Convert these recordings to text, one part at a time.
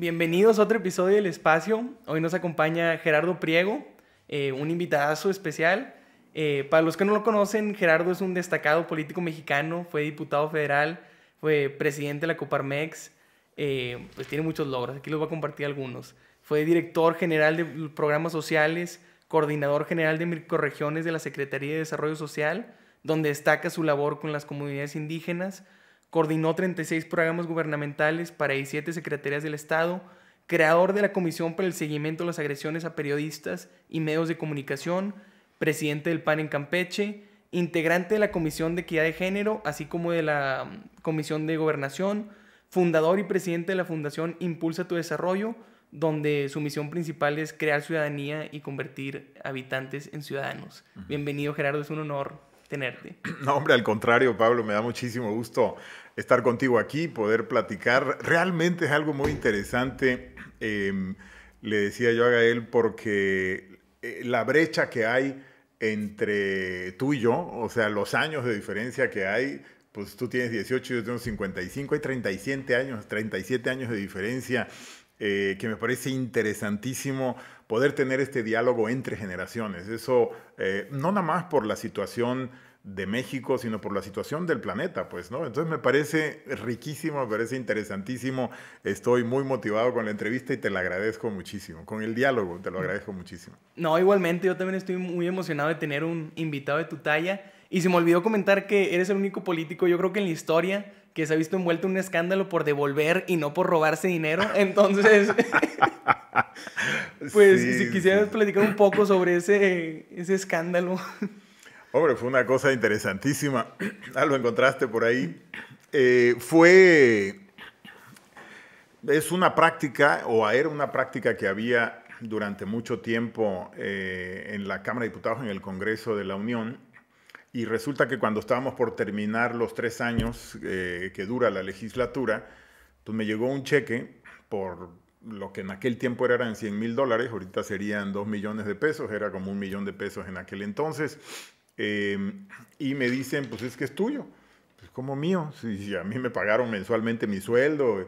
Bienvenidos a otro episodio del espacio. Hoy nos acompaña Gerardo Priego, eh, un invitadazo especial. Eh, para los que no lo conocen, Gerardo es un destacado político mexicano, fue diputado federal, fue presidente de la Coparmex, eh, pues tiene muchos logros, aquí los voy a compartir algunos. Fue director general de programas sociales, coordinador general de microregiones de la Secretaría de Desarrollo Social, donde destaca su labor con las comunidades indígenas, coordinó 36 programas gubernamentales para 17 secretarías del Estado, creador de la Comisión para el Seguimiento de las Agresiones a Periodistas y Medios de Comunicación, presidente del PAN en Campeche, integrante de la Comisión de Equidad de Género, así como de la mm, Comisión de Gobernación, fundador y presidente de la Fundación Impulsa tu Desarrollo, donde su misión principal es crear ciudadanía y convertir habitantes en ciudadanos. Bienvenido Gerardo, es un honor tenerte. No, hombre, al contrario, Pablo, me da muchísimo gusto estar contigo aquí, poder platicar. Realmente es algo muy interesante, em, le decía yo a Gael, porque eh, la brecha que hay entre tú y yo, o sea, los años de diferencia que hay, pues tú tienes 18, yo tengo 55, hay 37 años, 37 años de diferencia, eh, que me parece interesantísimo poder tener este diálogo entre generaciones. Eso, eh, no nada más por la situación de México, sino por la situación del planeta, pues, ¿no? Entonces me parece riquísimo, me parece interesantísimo, estoy muy motivado con la entrevista y te la agradezco muchísimo, con el diálogo te lo mm. agradezco muchísimo. No, igualmente, yo también estoy muy emocionado de tener un invitado de tu talla y se me olvidó comentar que eres el único político, yo creo que en la historia, que se ha visto envuelto en un escándalo por devolver y no por robarse dinero, entonces... pues si quisieras platicar un poco sobre ese, ese escándalo. Hombre, fue una cosa interesantísima. Ah, lo encontraste por ahí. Eh, fue. Es una práctica, o era una práctica que había durante mucho tiempo eh, en la Cámara de Diputados, en el Congreso de la Unión, y resulta que cuando estábamos por terminar los tres años eh, que dura la legislatura, pues me llegó un cheque por lo que en aquel tiempo eran 100 mil dólares, ahorita serían 2 millones de pesos, era como un millón de pesos en aquel entonces, Em, y me dicen, pues es que es tuyo. Pues como mío, si, a mí me pagaron mensualmente mi sueldo.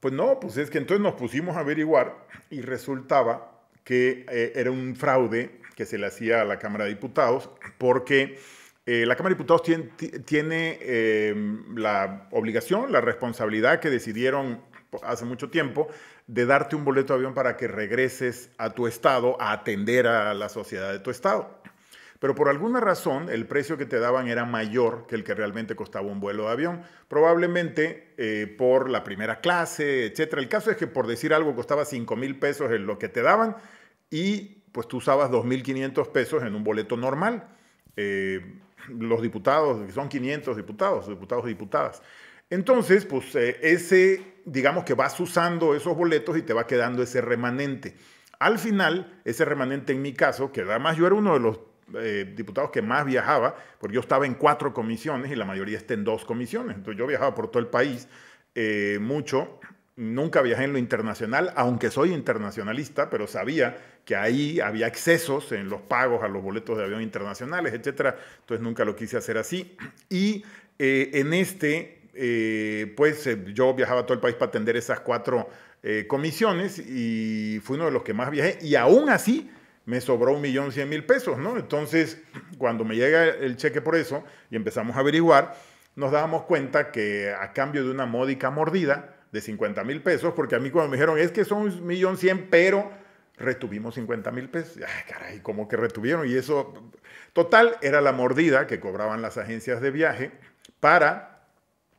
Pues no, pues es que entonces nos pusimos a averiguar y resultaba que eh, era un fraude que se le hacía a la Cámara de Diputados porque eh, la Cámara de Diputados tiene, tiene em, la obligación, la responsabilidad que decidieron hace mucho tiempo de darte un boleto de avión para que regreses a tu estado a atender a la sociedad de tu estado. Pero por alguna razón el precio que te daban era mayor que el que realmente costaba un vuelo de avión, probablemente eh, por la primera clase, etc. El caso es que por decir algo costaba 5 mil pesos en lo que te daban y pues tú usabas 2.500 pesos en un boleto normal. Eh, los diputados, son 500 diputados, diputados y diputadas. Entonces, pues eh, ese, digamos que vas usando esos boletos y te va quedando ese remanente. Al final, ese remanente en mi caso, que además yo era uno de los eh, diputados que más viajaba, porque yo estaba en cuatro comisiones y la mayoría está en dos comisiones. Entonces yo viajaba por todo el país eh, mucho. Nunca viajé en lo internacional, aunque soy internacionalista, pero sabía que ahí había excesos en los pagos a los boletos de avión internacionales, etc. Entonces nunca lo quise hacer así. Y eh, en este, pues yo viajaba a todo el país para atender esas cuatro comisiones y fui uno de los que más viajé. Y aún así, me sobró un millón cien mil pesos, ¿no? Entonces, cuando me llega el cheque por eso y empezamos a averiguar, nos dábamos cuenta que a cambio de una módica mordida de cincuenta mil pesos, porque a mí cuando me dijeron, es que son un millón cien, pero retuvimos cincuenta mil pesos. Ay, caray, ¿cómo que retuvieron. Y eso, total, era la mordida que cobraban las agencias de viaje para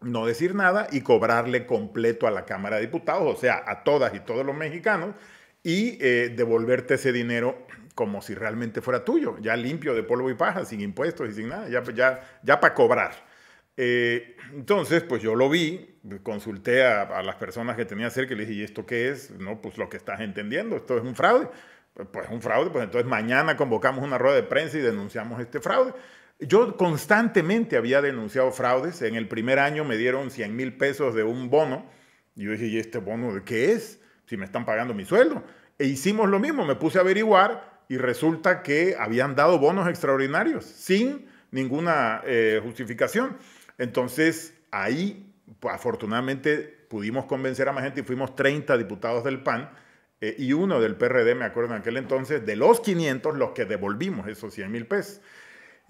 no decir nada y cobrarle completo a la Cámara de Diputados, o sea, a todas y todos los mexicanos, y eh, devolverte ese dinero como si realmente fuera tuyo, ya limpio de polvo y paja, sin impuestos y sin nada, ya, ya, ya para cobrar. Eh, entonces, pues yo lo vi, consulté a, las personas que tenía cerca y le dije, ¿y esto qué es? No, pues lo que estás entendiendo, esto es un fraude. Pues un fraude, pues entonces mañana convocamos una rueda de prensa y denunciamos este fraude. Yo constantemente había denunciado fraudes. En el primer año me dieron 100 mil pesos de un bono. Y yo dije, ¿y este bono de qué es? Si me están pagando mi sueldo. E hicimos lo mismo, me puse a averiguar y resulta que habían dado bonos extraordinarios sin ninguna eh, justificación. Entonces, ahí pues, afortunadamente pudimos convencer a más gente y fuimos 30 diputados del PAN eh, y uno del PRD, me acuerdo en aquel entonces, de los 500 los que devolvimos esos 100 mil pesos.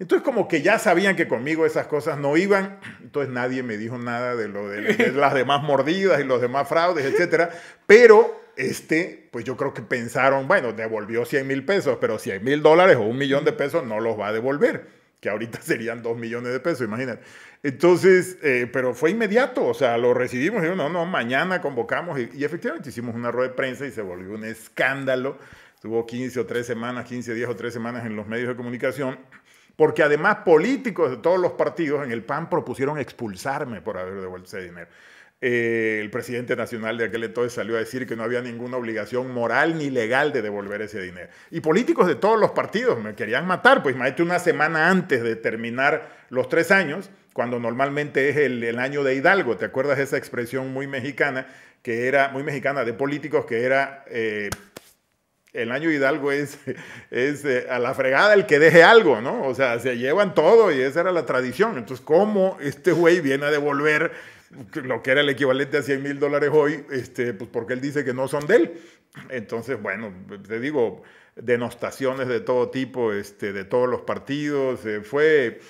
Entonces como que ya sabían que conmigo esas cosas no iban, entonces nadie me dijo nada de las demás mordidas y los demás fraudes, etcétera, pero este, pues yo creo que pensaron, bueno, devolvió 100 mil pesos, pero 100 mil dólares o un millón de pesos no los va a devolver, que ahorita serían 2 millones de pesos, imagínate. Entonces, eh, pero fue inmediato, o sea, lo recibimos y no, no, mañana convocamos y, efectivamente hicimos una rueda de prensa y se volvió un escándalo. Tuvo 15 o 3 semanas, 15, días o 3 semanas en los medios de comunicación porque además políticos de todos los partidos en el PAN propusieron expulsarme por haber devuelto ese dinero. Eh, el presidente nacional de aquel entonces salió a decir que no había ninguna obligación moral ni legal de devolver ese dinero. Y políticos de todos los partidos me querían matar, pues imagínate una semana antes de terminar los tres años, cuando normalmente es el, año de Hidalgo, ¿te acuerdas esa expresión muy mexicana, que era muy mexicana de políticos que era... Eh, el año Hidalgo es, eh, a la fregada el que deje algo, ¿no? O sea, se llevan todo y esa era la tradición. Entonces, ¿cómo este güey viene a devolver lo que era el equivalente a 100 mil dólares hoy, este, pues porque él dice que no son de él. Entonces, bueno, te digo, denostaciones de todo tipo, este, de todos los partidos, eh, fue,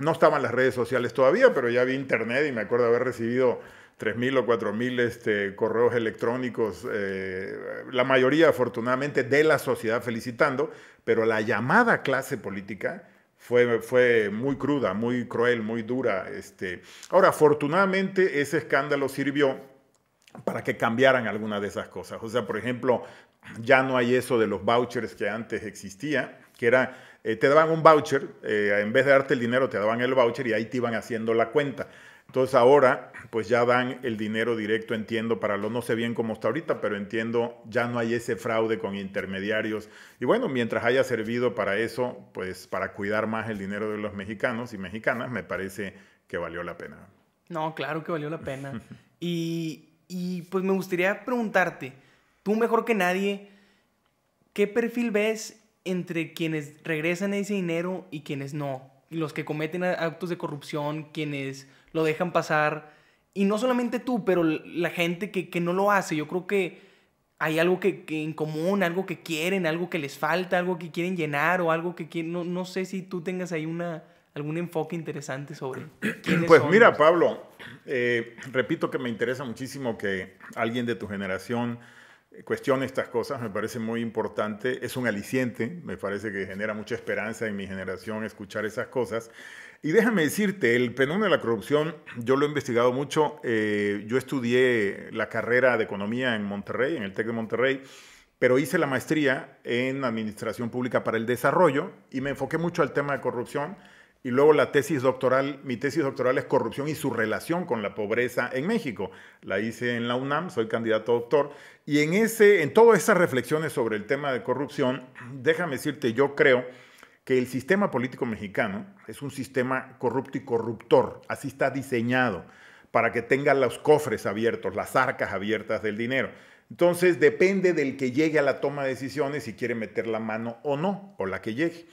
no estaban las redes sociales todavía, pero ya vi internet y me acuerdo haber recibido 3.000 o 4.000 este, correos electrónicos, eh, la mayoría afortunadamente de la sociedad felicitando, pero la llamada clase política fue, muy cruda, muy cruel, muy dura. Este. Ahora, afortunadamente, ese escándalo sirvió para que cambiaran algunas de esas cosas. O sea, por ejemplo, ya no hay eso de los vouchers que antes existía, que era, eh, te daban un voucher, eh, en vez de darte el dinero, te daban el voucher y ahí te iban haciendo la cuenta. Entonces ahora pues ya dan el dinero directo, entiendo, para lo no sé bien cómo está ahorita, pero entiendo, ya no hay ese fraude con intermediarios. Y bueno, mientras haya servido para eso, pues para cuidar más el dinero de los mexicanos y mexicanas, me parece que valió la pena. No, claro que valió la pena. y, y pues me gustaría preguntarte, tú mejor que nadie, ¿qué perfil ves entre quienes regresan ese dinero y quienes no? Los que cometen actos de corrupción, quienes lo dejan pasar y no solamente tú, pero la gente que, no lo hace. Yo creo que hay algo que, en común, algo que quieren, algo que les falta, algo que quieren llenar o algo que quieren. No, sé si tú tengas ahí una, algún enfoque interesante sobre. Pues mira, Pablo, eh, repito que me interesa muchísimo que alguien de tu generación cuestione estas cosas, me parece muy importante, es un aliciente, me parece que genera mucha esperanza en mi generación escuchar esas cosas. Y déjame decirte, el fenómeno de la corrupción, yo lo he investigado mucho. Eh, yo estudié la carrera de economía en Monterrey, en el TEC de Monterrey, pero hice la maestría en Administración Pública para el Desarrollo y me enfoqué mucho al tema de corrupción. Y luego la tesis doctoral, mi tesis doctoral es corrupción y su relación con la pobreza en México. La hice en la UNAM, soy candidato a doctor. Y en, ese, en todas esas reflexiones sobre el tema de corrupción, déjame decirte, yo creo que el sistema político mexicano es un sistema corrupto y corruptor, así está diseñado, para que tenga los cofres abiertos, las arcas abiertas del dinero. Entonces depende del que llegue a la toma de decisiones si quiere meter la mano o no, o la que llegue.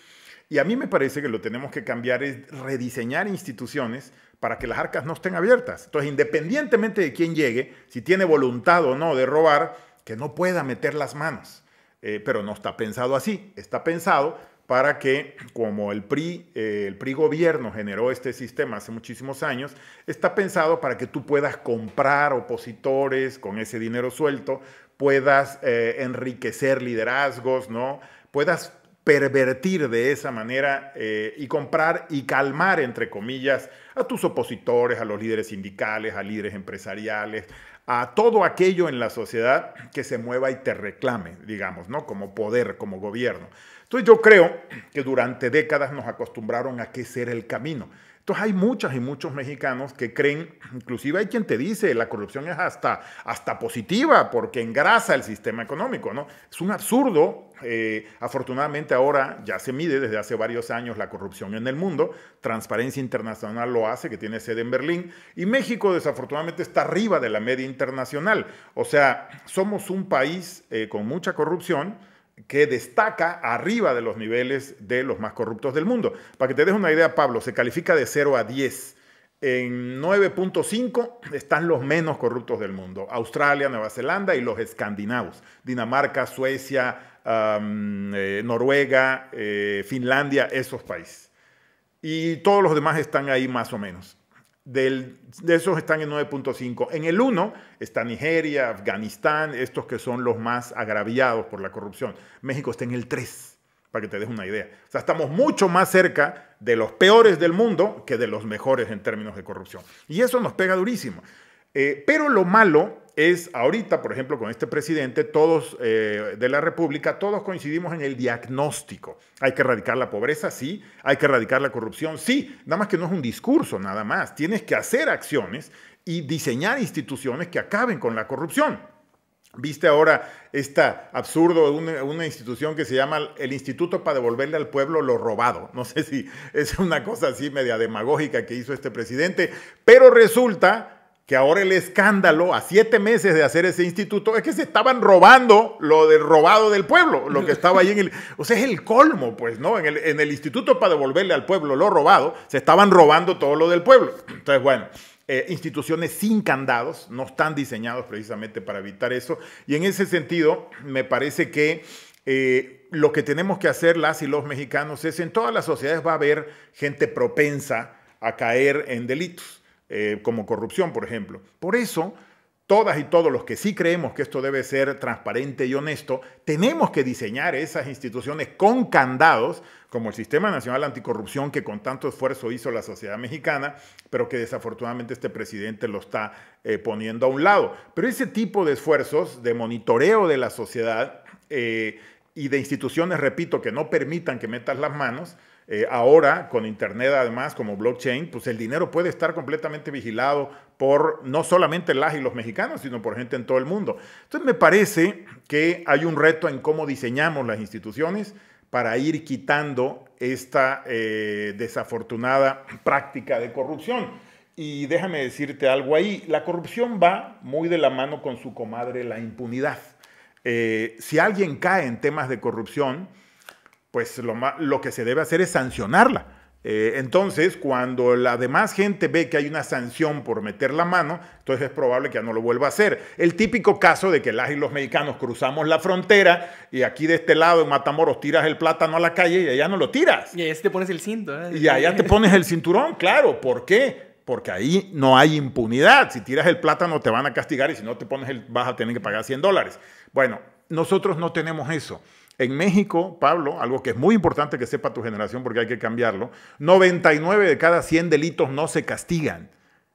Y a mí me parece que lo tenemos que cambiar es rediseñar instituciones para que las arcas no estén abiertas. Entonces, independientemente de quién llegue, si tiene voluntad o no de robar, que no pueda meter las manos. Eh, pero no está pensado así, está pensado para que, como el PRI, eh, el PRI gobierno generó este sistema hace muchísimos años, está pensado para que tú puedas comprar opositores con ese dinero suelto, puedas eh, enriquecer liderazgos, ¿no? Puedas pervertir de esa manera eh, y comprar y calmar, entre comillas, a tus opositores, a los líderes sindicales, a líderes empresariales, a todo aquello en la sociedad que se mueva y te reclame, digamos, ¿no? Como poder, como gobierno. Entonces yo creo que durante décadas nos acostumbraron a que ser el camino. Entonces hay muchas y muchos mexicanos que creen, inclusive hay quien te dice, la corrupción es hasta, hasta positiva porque engrasa el sistema económico, ¿no? Es un absurdo. Eh, afortunadamente ahora ya se mide desde hace varios años la corrupción en el mundo. Transparencia Internacional lo hace, que tiene sede en Berlín. Y México desafortunadamente está arriba de la media internacional. O sea, somos un país eh, con mucha corrupción que destaca arriba de los niveles de los más corruptos del mundo. Para que te des una idea, Pablo, se califica de 0 a 10. En 9.5 están los menos corruptos del mundo, Australia, Nueva Zelanda y los escandinavos, Dinamarca, Suecia, eh, Noruega, eh, Finlandia, esos países. Y todos los demás están ahí más o menos de esos están en 9.5. En el 1 está Nigeria, Afganistán, estos que son los más agraviados por la corrupción. México está en el 3, para que te des una idea. O sea, estamos mucho más cerca de los peores del mundo que de los mejores en términos de corrupción. Y eso nos pega durísimo. Eh, pero lo malo es ahorita, por ejemplo, con este presidente, todos eh, de la República, todos coincidimos en el diagnóstico. Hay que erradicar la pobreza, sí. Hay que erradicar la corrupción, sí. Nada más que no es un discurso, nada más. Tienes que hacer acciones y diseñar instituciones que acaben con la corrupción. Viste ahora esta absurdo, una, una, institución que se llama el Instituto para devolverle al pueblo lo robado. No sé si es una cosa así media demagógica que hizo este presidente, pero resulta que ahora el escándalo, a siete meses de hacer ese instituto, es que se estaban robando lo del robado del pueblo, lo que estaba ahí en el... O sea, es el colmo, pues, ¿no? En el, instituto para devolverle al pueblo lo robado, se estaban robando todo lo del pueblo. Entonces, bueno, eh, instituciones sin candados, no están diseñados precisamente para evitar eso. Y en ese sentido, me parece que... Eh, lo que tenemos que hacer las y los mexicanos es, en todas las sociedades va a haber gente propensa a caer en delitos eh, como corrupción, por ejemplo. Por eso, todas y todos los que sí creemos que esto debe ser transparente y honesto, tenemos que diseñar esas instituciones con candados, como el Sistema Nacional Anticorrupción que con tanto esfuerzo hizo la sociedad mexicana, pero que desafortunadamente este presidente lo está eh, poniendo a un lado. Pero ese tipo de esfuerzos de monitoreo de la sociedad eh, y de instituciones, repito, que no permitan que metas las manos, eh, ahora, con Internet además, como blockchain, pues el dinero puede estar completamente vigilado por no solamente las y los mexicanos, sino por gente en todo el mundo. Entonces me parece que hay un reto en cómo diseñamos las instituciones para ir quitando esta eh, desafortunada práctica de corrupción. Y déjame decirte algo ahí, la corrupción va muy de la mano con su comadre, la impunidad. Eh, si alguien cae en temas de corrupción, pues lo, que se debe hacer es sancionarla. Eh, entonces, cuando la demás gente ve que hay una sanción por meter la mano, entonces es probable que ya no lo vuelva a hacer. El típico caso de que las y los mexicanos cruzamos la frontera y aquí de este lado, en Matamoros, tiras el plátano a la calle y allá no lo tiras. Y allá te pones el cinto. ¿eh? Y allá te pones el cinturón, claro. ¿Por qué? Porque ahí no hay impunidad. Si tiras el plátano te van a castigar y si no te pones el, vas a tener que pagar 100 dólares. Bueno, nosotros no tenemos eso. En México, Pablo, algo que es muy importante que sepa tu generación porque hay que cambiarlo, 99 de cada 100 delitos no se castigan.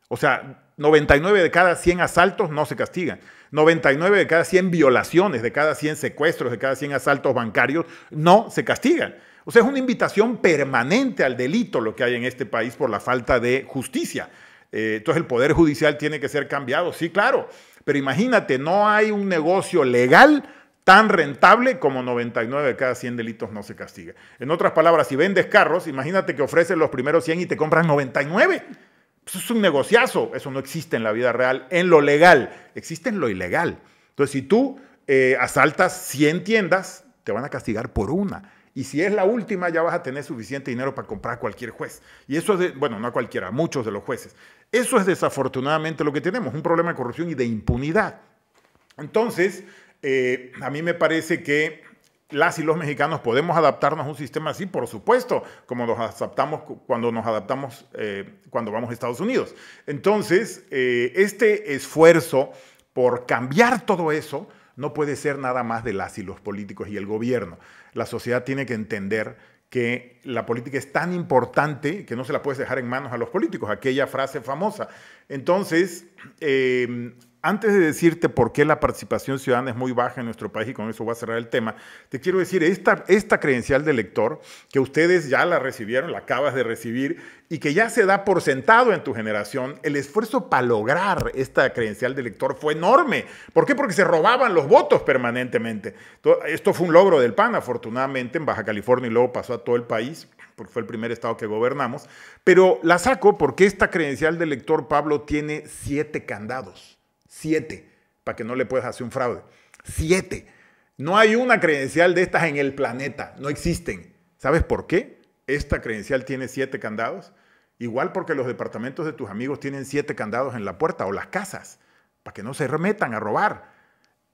O sea, 99 de cada 100 asaltos no se castigan. 99 de cada 100 violaciones, de cada 100 secuestros, de cada 100 asaltos bancarios no se castigan. O sea, es una invitación permanente al delito lo que hay en este país por la falta de justicia. Eh, entonces el Poder Judicial tiene que ser cambiado, sí, claro. Pero imagínate, no hay un negocio legal tan rentable como 99 de cada 100 delitos no se castiga. En otras palabras, si vendes carros, imagínate que ofreces los primeros 100 y te compran 99. Eso pues es un negociazo. Eso no existe en la vida real, en lo legal. Existe en lo ilegal. Entonces, si tú eh, asaltas 100 tiendas, te van a castigar por una. Y si es la última, ya vas a tener suficiente dinero para comprar a cualquier juez. Y eso es, de, bueno, no a cualquiera, muchos de los jueces. Eso es desafortunadamente lo que tenemos, un problema de corrupción y de impunidad. Entonces, eh, a mí me parece que las y los mexicanos podemos adaptarnos a un sistema así, por supuesto, como nos adaptamos cuando nos adaptamos eh, cuando vamos a Estados Unidos. Entonces, eh, este esfuerzo por cambiar todo eso no puede ser nada más de las y los políticos y el gobierno. La sociedad tiene que entender que la política es tan importante que no se la puedes dejar en manos a los políticos, aquella frase famosa. Entonces, em, antes de decirte por qué la participación ciudadana es muy baja en nuestro país, y con eso voy a cerrar el tema, te quiero decir, esta, esta credencial de elector, que ustedes ya la recibieron, la acabas de recibir, y que ya se da por sentado en tu generación, el esfuerzo para lograr esta credencial de elector fue enorme. ¿Por qué? Porque se robaban los votos permanentemente. Esto fue un logro del PAN, afortunadamente, en Baja California y luego pasó a todo el país porque fue el primer estado que gobernamos, pero la saco porque esta credencial de lector, Pablo, tiene siete candados. Siete, para que no le puedas hacer un fraude. Siete. No hay una credencial de estas en el planeta, no existen. ¿Sabes por qué? Esta credencial tiene siete candados. Igual porque los departamentos de tus amigos tienen siete candados en la puerta o las casas, para que no se remetan a robar.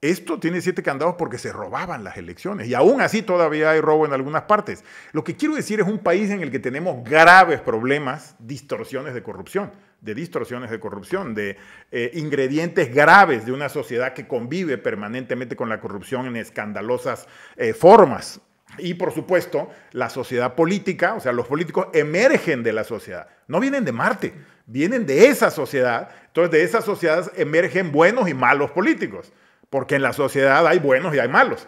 Esto tiene siete candados porque se robaban las elecciones y aún así todavía hay robo en algunas partes. Lo que quiero decir es un país en el que tenemos graves problemas, distorsiones de corrupción, de distorsiones de corrupción, de eh, ingredientes graves de una sociedad que convive permanentemente con la corrupción en escandalosas eh, formas. Y por supuesto, la sociedad política, o sea, los políticos emergen de la sociedad, no vienen de Marte, vienen de esa sociedad. Entonces, de esas sociedades emergen buenos y malos políticos porque en la sociedad hay buenos y hay malos.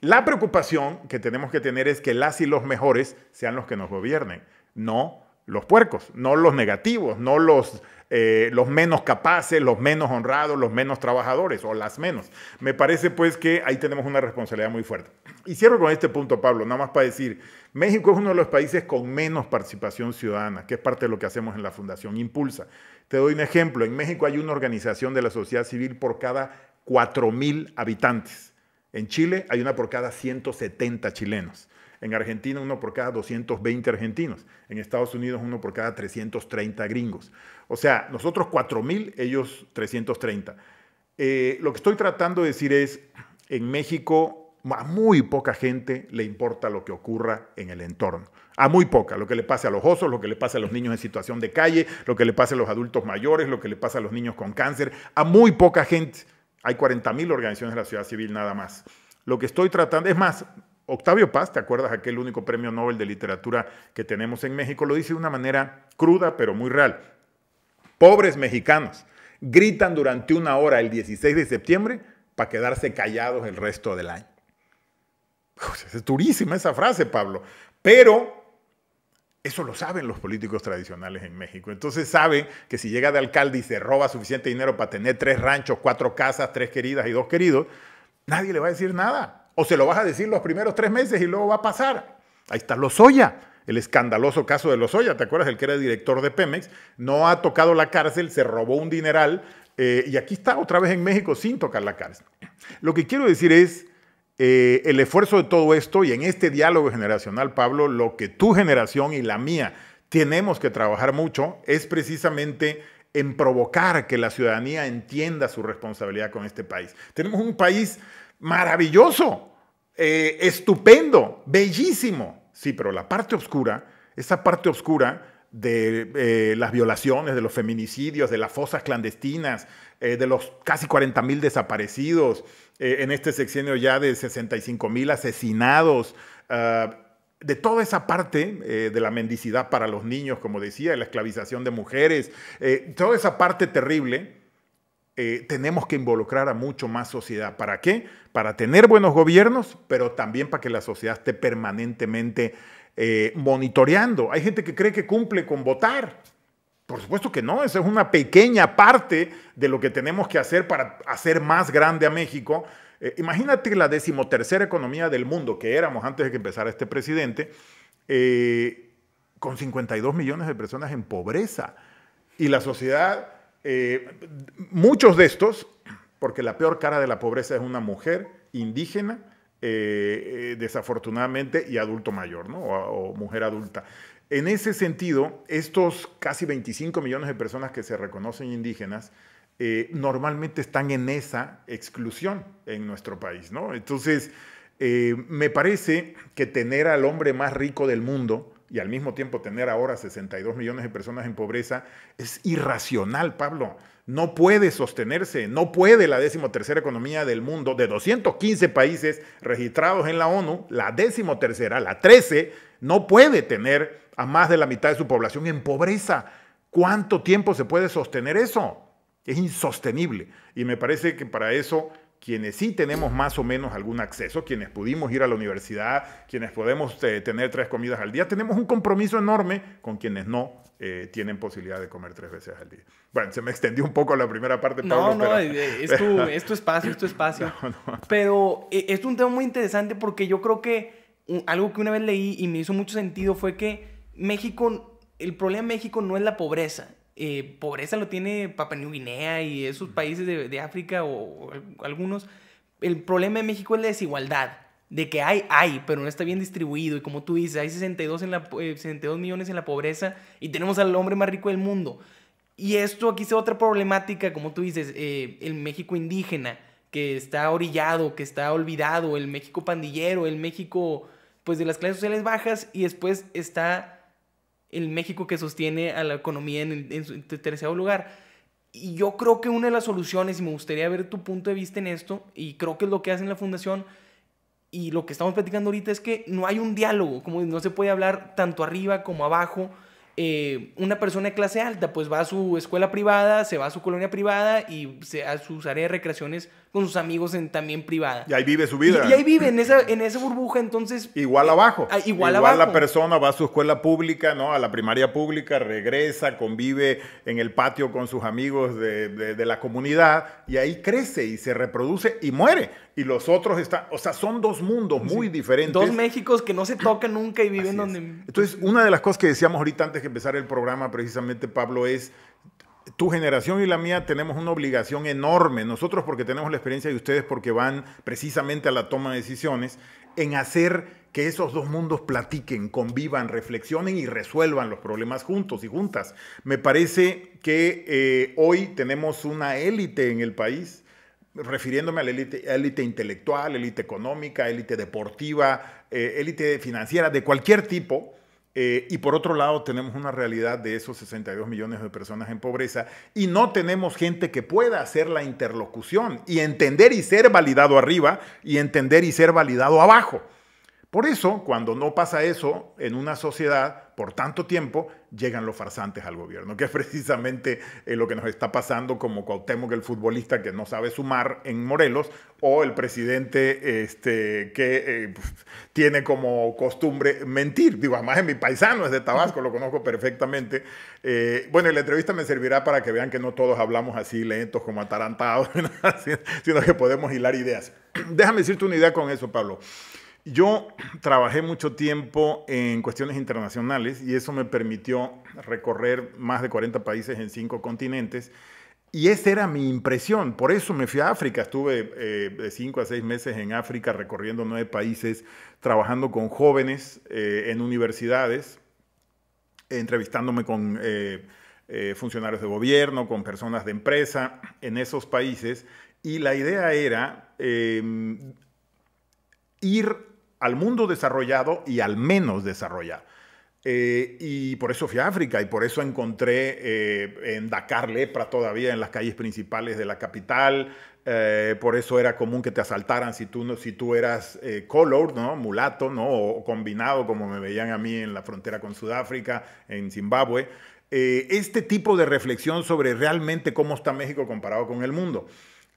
La preocupación que tenemos que tener es que las y los mejores sean los que nos gobiernen, no los puercos, no los negativos, no los, eh, los menos capaces, los menos honrados, los menos trabajadores o las menos. Me parece pues que ahí tenemos una responsabilidad muy fuerte. Y cierro con este punto, Pablo, nada más para decir, México es uno de los países con menos participación ciudadana, que es parte de lo que hacemos en la Fundación Impulsa. Te doy un ejemplo, en México hay una organización de la sociedad civil por cada 4.000 habitantes. En Chile hay una por cada 170 chilenos. En Argentina uno por cada 220 argentinos. En Estados Unidos uno por cada 330 gringos. O sea, nosotros 4.000, ellos 330. Eh, lo que estoy tratando de decir es, en México a muy poca gente le importa lo que ocurra en el entorno. A muy poca, lo que le pase a los osos, lo que le pase a los niños en situación de calle, lo que le pase a los adultos mayores, lo que le pase a los niños con cáncer, a muy poca gente. Hay 40.000 organizaciones de la ciudad civil nada más. Lo que estoy tratando, es más, Octavio Paz, ¿te acuerdas aquel único premio Nobel de literatura que tenemos en México? Lo dice de una manera cruda, pero muy real. Pobres mexicanos gritan durante una hora el 16 de septiembre para quedarse callados el resto del año. es durísima esa frase, Pablo. Pero eso lo saben los políticos tradicionales en México. Entonces saben que si llega de alcalde y se roba suficiente dinero para tener tres ranchos, cuatro casas, tres queridas y dos queridos, nadie le va a decir nada. O se lo vas a decir los primeros tres meses y luego va a pasar. Ahí está Lozoya, el escandaloso caso de Lozoya. ¿Te acuerdas? El que era director de Pemex. No ha tocado la cárcel, se robó un dineral eh, y aquí está otra vez en México sin tocar la cárcel. Lo que quiero decir es eh, el esfuerzo de todo esto y en este diálogo generacional, Pablo, lo que tu generación y la mía tenemos que trabajar mucho es precisamente en provocar que la ciudadanía entienda su responsabilidad con este país. Tenemos un país maravilloso, eh, estupendo, bellísimo. Sí, pero la parte oscura, esa parte oscura de eh, las violaciones, de los feminicidios, de las fosas clandestinas, eh, de los casi 40 mil desaparecidos, eh, en este sexenio ya de 65 mil asesinados, ah, de toda esa parte de la mendicidad para los niños, como decía, de la esclavización de mujeres, toda esa parte terrible, tenemos que involucrar a mucho más sociedad. ¿Para qué? Para tener buenos gobiernos, pero también para que la sociedad esté permanentemente eh, monitoreando. Hay gente que cree que cumple con votar. Por supuesto que no, esa es una pequeña parte de lo que tenemos que hacer para hacer más grande a México. Eh, imagínate la decimotercera economía del mundo que éramos antes de que empezara este presidente, eh, con 52 millones de personas en pobreza. Y la sociedad, muchos de estos, porque la peor cara de la pobreza es una mujer indígena, eh, eh, desafortunadamente, y adulto mayor, ¿no? O, mujer adulta. En ese sentido, estos casi 25 millones de personas que se reconocen indígenas, eh, normalmente están en esa exclusión en nuestro país, ¿no? Entonces, me parece que tener al hombre más rico del mundo y al mismo tiempo tener ahora 62 millones de personas en pobreza es irracional, Pablo no puede sostenerse, no puede la decimotercera economía del mundo, de 215 países registrados en la ONU, la decimotercera, la 13, no puede tener a más de la mitad de su población en pobreza. ¿Cuánto tiempo se puede sostener eso? Es insostenible. Y me parece que para eso quienes sí tenemos más o menos algún acceso, quienes pudimos ir a la universidad, quienes podemos eh, tener tres comidas al día, tenemos un compromiso enorme con quienes no eh, tienen posibilidad de comer tres veces al día. Bueno, se me extendió un poco la primera parte, Pablo. No, no, eh, es, tu, espacio, es tu espacio. Pero eh, es un tema muy interesante porque yo creo que algo que una vez leí y me hizo mucho sentido fue que México, el problema de México no es la pobreza. pobreza lo tiene Papua New Guinea y esos países de, África o, o algunos. El problema de México es la desigualdad de que hay, hay, pero no está bien distribuido. Y como tú dices, hay 62, en la, eh, millones en la pobreza y tenemos al hombre más rico del mundo. Y esto aquí es otra problemática, como tú dices, eh, el México indígena, que está orillado, que está olvidado, el México pandillero, el México pues de las clases sociales bajas y después está el México que sostiene a la economía en, su tercer lugar. Y yo creo que una de las soluciones, y me gustaría ver tu punto de vista en esto, y creo que es lo que hace la fundación, y lo que estamos platicando ahorita es que no hay un diálogo, como no se puede hablar tanto arriba como abajo. Eh, una persona de clase alta pues va a su escuela privada, se va a su colonia privada y se, a sus áreas de recreaciones con sus amigos también privada. Y ahí vive su vida. Y, ahí vive, en esa, en esa burbuja, entonces... Igual abajo. Ah, igual abajo. igual la persona va a su escuela pública, ¿no? A la primaria pública, regresa, convive en el patio con sus amigos de, la comunidad y ahí crece y se reproduce y muere. Y los otros están, o sea, son dos mundos muy diferentes. Dos Méxicos que no se tocan nunca y viven donde... Entonces, una de las cosas que decíamos ahorita antes de empezar el programa, precisamente, Pablo, es tu generación y la mía tenemos una obligación enorme, nosotros porque tenemos la experiencia de ustedes, porque van precisamente a la toma de decisiones, en hacer que esos dos mundos platiquen, convivan, reflexionen y resuelvan los problemas juntos y juntas. Me parece que eh, hoy tenemos una élite en el país refiriéndome a la élite, intelectual, élite económica, élite deportiva, eh, élite financiera, de cualquier tipo, eh, y por otro lado, tenemos una realidad de esos 62 millones de personas en pobreza y no tenemos gente que pueda hacer la interlocución y entender y ser validado arriba y entender y ser validado abajo. Por eso, cuando no pasa eso en una sociedad por tanto tiempo, llegan los farsantes al gobierno, que es precisamente eh, lo que nos está pasando como que el futbolista que no sabe sumar en Morelos, o el presidente este, que eh, pues, tiene como costumbre mentir. Digo, además es mi paisano, es de Tabasco, lo conozco perfectamente. Eh, bueno, la entrevista me servirá para que vean que no todos hablamos así lentos como atarantados, sino que podemos hilar ideas. Déjame decirte una idea con eso, Pablo. Yo trabajé mucho tiempo en cuestiones internacionales y eso me permitió recorrer más de 40 países en cinco continentes. Y esa era mi impresión. Por eso me fui a África. Estuve eh, de cinco a seis meses en África recorriendo nueve países, trabajando con jóvenes eh, en universidades, entrevistándome con eh, funcionarios de gobierno, con personas de empresa en esos países. Y la idea era em, ir al mundo desarrollado y al menos desarrollado. Eh, y por eso fui a África y por eso encontré eh, en Dakar lepra todavía en las calles principales de la capital. Eh, por eso era común que te asaltaran si tú, si tú eras color, ¿no? mulato ¿no? o combinado, como me veían a mí en la frontera con Sudáfrica, en Zimbabue. este tipo de reflexión sobre realmente cómo está México comparado con el mundo.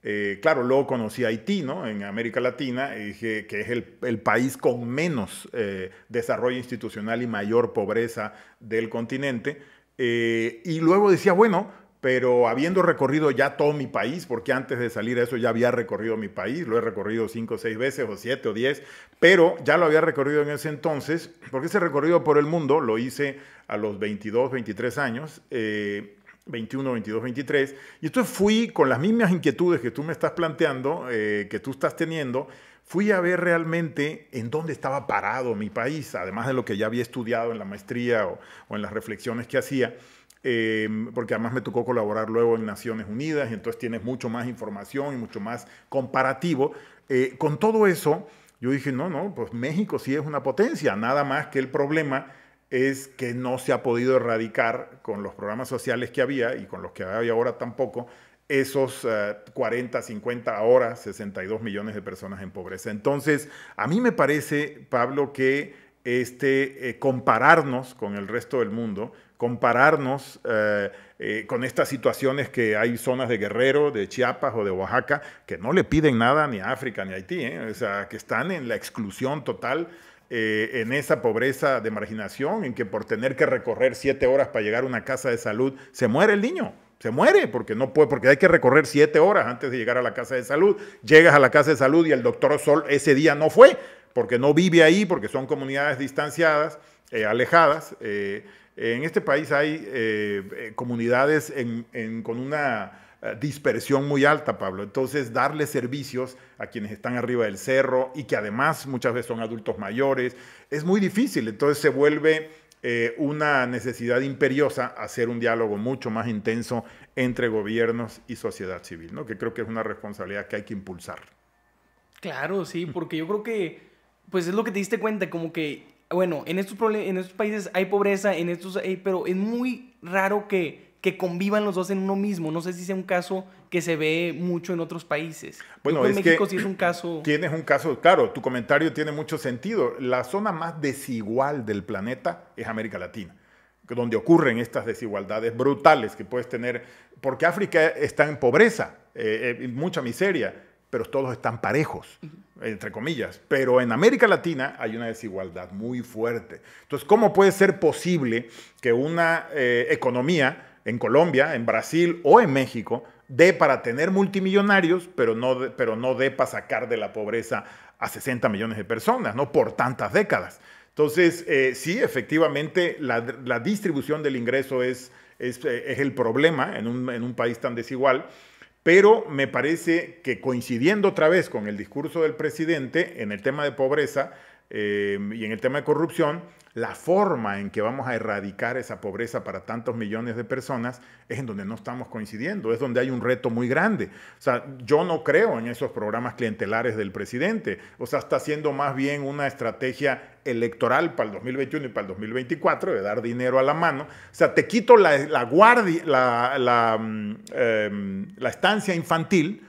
Eh, claro, luego conocí a Haití, ¿no? En América Latina, que es el, país con menos eh, desarrollo institucional y mayor pobreza del continente. Eh, y luego decía, bueno, pero habiendo recorrido ya todo mi país, porque antes de salir a eso ya había recorrido mi país, lo he recorrido cinco o seis veces, o siete o diez, pero ya lo había recorrido en ese entonces, porque ese recorrido por el mundo lo hice a los 22, 23 años. 21, 22, 23. Y entonces fui con las mismas inquietudes que tú me estás planteando, eh, que tú estás teniendo, fui a ver realmente en dónde estaba parado mi país, además de lo que ya había estudiado en la maestría o, en las reflexiones que hacía. Eh, porque además me tocó colaborar luego en Naciones Unidas, y entonces tienes mucho más información y mucho más comparativo. Eh, con todo eso, yo dije, no, no, pues México sí es una potencia, nada más que el problema es que no se ha podido erradicar con los programas sociales que había y con los que hay ahora tampoco, esos 40, eh, 50, ahora 62 millones de personas en pobreza. Entonces, a mí me parece, Pablo, que este, eh, compararnos con el resto del mundo, compararnos eh, con estas situaciones que hay zonas de Guerrero, de Chiapas o de Oaxaca, que no le piden nada ni a África ni a Haití, o sea, que están en la exclusión total eh, en esa pobreza de marginación, en que por tener que recorrer siete horas para llegar a una casa de salud, se muere el niño. Se muere porque no puede, porque hay que recorrer siete horas antes de llegar a la casa de salud. Llegas a la casa de salud y el doctor Sol ese día no fue, porque no vive ahí, porque son comunidades distanciadas, eh, alejadas. Eh, en este país hay comunidades con una eh, dispersión muy alta, Pablo. Entonces, darle servicios a quienes están arriba del cerro y que además muchas veces son adultos mayores, es muy difícil. Entonces se vuelve eh, una necesidad imperiosa hacer un diálogo mucho más intenso entre gobiernos y sociedad civil, ¿no? que creo que es una responsabilidad que hay que impulsar. Claro, sí, porque yo creo que, pues es lo que te diste cuenta, como que, bueno, en estos, países hay pobreza, en estos, pero es muy raro que que convivan los dos en uno mismo. No sé si sea un caso que se ve mucho en otros países. Bueno, en México sí es un caso. Tienes un caso, claro, tu comentario tiene mucho sentido. La zona más desigual del planeta es América Latina donde ocurren estas desigualdades brutales que puedes tener, porque África está en pobreza, eh, eh, mucha miseria, pero todos están parejos, entre comillas. Pero en América Latina hay una desigualdad muy fuerte. Entonces, ¿cómo puede ser posible que una eh, economía en Colombia, en Brasil o en México, dé para tener multimillonarios, pero no, dé pero no para sacar de la pobreza a 60 millones de personas, ¿no? Por tantas décadas. Entonces, eh, sí, efectivamente, la, distribución del ingreso es, eh, es, el problema en un, en un país tan desigual, pero me parece que coincidiendo otra vez con el discurso del presidente en el tema de pobreza, Em, y en el tema de corrupción, la forma en que vamos a erradicar esa pobreza para tantos millones de personas es en donde no estamos coincidiendo, es donde hay un reto muy grande. O sea, yo no creo en esos programas clientelares del presidente. O sea, está haciendo más bien una estrategia electoral para el 2021 y para el 2024 de dar dinero a la mano. O sea, te quito la, guardia, la, mm, em, la, estancia infantil.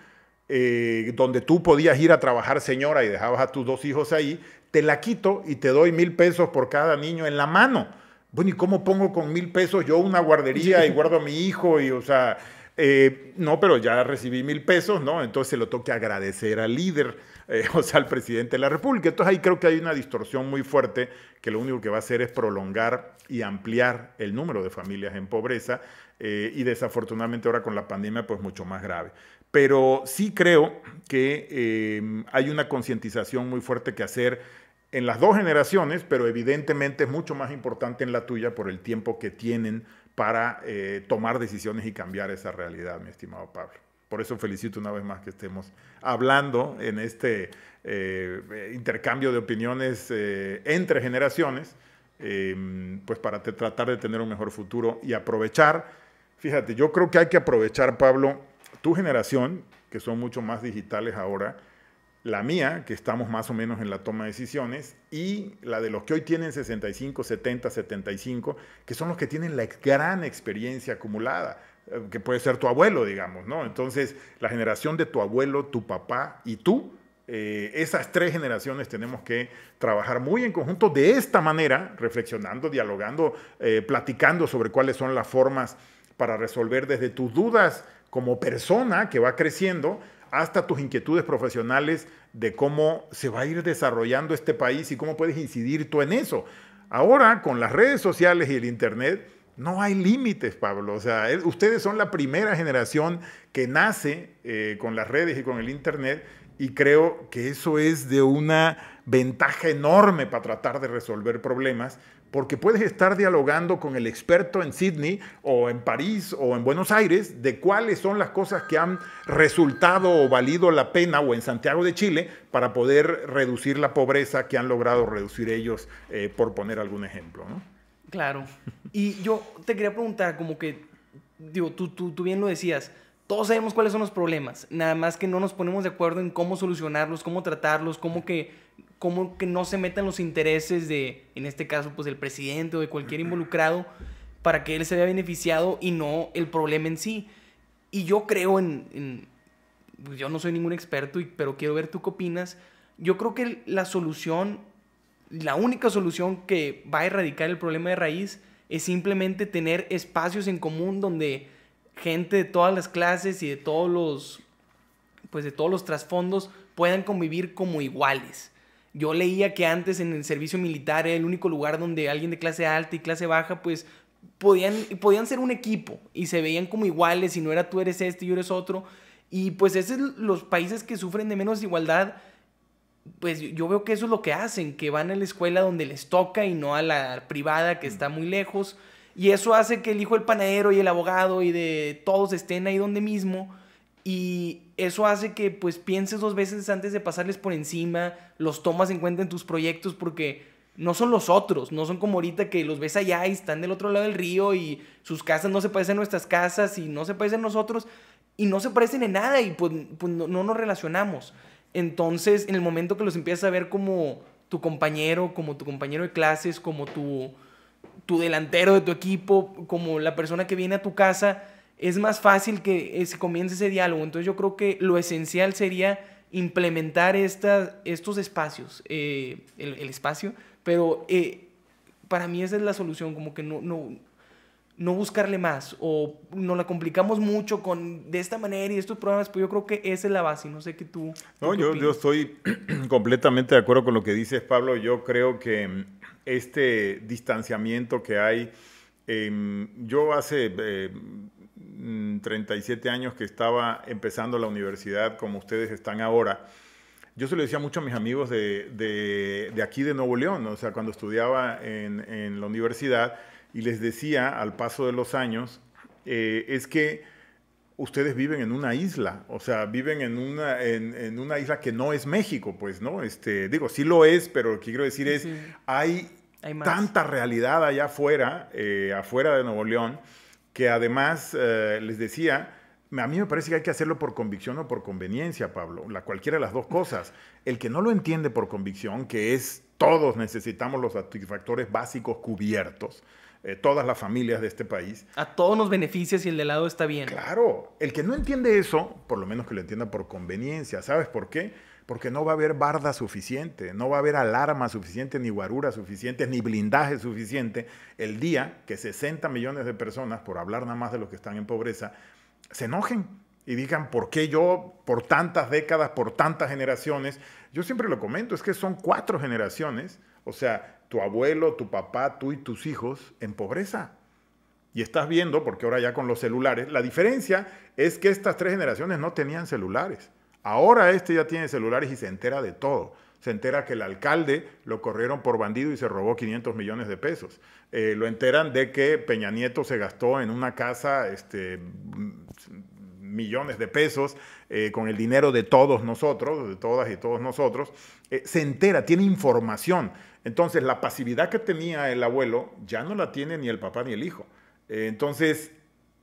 Eh, donde tú podías ir a trabajar señora y dejabas a tus dos hijos ahí te la quito y te doy mil pesos por cada niño en la mano. Bueno, ¿y cómo pongo con mil pesos yo una guardería y guardo a mi hijo? Y, o sea, eh, no, pero ya recibí mil pesos, ¿no? Entonces se lo toque agradecer al líder, eh, o sea, al presidente de la República. Entonces ahí creo que hay una distorsión muy fuerte que lo único que va a hacer es prolongar y ampliar el número de familias en pobreza eh, y desafortunadamente ahora con la pandemia pues mucho más grave. Pero sí creo que hay una concientización muy fuerte que hacer en las dos generaciones, pero evidentemente es mucho más importante en la tuya por el tiempo que tienen para eh, tomar decisiones y cambiar esa realidad, mi estimado Pablo. Por eso felicito una vez más que estemos hablando en este eh, intercambio de opiniones eh, entre generaciones, em, pues para tratar de tener un mejor futuro y aprovechar, fíjate, yo creo que hay que aprovechar, Pablo, tu generación, que son mucho más digitales ahora, la mía, que estamos más o menos en la toma de decisiones, y la de los que hoy tienen 65, 70, 75, que son los que tienen la gran experiencia acumulada, eh, que puede ser tu abuelo, digamos, ¿no? Entonces, la generación de tu abuelo, tu papá y tú, eh, esas tres generaciones tenemos que trabajar muy en conjunto de esta manera, reflexionando, dialogando, eh, platicando sobre cuáles son las formas para resolver desde tus dudas como persona que va creciendo hasta tus inquietudes profesionales de cómo se va a ir desarrollando este país y cómo puedes incidir tú en eso. Ahora, con las redes sociales y el Internet, no hay límites, Pablo. O sea, ustedes son la primera generación que nace eh, con las redes y con el Internet y creo que eso es de una ventaja enorme para tratar de resolver problemas porque puedes estar dialogando con el experto en Sydney o en París o en Buenos Aires de cuáles son las cosas que han resultado o valido la pena o en Santiago de Chile para poder reducir la pobreza que han logrado reducir ellos, eh, por poner algún ejemplo. Claro. Y yo te quería preguntar, como que, digo, tú, tú, tú bien lo decías, todos sabemos cuáles son los problemas, nada más que no nos ponemos de acuerdo en cómo solucionarlos, cómo tratarlos, cómo que cómo que no se metan los intereses de, en este caso, pues el presidente o de cualquier involucrado para que él se vea beneficiado y no el problema en sí. Y yo creo en, pues, yo no soy ningún experto, pero quiero ver tú qué opinas. Yo creo que la solución, la única solución que va a erradicar el problema de raíz es simplemente tener espacios en común donde gente de todas las clases y de todos los, pues de todos los trasfondos puedan convivir como iguales yo leía que antes en el servicio militar era el único lugar donde alguien de clase alta y clase baja, pues podían, podían ser un equipo y se veían como iguales y no era tú eres este y yo eres otro. Y pues esos los países que sufren de menos igualdad, pues yo veo que eso es lo que hacen, que van a la escuela donde les toca y no a la privada que mm. está muy lejos. Y eso hace que el hijo del panadero y el abogado y de todos estén ahí donde mismo y eso hace que pues pienses dos veces antes de pasarles por encima, los tomas en cuenta en tus proyectos porque no son los otros, no son como ahorita que los ves allá y están del otro lado del río y sus casas no se parecen a nuestras casas y no se parecen a nosotros y no se parecen en nada y pues, pues no, nos relacionamos. Entonces, en el momento que los empiezas a ver como tu compañero, como tu compañero de clases, como tu, tu delantero de tu equipo, como la persona que viene a tu casa, es más fácil que eh, se comience ese diálogo. Entonces yo creo que lo esencial sería implementar estas estos espacios, eh, el, espacio, pero eh, para mí esa es la solución, como que no, no, no buscarle más o no la complicamos mucho con de esta manera y estos programas, pues yo creo que esa es la base, no sé qué tú... No, yo, yo, estoy completamente de acuerdo con lo que dices, Pablo, yo creo que mm, este distanciamiento que hay, em, yo hace 37 mm, años que estaba empezando la universidad como ustedes están ahora, yo se lo decía mucho a mis amigos de, aquí de Nuevo León, o sea, cuando estudiaba en, la universidad y les decía al paso de los años, eh, es que ustedes viven en una isla, o sea, viven en una, en, una isla que no es México, pues, ¿no? Este, digo, sí lo es, pero lo que quiero decir es, hay, tanta realidad allá afuera, eh, afuera de Nuevo León que además eh, les decía, a mí me parece que hay que hacerlo por convicción o por conveniencia, Pablo, la, cualquiera de las dos cosas. El que no lo entiende por convicción, que es todos necesitamos los satisfactores básicos cubiertos, eh, todas las familias de este país. A todos nos beneficia si el de lado está bien. Claro, el que no entiende eso, por lo menos que lo entienda por conveniencia, ¿sabes por qué? porque no va a haber barda suficiente, no va a haber alarma suficiente, ni guarura suficiente, ni blindaje suficiente el día que 60 millones de personas, por hablar nada más de los que están en pobreza, se enojen y digan, ¿por qué yo por tantas décadas, por tantas generaciones? Yo siempre lo comento, es que son cuatro generaciones, o sea, tu abuelo, tu papá, tú y tus hijos en pobreza. Y estás viendo, porque ahora ya con los celulares, la diferencia es que estas tres generaciones no tenían celulares. Ahora este ya tiene celulares y se entera de todo. Se entera que el alcalde lo corrieron por bandido y se robó 500 millones de pesos. Eh, lo enteran de que Peña Nieto se gastó en una casa este, mm, millones de pesos eh, con el dinero de todos nosotros, de todas y todos nosotros, eh, se entera, tiene información. Entonces la pasividad que tenía el abuelo ya no la tiene ni el papá ni el hijo. entonces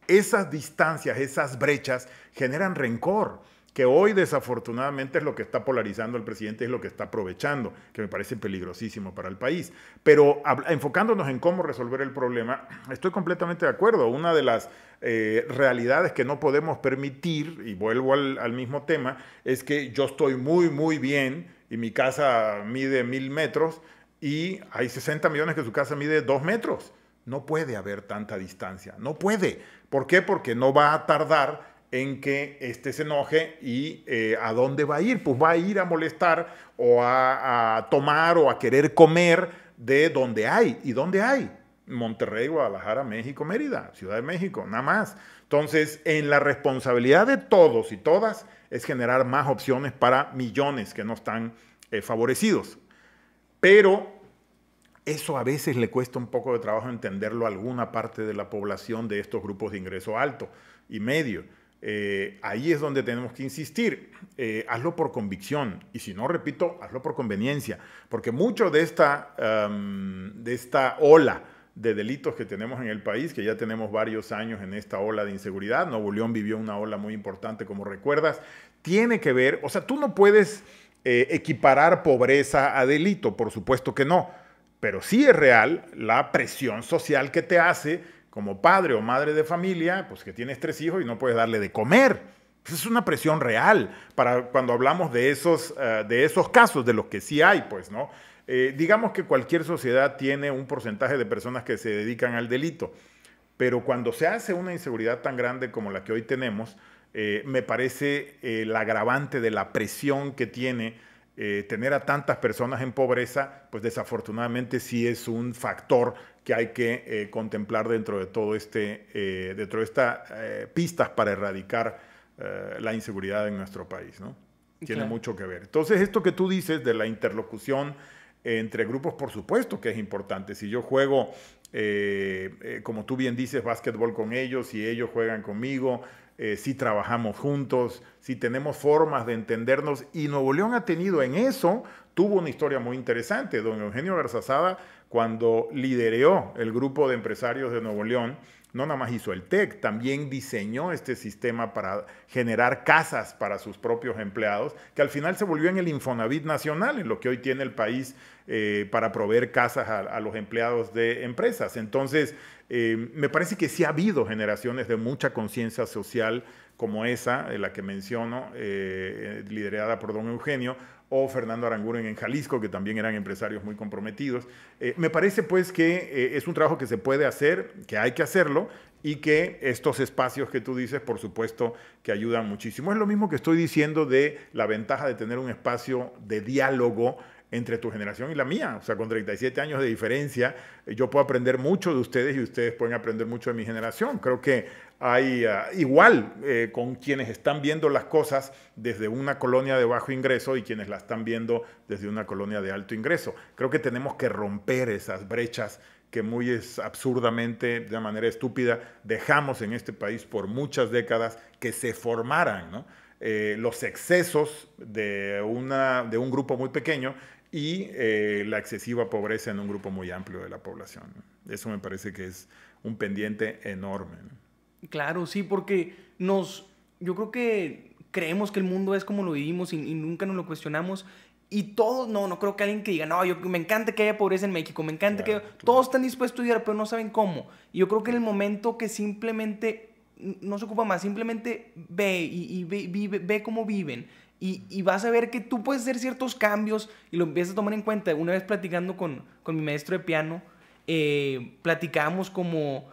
esas distancias, esas brechas generan rencor que hoy desafortunadamente es lo que está polarizando al presidente, es lo que está aprovechando, que me parece peligrosísimo para el país. Pero enfocándonos en cómo resolver el problema, estoy completamente de acuerdo. Una de las eh, realidades que no podemos permitir, y vuelvo al, al mismo tema, es que yo estoy muy, muy bien y mi casa mide mil metros y hay 60 millones que su casa mide dos metros. No puede haber tanta distancia, no puede. ¿Por qué? Porque no va a tardar en que este se enoje y eh, a dónde va a ir. Pues va a ir a molestar o a, tomar o a querer comer de donde hay. ¿Y dónde hay? Monterrey, Guadalajara, México, Mérida, Ciudad de México, nada más. Entonces, en la responsabilidad de todos y todas es generar más opciones para millones que no están eh, favorecidos. Pero eso a veces le cuesta un poco de trabajo entenderlo a alguna parte de la población de estos grupos de ingreso alto y medio. Eh, ahí es donde tenemos que insistir. Eh, hazlo por convicción y si no, repito, hazlo por conveniencia, porque mucho de esta, de esta ola de delitos que tenemos en el país, que ya tenemos varios años en esta ola de inseguridad, Nuevo León vivió una ola muy importante, como recuerdas, tiene que ver, o sea, tú no puedes eh, equiparar pobreza a delito, por supuesto que no, pero sí es real la presión social que te hace como padre o madre de familia, pues que tienes tres hijos y no puedes darle de comer. Pues, es una presión real para cuando hablamos de esos, eh, de esos casos, de los que sí hay, pues, ¿no? Eh, digamos que cualquier sociedad tiene un porcentaje de personas que se dedican al delito, pero cuando se hace una inseguridad tan grande como la que hoy tenemos, eh, me parece el agravante de la presión que tiene tener a tantas personas en pobreza, pues desafortunadamente sí es un factor que hay que eh, contemplar dentro de todo este, eh, dentro de estas eh, pistas para erradicar la inseguridad en nuestro país, ¿no? Tiene mucho que ver. Entonces, esto que tú dices de la interlocución entre grupos, por supuesto que es importante. Si yo juego, como tú bien dices, básquetbol con ellos, si ellos juegan conmigo, si trabajamos juntos, si tenemos formas de entendernos. Y Nuevo León ha tenido en eso, tuvo una historia muy interesante. Don Eugenio Garzazada cuando lidereó el grupo de empresarios de Nuevo León, no nada más hizo el TEC, también diseñó este sistema para generar casas para sus propios empleados, que al final se volvió en el Infonavit Nacional, en lo que hoy tiene el país eh, para proveer casas a, los empleados de empresas. Entonces, eh, me parece que sí ha habido generaciones de mucha conciencia social como esa, eh, la que menciono, eh, eh, liderada por don Eugenio, o Fernando Aranguren en Jalisco, que también eran empresarios muy comprometidos. me parece pues que es un trabajo que se puede hacer, que hay que hacerlo y que estos espacios que tú dices, por supuesto, que ayudan muchísimo. Es lo mismo que estoy diciendo de la ventaja de tener un espacio de diálogo entre tu generación y la mía. O sea, con 37 años de diferencia, yo puedo aprender mucho de ustedes y ustedes pueden aprender mucho de mi generación. Creo que hay ah, igual eh, con quienes están viendo las cosas desde una colonia de bajo ingreso y quienes la están viendo desde una colonia de alto ingreso. Creo que tenemos que romper esas brechas que muy absurdamente, de manera estúpida, dejamos en este país por muchas décadas que se formaran eh, los excesos de, una, de un grupo muy pequeño y eh, la excesiva pobreza en un grupo muy amplio de la población. Eso me parece que es un pendiente enorme. Claro, sí, porque nos, yo creo que creemos que el mundo es como lo vivimos y, nunca nos lo cuestionamos. Y todos, no, no creo que alguien que diga, no, yo, me encanta que haya pobreza en México, me encanta que... Todos están dispuestos a estudiar, pero no saben cómo. Y yo creo que en el momento que simplemente, no se ocupa más, simplemente ve y, ve, ve cómo viven. Y, vas a ver que tú puedes hacer ciertos cambios y lo empiezas a tomar en cuenta. Una vez platicando con, mi maestro de piano, eh, platicamos como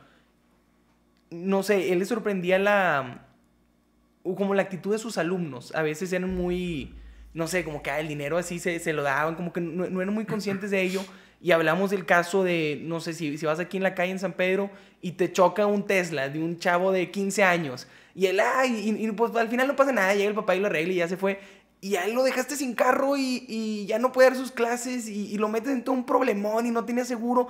no sé, él le sorprendía la, como la actitud de sus alumnos. A veces eran muy, no sé, como que ah, el dinero así se, lo daban, como que no, eran muy conscientes de ello. Y hablamos del caso de, no sé, si, si vas aquí en la calle en San Pedro y te choca un Tesla de un chavo de 15 años. Y él, ay, y, pues al final no pasa nada, llega el papá y lo arregla y ya se fue. Y ahí lo dejaste sin carro y, ya no puede dar sus clases y, lo metes en todo un problemón y no tiene seguro.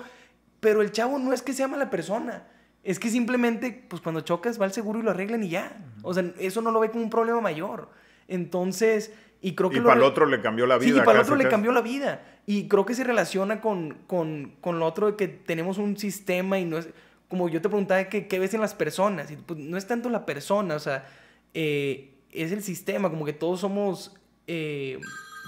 Pero el chavo no es que sea mala persona es que simplemente, pues cuando chocas, va al seguro y lo arreglan y ya. O sea, eso no lo ve como un problema mayor. Entonces, y creo que... Y para el otro le cambió la vida. Sí, y para el otro le cambió la vida. Y creo que se relaciona con, lo otro de que tenemos un sistema y no es... Como yo te preguntaba, ¿qué, qué ves en las personas? Y, pues, no es tanto la persona, o sea, eh, es el sistema, como que todos somos eh,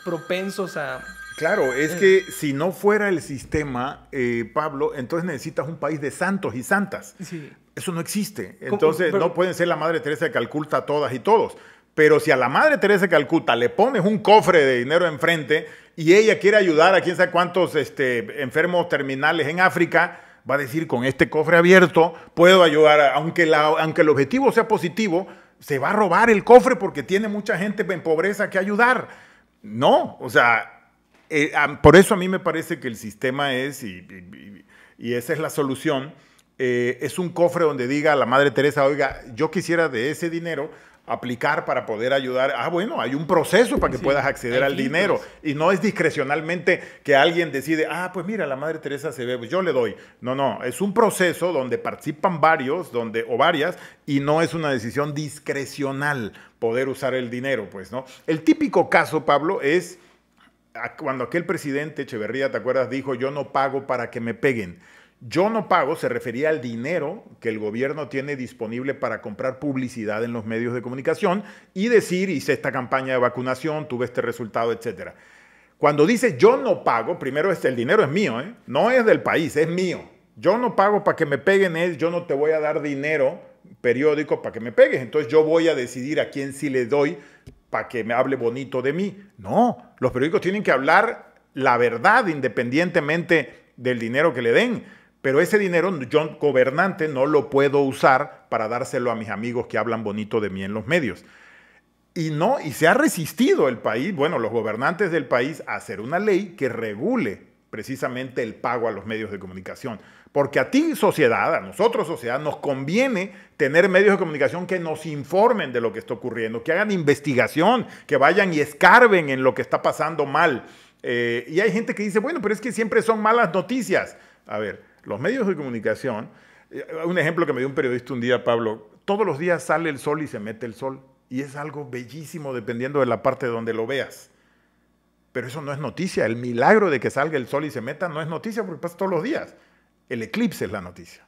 propensos a, Claro, es eh. que si no fuera el sistema, eh, Pablo, entonces necesitas un país de santos y santas. Sí. Eso no existe. Entonces no pueden ser la Madre Teresa de Calcuta a todas y todos. Pero si a la Madre Teresa de Calcuta le pones un cofre de dinero enfrente y ella quiere ayudar a quién sabe cuántos este, enfermos terminales en África, va a decir, con este cofre abierto puedo ayudar, aunque, la, aunque el objetivo sea positivo, se va a robar el cofre porque tiene mucha gente en pobreza que ayudar. No, o sea, eh, por eso a mí me parece que el sistema es, y, esa es la solución, eh, es un cofre donde diga la Madre Teresa, oiga, yo quisiera de ese dinero aplicar para poder ayudar. Ah, bueno, hay un proceso para que puedas acceder al dinero y no es discrecionalmente que alguien decide, ah, pues mira, la Madre Teresa se ve, pues yo le doy. No, no, es un proceso donde participan varios, donde o varias y no es una decisión discrecional poder usar el dinero, pues, ¿no? El típico caso, Pablo, es cuando aquel presidente Echeverría, ¿te acuerdas? Dijo, yo no pago para que me peguen. Yo no pago se refería al dinero que el gobierno tiene disponible para comprar publicidad en los medios de comunicación y decir, hice esta campaña de vacunación, tuve este resultado, etc. Cuando dice yo no pago, primero es, el dinero es mío, ¿eh? no es del país, es mío. Yo no pago para que me peguen es yo no te voy a dar dinero periódico para que me pegues. Entonces yo voy a decidir a quién sí le doy para que me hable bonito de mí. No, los periódicos tienen que hablar la verdad independientemente del dinero que le den. Pero ese dinero yo, gobernante, no lo puedo usar para dárselo a mis amigos que hablan bonito de mí en los medios. Y no, y se ha resistido el país, bueno, los gobernantes del país a hacer una ley que regule precisamente el pago a los medios de comunicación. Porque a ti, sociedad, a nosotros, sociedad, nos conviene tener medios de comunicación que nos informen de lo que está ocurriendo, que hagan investigación, que vayan y escarben en lo que está pasando mal. Eh, y hay gente que dice, bueno, pero es que siempre son malas noticias. A ver, los medios de comunicación, eh, un ejemplo que me dio un periodista un día, Pablo, todos los días sale el sol y se mete el sol. Y es algo bellísimo dependiendo de la parte donde lo veas. Pero eso no es noticia. El milagro de que salga el sol y se meta no es noticia porque pasa todos los días. El eclipse es la noticia.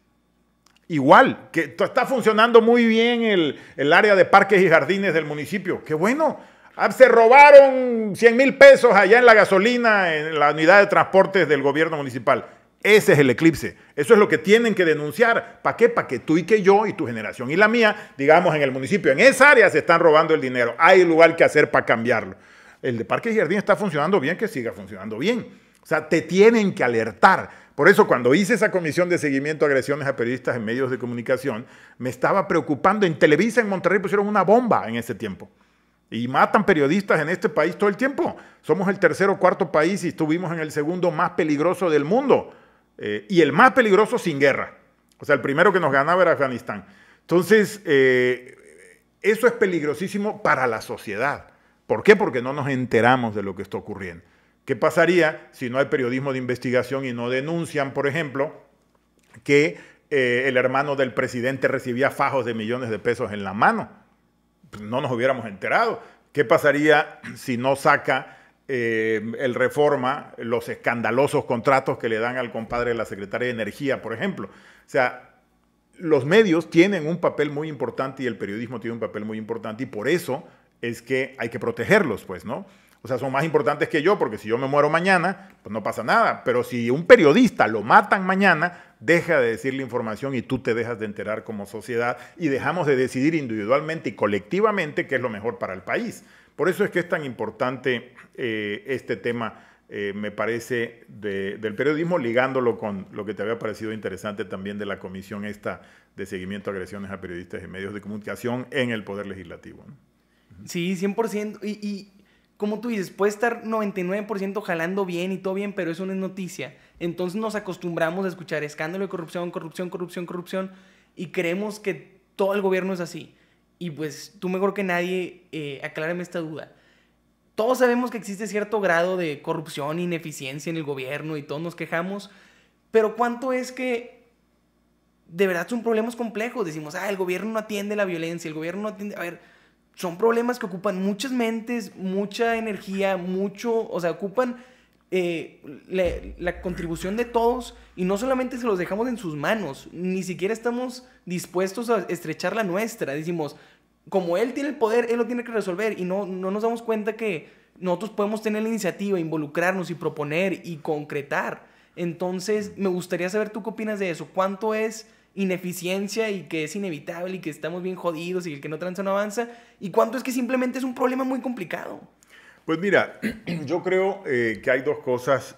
Igual, que está funcionando muy bien el, área de parques y jardines del municipio. Qué bueno. Ah, se robaron 100 mil pesos allá en la gasolina, en la unidad de transportes del gobierno municipal. Ese es el eclipse. Eso es lo que tienen que denunciar. ¿Para qué? Para que tú y que yo y tu generación y la mía, digamos, en el municipio, en esa área se están robando el dinero. Hay lugar que hacer para cambiarlo. El de parques y jardines está funcionando bien, que siga funcionando bien. O sea, te tienen que alertar. Por eso cuando hice esa comisión de seguimiento a agresiones a periodistas en medios de comunicación, me estaba preocupando. En Televisa, en Monterrey, pusieron una bomba en ese tiempo. Y matan periodistas en este país todo el tiempo. Somos el tercer o cuarto país y estuvimos en el segundo más peligroso del mundo. Eh, y el más peligroso sin guerra. O sea, el primero que nos ganaba era Afganistán. Entonces, eh, eso es peligrosísimo para la sociedad. ¿Por qué? Porque no nos enteramos de lo que está ocurriendo. ¿Qué pasaría si no hay periodismo de investigación y no denuncian, por ejemplo, que eh, el hermano del presidente recibía fajos de millones de pesos en la mano? Pues, no nos hubiéramos enterado. ¿Qué pasaría si no saca eh, el Reforma los escandalosos contratos que le dan al compadre de la Secretaría de Energía, por ejemplo? O sea, los medios tienen un papel muy importante y el periodismo tiene un papel muy importante y por eso es que hay que protegerlos, pues, ¿no? O sea, son más importantes que yo, porque si yo me muero mañana, pues no pasa nada. Pero si un periodista lo matan mañana, deja de decir la información y tú te dejas de enterar como sociedad y dejamos de decidir individualmente y colectivamente qué es lo mejor para el país. Por eso es que es tan importante eh, este tema, eh, me parece, del periodismo, ligándolo con lo que te había parecido interesante también de la comisión esta de seguimiento a agresiones a periodistas y medios de comunicación en el Poder Legislativo. Sí, 100%. y como tú dices, puede estar 99% jalando bien y todo bien, pero eso no es noticia. Entonces nos acostumbramos a escuchar escándalo de corrupción, corrupción, corrupción, corrupción, y creemos que todo el gobierno es así. Y pues tú mejor que nadie, eh, esta duda. Todos sabemos que existe cierto grado de corrupción, ineficiencia en el gobierno y todos nos quejamos, pero ¿cuánto es que de verdad son problemas complejos? Decimos, ah, el gobierno no atiende la violencia, el gobierno no atiende... A ver, son problemas que ocupan muchas mentes, mucha energía, mucho, o sea, ocupan eh, la, contribución de todos y no solamente se los dejamos en sus manos, ni siquiera estamos dispuestos a estrechar la nuestra. Decimos, como él tiene el poder, él lo tiene que resolver y no, no nos damos cuenta que nosotros podemos tener la iniciativa, involucrarnos y proponer y concretar. Entonces, me gustaría saber tú qué opinas de eso. ¿Cuánto es ineficiencia y que es inevitable y que estamos bien jodidos y el que no tranza no avanza, y cuánto es que simplemente es un problema muy complicado. Pues mira, yo creo eh, que hay dos cosas,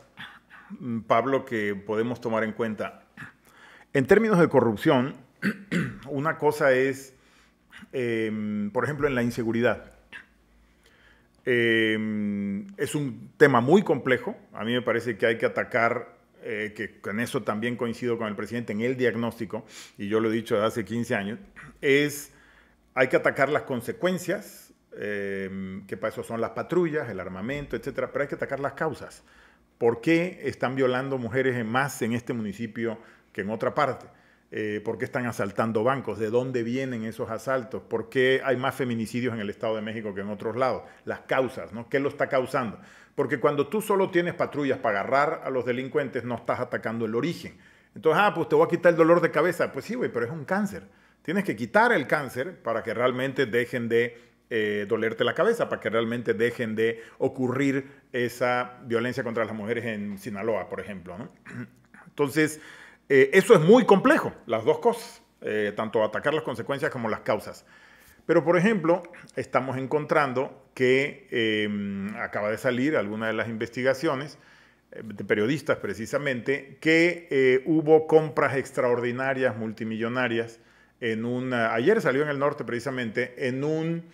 mm, Pablo, que podemos tomar en cuenta. En términos de corrupción, una cosa es, em, por ejemplo, en la inseguridad. Em, es un tema muy complejo. A mí me parece que hay que atacar eh, que en eso también coincido con el presidente en el diagnóstico, y yo lo he dicho desde hace 15 años, es hay que atacar las consecuencias, eh, que para eso son las patrullas, el armamento, etcétera, pero hay que atacar las causas. ¿Por qué están violando mujeres más en este municipio que en otra parte? Eh, por qué están asaltando bancos, de dónde vienen esos asaltos, por qué hay más feminicidios en el Estado de México que en otros lados, las causas, ¿no? ¿Qué lo está causando? Porque cuando tú solo tienes patrullas para agarrar a los delincuentes, no estás atacando el origen. Entonces, ah, pues te voy a quitar el dolor de cabeza. Pues sí, güey, pero es un cáncer. Tienes que quitar el cáncer para que realmente dejen de eh, dolerte la cabeza, para que realmente dejen de ocurrir esa violencia contra las mujeres en Sinaloa, por ejemplo. Entonces, eh, eso es muy complejo, las dos cosas, eh, tanto atacar las consecuencias como las causas. Pero, por ejemplo, estamos encontrando que em, acaba de salir alguna de las investigaciones eh, de periodistas precisamente, que eh, hubo compras extraordinarias, multimillonarias, en un, ayer salió en el norte precisamente, en un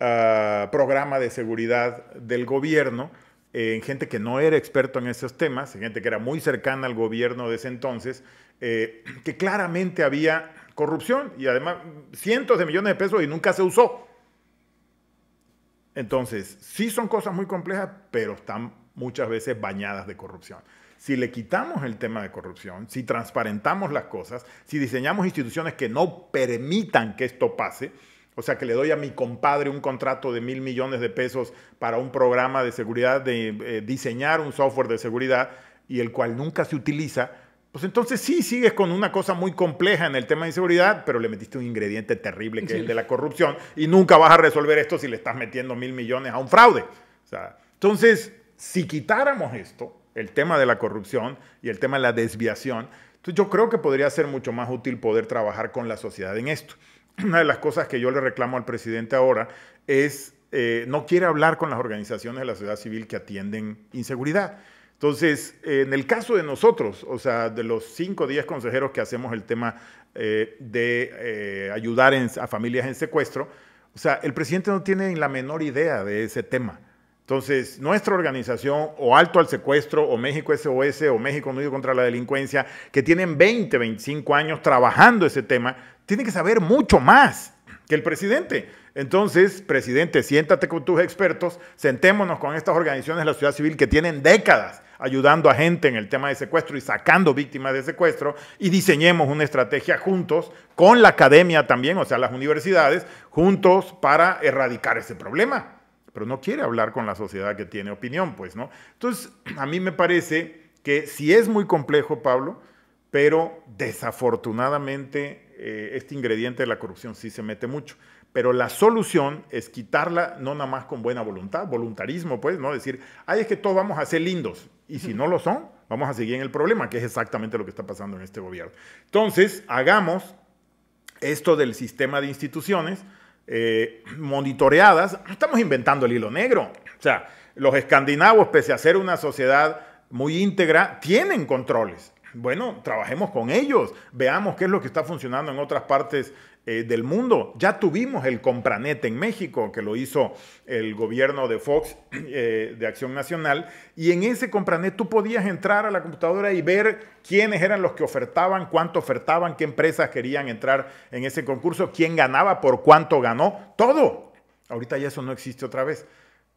ah, programa de seguridad del gobierno, en gente que no era experto en esos temas, gente que era muy cercana al gobierno de ese entonces, eh, que claramente había corrupción y además cientos de millones de pesos y nunca se usó. Entonces, sí son cosas muy complejas, pero están muchas veces bañadas de corrupción. Si le quitamos el tema de corrupción, si transparentamos las cosas, si diseñamos instituciones que no permitan que esto pase, o sea, que le doy a mi compadre un contrato de mil millones de pesos para un programa de seguridad, de eh, diseñar un software de seguridad y el cual nunca se utiliza, pues entonces sí sigues con una cosa muy compleja en el tema de inseguridad, pero le metiste un ingrediente terrible que es el de la corrupción y nunca vas a resolver esto si le estás metiendo mil millones a un fraude. entonces, si quitáramos esto, el tema de la corrupción y el tema de la desviación, yo creo que podría ser mucho más útil poder trabajar con la sociedad en esto. Una de las cosas que yo le reclamo al presidente ahora es, eh, no quiere hablar con las organizaciones de la sociedad civil que atienden inseguridad. Entonces, en el caso de nosotros, o sea, de los cinco o consejeros que hacemos el tema eh, de eh, ayudar a familias en secuestro, o sea, el presidente no tiene la menor idea de ese tema. Entonces, nuestra organización, o Alto al Secuestro, o México SOS, o México Unido contra la Delincuencia, que tienen 20, 25 años trabajando ese tema, tiene que saber mucho más que el presidente. Entonces, presidente, siéntate con tus expertos, sentémonos con estas organizaciones de la Ciudad civil que tienen décadas ayudando a gente en el tema de secuestro y sacando víctimas de secuestro y diseñemos una estrategia juntos con la academia también, o sea, las universidades, juntos para erradicar ese problema. Pero no quiere hablar con la sociedad que tiene opinión, pues, ¿no? Entonces, a mí me parece que sí es muy complejo, Pablo, pero desafortunadamente eh, este ingrediente de la corrupción sí se mete mucho. Pero la solución es quitarla no nada más con buena voluntad, voluntarismo, pues, ¿no? Decir, ay, es que todos vamos a ser lindos. Y si no lo son, vamos a seguir en el problema, que es exactamente lo que está pasando en este gobierno. Entonces, hagamos esto del sistema de instituciones eh, monitoreadas. Estamos inventando el hilo negro. O sea, los escandinavos, pese a ser una sociedad muy íntegra, tienen controles. Bueno, trabajemos con ellos, veamos qué es lo que está funcionando en otras partes eh, del mundo. Ya tuvimos el Compranet en México, que lo hizo el gobierno de Fox eh, de Acción Nacional, y en ese Compranet tú podías entrar a la computadora y ver quiénes eran los que ofertaban, cuánto ofertaban, qué empresas querían entrar en ese concurso, quién ganaba, por cuánto ganó, todo. Ahorita ya eso no existe otra vez.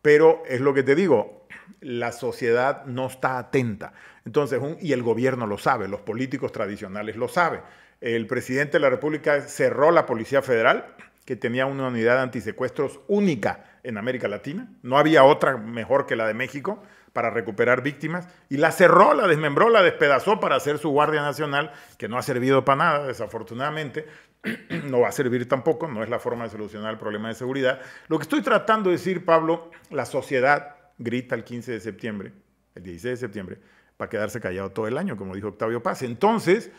Pero es lo que te digo, la sociedad no está atenta. Entonces, y el gobierno lo sabe, los políticos tradicionales lo saben el presidente de la República cerró la Policía Federal, que tenía una unidad de antisecuestros única en América Latina. No había otra mejor que la de México para recuperar víctimas. Y la cerró, la desmembró, la despedazó para hacer su Guardia Nacional, que no ha servido para nada, desafortunadamente. No va a servir tampoco, no es la forma de solucionar el problema de seguridad. Lo que estoy tratando de decir, Pablo, la sociedad grita el 15 de septiembre, el 16 de septiembre, para quedarse callado todo el año, como dijo Octavio Paz. Entonces,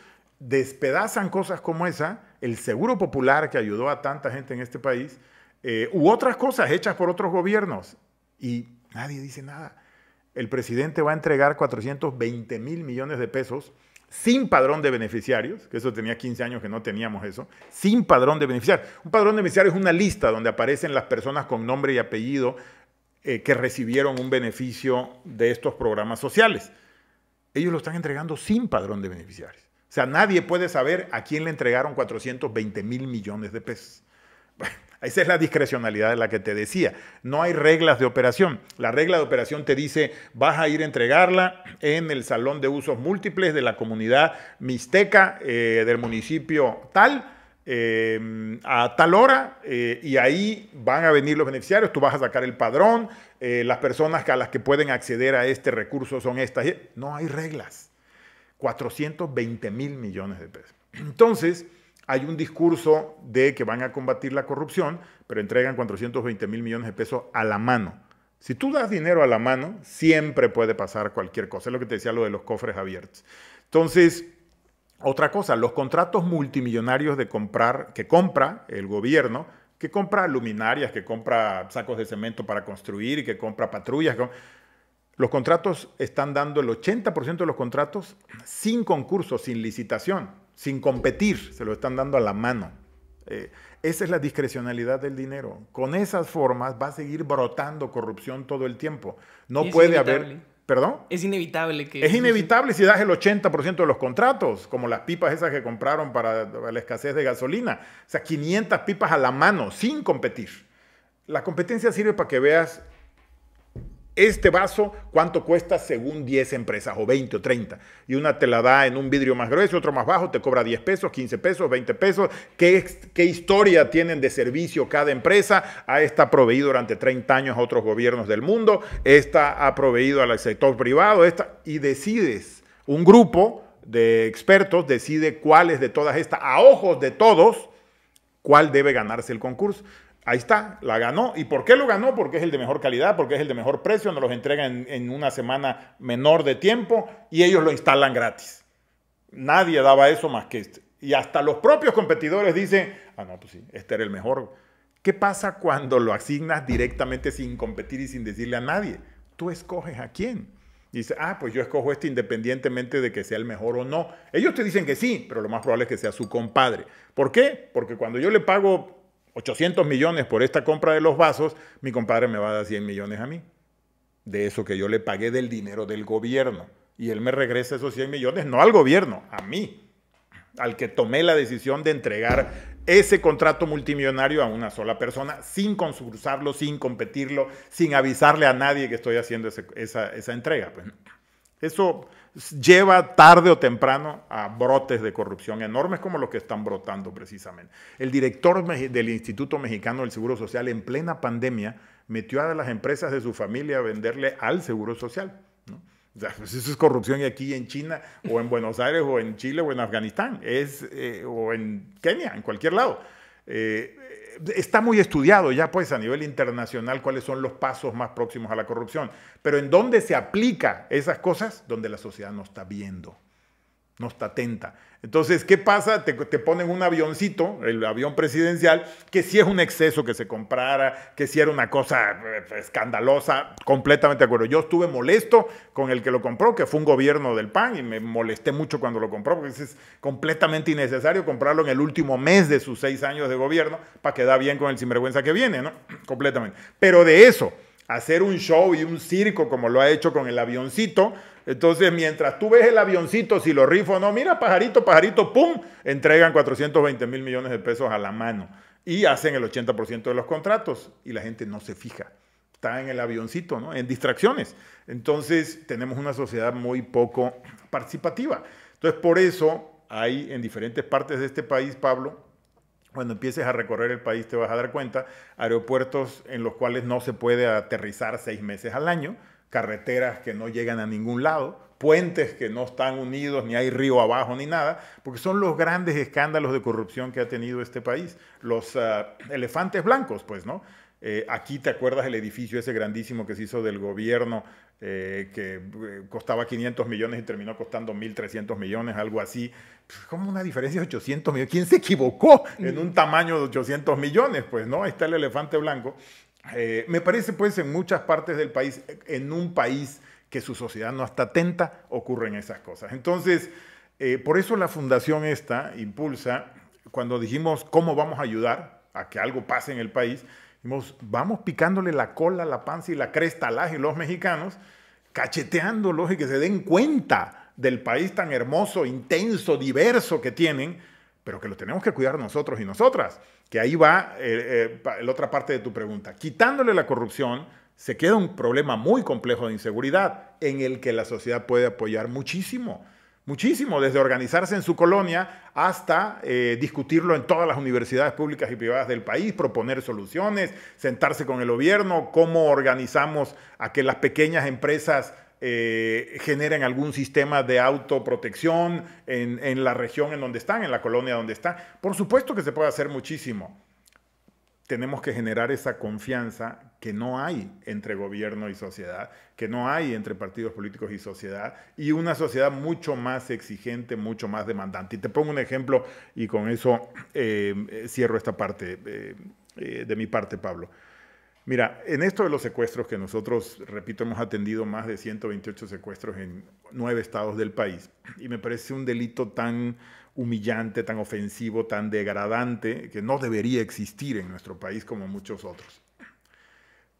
despedazan cosas como esa, el Seguro Popular que ayudó a tanta gente en este país, eh, u otras cosas hechas por otros gobiernos, y nadie dice nada. El presidente va a entregar 420 mil millones de pesos sin padrón de beneficiarios, que eso tenía 15 años que no teníamos eso, sin padrón de beneficiarios. Un padrón de beneficiarios es una lista donde aparecen las personas con nombre y apellido eh, que recibieron un beneficio de estos programas sociales. Ellos lo están entregando sin padrón de beneficiarios. O sea, nadie puede saber a quién le entregaron 420 mil millones de pesos. esa es la discrecionalidad de la que te decía. No hay reglas de operación. La regla de operación te dice, vas a ir a entregarla en el salón de usos múltiples de la comunidad mixteca eh, del municipio tal. Eh, a tal hora eh, y ahí van a venir los beneficiarios, tú vas a sacar el padrón, las personas a las que pueden acceder a este recurso son estas. No hay reglas. 420 mil millones de pesos. Entonces, hay un discurso de que van a combatir la corrupción, pero entregan 420 mil millones de pesos a la mano. Si tú das dinero a la mano, siempre puede pasar cualquier cosa. Es lo que te decía lo de los cofres abiertos. Entonces, otra cosa, los contratos multimillonarios de comprar, que compra el gobierno, que compra luminarias, que compra sacos de cemento para construir, que compra patrullas, que los contratos están dando el 80% de los contratos sin concurso, sin licitación, sin competir, se lo están dando a la mano. Eh, esa es la discrecionalidad del dinero. Con esas formas va a seguir brotando corrupción todo el tiempo. No puede haber... ¿Perdón? Es inevitable que... Es inevitable si das el 80% de los contratos, como las pipas esas que compraron para la escasez de gasolina. O sea, 500 pipas a la mano, sin competir. La competencia sirve para que veas este vaso, ¿cuánto cuesta según 10 empresas o 20 o 30? Y una te la da en un vidrio más grueso, otro más bajo, te cobra 10 pesos, 15 pesos, 20 pesos. ¿Qué, historia tienen de servicio cada empresa? A esta ha proveído durante 30 años a otros gobiernos del mundo, esta ha proveído al sector privado, esta, y decides, un grupo de expertos decide cuáles de todas estas, a ojos de todos, cuál debe ganarse el concurso. Ahí está, la ganó. ¿Y por qué lo ganó? Porque es el de mejor calidad, porque es el de mejor precio, nos los entregan en, una semana menor de tiempo y ellos lo instalan gratis. Nadie daba eso más que este. Y hasta los propios competidores dicen, ah, no, pues sí, este era el mejor. ¿Qué pasa cuando lo asignas directamente sin competir y sin decirle a nadie? Tú escoges a quién. Dice, ah, pues yo escojo este independientemente de que sea el mejor o no. Ellos te dicen que sí, pero lo más probable es que sea su compadre. ¿Por qué? Porque cuando yo le pago 800 millones por esta compra de los vasos, mi compadre me va a dar 100 millones a mí. De eso que yo le pagué del dinero del gobierno. Y él me regresa esos 100 millones, no al gobierno, a mí, al que tomé la decisión de entregar ese contrato multimillonario a una sola persona, sin concursarlo, sin competirlo, sin avisarle a nadie que estoy haciendo esa, entrega. Pues. eso lleva tarde o temprano a brotes de corrupción enormes como los que están brotando precisamente. El director del Instituto Mexicano del Seguro Social en plena pandemia metió a las empresas de su familia a venderle al Seguro Social. Pues, eso es corrupción y aquí en China, o en Buenos Aires, o en Chile, o en Afganistán, es, eh, o en Kenia, en cualquier lado. Eh, está muy estudiado ya pues a nivel internacional cuáles son los pasos más próximos a la corrupción, pero en dónde se aplica esas cosas donde la sociedad no está viendo no está atenta. Entonces, ¿qué pasa? Te, ponen un avioncito, el avión presidencial, que si sí es un exceso que se comprara, que si era una cosa eh, escandalosa, completamente de acuerdo. Yo estuve molesto con el que lo compró, que fue un gobierno del PAN, y me molesté mucho cuando lo compró, porque es completamente innecesario comprarlo en el último mes de sus seis años de gobierno para quedar bien con el sinvergüenza que viene, ¿no? Completamente. Pero de eso, hacer un show y un circo como lo ha hecho con el avioncito, entonces, mientras tú ves el avioncito, si lo rifo o no, mira, pajarito, pajarito, ¡pum! Entregan 420 mil millones de pesos a la mano y hacen el 80% de los contratos y la gente no se fija. Está en el avioncito, ¿no? En distracciones. Entonces, tenemos una sociedad muy poco participativa. Entonces, por eso hay en diferentes partes de este país, Pablo, cuando empieces a recorrer el país te vas a dar cuenta, aeropuertos en los cuales no se puede aterrizar seis meses al año, carreteras que no llegan a ningún lado, puentes que no están unidos, ni hay río abajo, ni nada, porque son los grandes escándalos de corrupción que ha tenido este país. Los ah, elefantes blancos, pues, ¿no? Eh, aquí te acuerdas el edificio ese grandísimo que se hizo del gobierno, eh, que eh, costaba 500 millones y terminó costando 1.300 millones, algo así. Pues, ¿Cómo una diferencia de 800 millones? ¿Quién se equivocó en mm. un tamaño de 800 millones? Pues no, ahí está el elefante blanco. Eh, me parece pues en muchas partes del país, en un país que su sociedad no está atenta, ocurren esas cosas. Entonces, eh, por eso la fundación esta, Impulsa, cuando dijimos cómo vamos a ayudar a que algo pase en el país, dijimos, vamos picándole la cola, la panza y la cresta a los mexicanos, cacheteándolos y que se den cuenta del país tan hermoso, intenso, diverso que tienen pero que lo tenemos que cuidar nosotros y nosotras, que ahí va eh, eh, la otra parte de tu pregunta. Quitándole la corrupción, se queda un problema muy complejo de inseguridad en el que la sociedad puede apoyar muchísimo, muchísimo, desde organizarse en su colonia hasta eh, discutirlo en todas las universidades públicas y privadas del país, proponer soluciones, sentarse con el gobierno, cómo organizamos a que las pequeñas empresas eh, generen algún sistema de autoprotección en, la región en donde están, en la colonia donde están. Por supuesto que se puede hacer muchísimo. Tenemos que generar esa confianza que no hay entre gobierno y sociedad, que no hay entre partidos políticos y sociedad, y una sociedad mucho más exigente, mucho más demandante. Y te pongo un ejemplo y con eso eh, eh, cierro esta parte eh, de mi parte, Pablo. Mira, en esto de los secuestros, que nosotros, repito, hemos atendido más de 128 secuestros en nueve estados del país, y me parece un delito tan humillante, tan ofensivo, tan degradante, que no debería existir en nuestro país como muchos otros.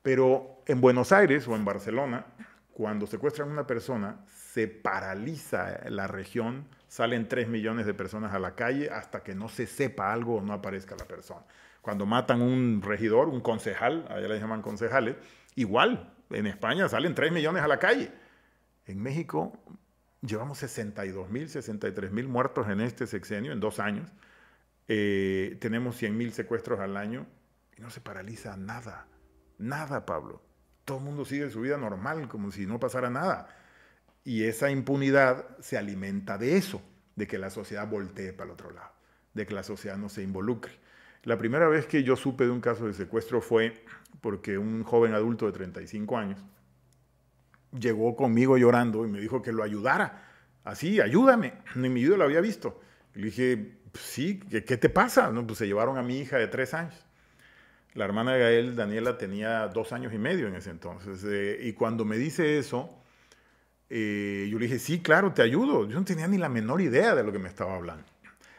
Pero en Buenos Aires o en Barcelona, cuando secuestran a una persona, se paraliza la región, salen tres millones de personas a la calle hasta que no se sepa algo o no aparezca la persona. Cuando matan un regidor, un concejal, allá le llaman concejales, igual, en España salen 3 millones a la calle. En México llevamos 62 mil, 63 mil muertos en este sexenio, en dos años. Eh, tenemos 100 mil secuestros al año y no se paraliza nada, nada, Pablo. Todo el mundo sigue su vida normal, como si no pasara nada. Y esa impunidad se alimenta de eso, de que la sociedad voltee para el otro lado, de que la sociedad no se involucre. La primera vez que yo supe de un caso de secuestro fue porque un joven adulto de 35 años llegó conmigo llorando y me dijo que lo ayudara. Así, ayúdame. Ni mi vida lo había visto. Le dije, pues sí, ¿qué, te pasa? No, pues se llevaron a mi hija de tres años. La hermana de Gael, Daniela, tenía dos años y medio en ese entonces. Eh, y cuando me dice eso, eh, yo le dije, sí, claro, te ayudo. Yo no tenía ni la menor idea de lo que me estaba hablando.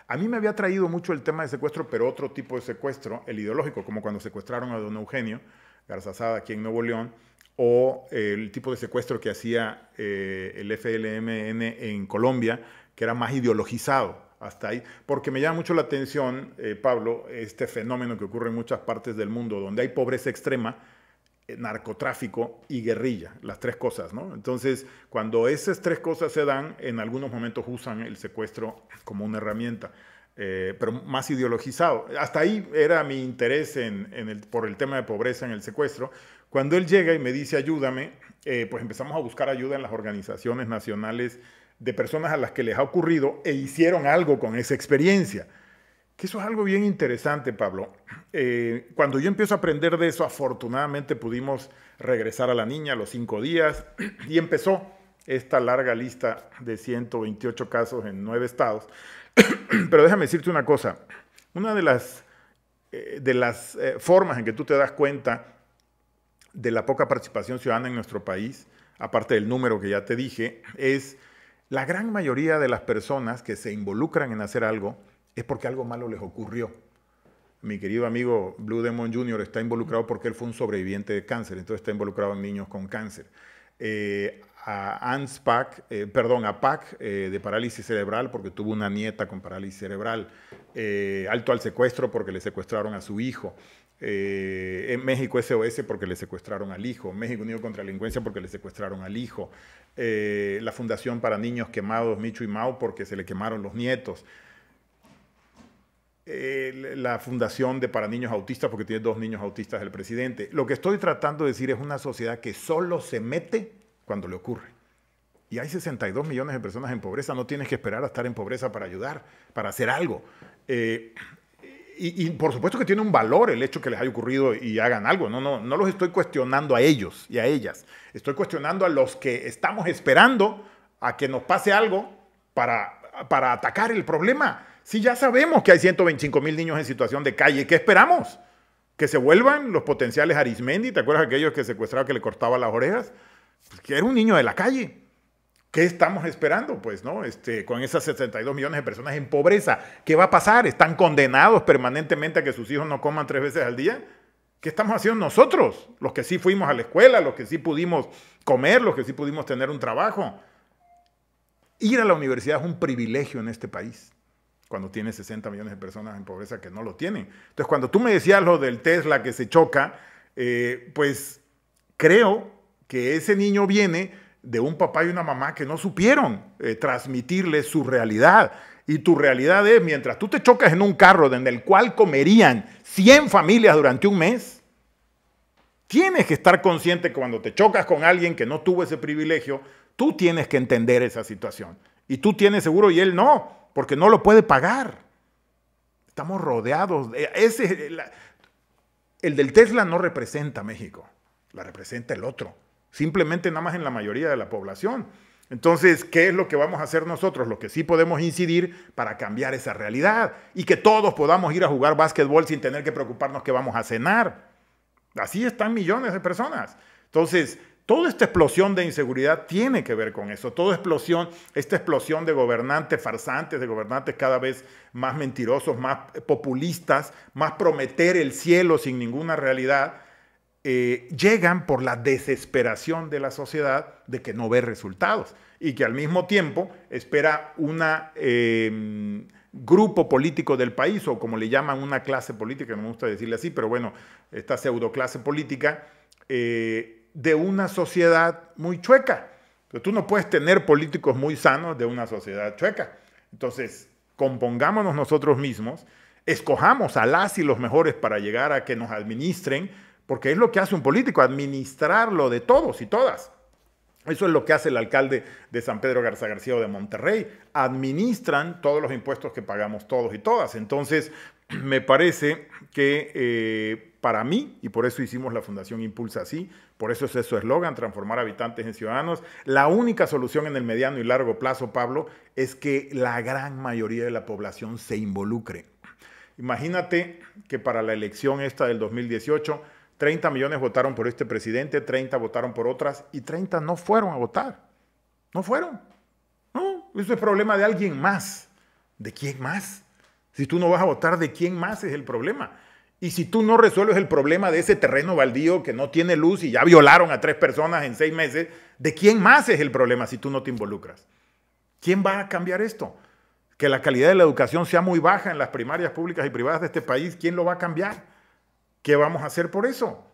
A mí me había traído mucho el tema de secuestro, pero otro tipo de secuestro, el ideológico, como cuando secuestraron a don Eugenio Garzazada aquí en Nuevo León, o eh, el tipo de secuestro que hacía eh, el FLMN en Colombia, que era más ideologizado hasta ahí, porque me llama mucho la atención, eh, Pablo, este fenómeno que ocurre en muchas partes del mundo, donde hay pobreza extrema, eh, narcotráfico y guerrilla, las tres cosas, ¿no? Entonces, cuando esas tres cosas se dan, en algunos momentos usan el secuestro como una herramienta, eh, pero más ideologizado. Hasta ahí era mi interés en, por el tema de pobreza en el secuestro. Cuando él llega y me dice ayúdame, eh, pues empezamos a buscar ayuda en las organizaciones nacionales de personas a las que les ha ocurrido e hicieron algo con esa experiencia eso es algo bien interesante, Pablo. Eh, cuando yo empiezo a aprender de eso, afortunadamente pudimos regresar a la niña a los cinco días y empezó esta larga lista de 128 casos en nueve estados. Pero déjame decirte una cosa. Una de las, eh, de las eh, formas en que tú te das cuenta de la poca participación ciudadana en nuestro país, aparte del número que ya te dije, es la gran mayoría de las personas que se involucran en hacer algo es porque algo malo les ocurrió. Mi querido amigo Blue Demon Jr. está involucrado porque él fue un sobreviviente de cáncer, entonces está involucrado en niños con cáncer. Eh, a eh, perdón, a PAC eh, de parálisis cerebral porque tuvo una nieta con parálisis cerebral, alto al secuestro porque le secuestraron a su hijo, en México SOS porque le secuestraron al hijo, México Unido contra la Delincuencia porque le secuestraron al hijo, la Fundación para Niños Quemados Micho y Mau porque se le quemaron los nietos, la fundación de para niños autistas, porque tiene dos niños autistas el presidente. Lo que estoy tratando de decir es una sociedad que solo se mete cuando le ocurre. Y hay 62 millones de personas en pobreza, no tienes que esperar a estar en pobreza para ayudar, para hacer algo. Eh, y, por supuesto que tiene un valor el hecho que les haya ocurrido y hagan algo. No, no, no los estoy cuestionando a ellos y a ellas. Estoy cuestionando a los que estamos esperando a que nos pase algo para, para atacar el problema. Si ya sabemos que hay 125 mil niños en situación de calle, ¿qué esperamos? ¿Que se vuelvan los potenciales Arismendi? ¿Te acuerdas aquellos que secuestraba que le cortaba las orejas? Pues que era un niño de la calle. ¿Qué estamos esperando? Pues, ¿no? Este, con esas 62 millones de personas en pobreza, ¿qué va a pasar? ¿Están condenados permanentemente a que sus hijos no coman tres veces al día? ¿Qué estamos haciendo nosotros? Los que sí fuimos a la escuela, los que sí pudimos comer, los que sí pudimos tener un trabajo. Ir a la universidad es un privilegio en este país cuando tiene 60 millones de personas en pobreza que no lo tienen. Entonces, cuando tú me decías lo del Tesla que se choca, eh, pues creo que ese niño viene de un papá y una mamá que no supieron eh, transmitirle su realidad. Y tu realidad es, mientras tú te chocas en un carro en el cual comerían 100 familias durante un mes, tienes que estar consciente que cuando te chocas con alguien que no tuvo ese privilegio, tú tienes que entender esa situación. Y tú tienes seguro y él no porque no lo puede pagar. Estamos rodeados. ese, el del Tesla no representa a México, la representa el otro. Simplemente nada más en la mayoría de la población. Entonces, ¿qué es lo que vamos a hacer nosotros? Lo que sí podemos incidir para cambiar esa realidad y que todos podamos ir a jugar básquetbol sin tener que preocuparnos que vamos a cenar. Así están millones de personas. Entonces, Toda esta explosión de inseguridad tiene que ver con eso. Toda explosión, esta explosión de gobernantes farsantes, de gobernantes cada vez más mentirosos, más populistas, más prometer el cielo sin ninguna realidad, eh, llegan por la desesperación de la sociedad de que no ve resultados y que al mismo tiempo espera un em, grupo político del país o como le llaman una clase política, no me gusta decirle así, pero bueno, esta pseudo clase política. Eh, de una sociedad muy chueca. Pero tú no puedes tener políticos muy sanos de una sociedad chueca. Entonces, compongámonos nosotros mismos, escojamos a las y los mejores para llegar a que nos administren, porque es lo que hace un político, administrarlo de todos y todas. Eso es lo que hace el alcalde de San Pedro Garza García de Monterrey. Administran todos los impuestos que pagamos todos y todas. Entonces, me parece que eh, para mí, y por eso hicimos la Fundación Impulsa Así, por eso es su eslogan, transformar habitantes en ciudadanos. La única solución en el mediano y largo plazo, Pablo, es que la gran mayoría de la población se involucre. Imagínate que para la elección esta del 2018, 30 millones votaron por este presidente, 30 votaron por otras y 30 no fueron a votar. No fueron. No, eso es problema de alguien más. ¿De quién más? Si tú no vas a votar, ¿de quién más es el problema? Y si tú no resuelves el problema de ese terreno baldío que no tiene luz y ya violaron a tres personas en seis meses, ¿de quién más es el problema si tú no te involucras? ¿Quién va a cambiar esto? Que la calidad de la educación sea muy baja en las primarias públicas y privadas de este país, ¿quién lo va a cambiar? ¿Qué vamos a hacer por eso?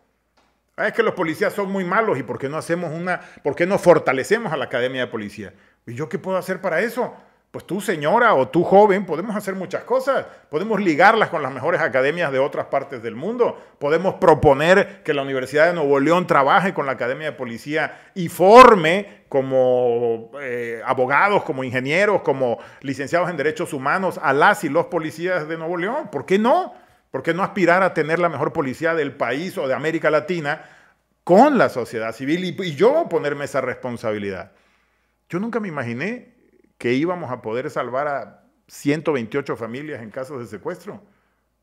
Ah, es que los policías son muy malos y ¿por qué no hacemos una, por qué no fortalecemos a la academia de policía? ¿Y yo qué puedo hacer para eso? Pues tú señora o tú joven podemos hacer muchas cosas, podemos ligarlas con las mejores academias de otras partes del mundo, podemos proponer que la Universidad de Nuevo León trabaje con la Academia de Policía y forme como eh, abogados, como ingenieros, como licenciados en derechos humanos a las y los policías de Nuevo León. ¿Por qué no? ¿Por qué no aspirar a tener la mejor policía del país o de América Latina con la sociedad civil y yo ponerme esa responsabilidad? Yo nunca me imaginé que íbamos a poder salvar a 128 familias en casos de secuestro.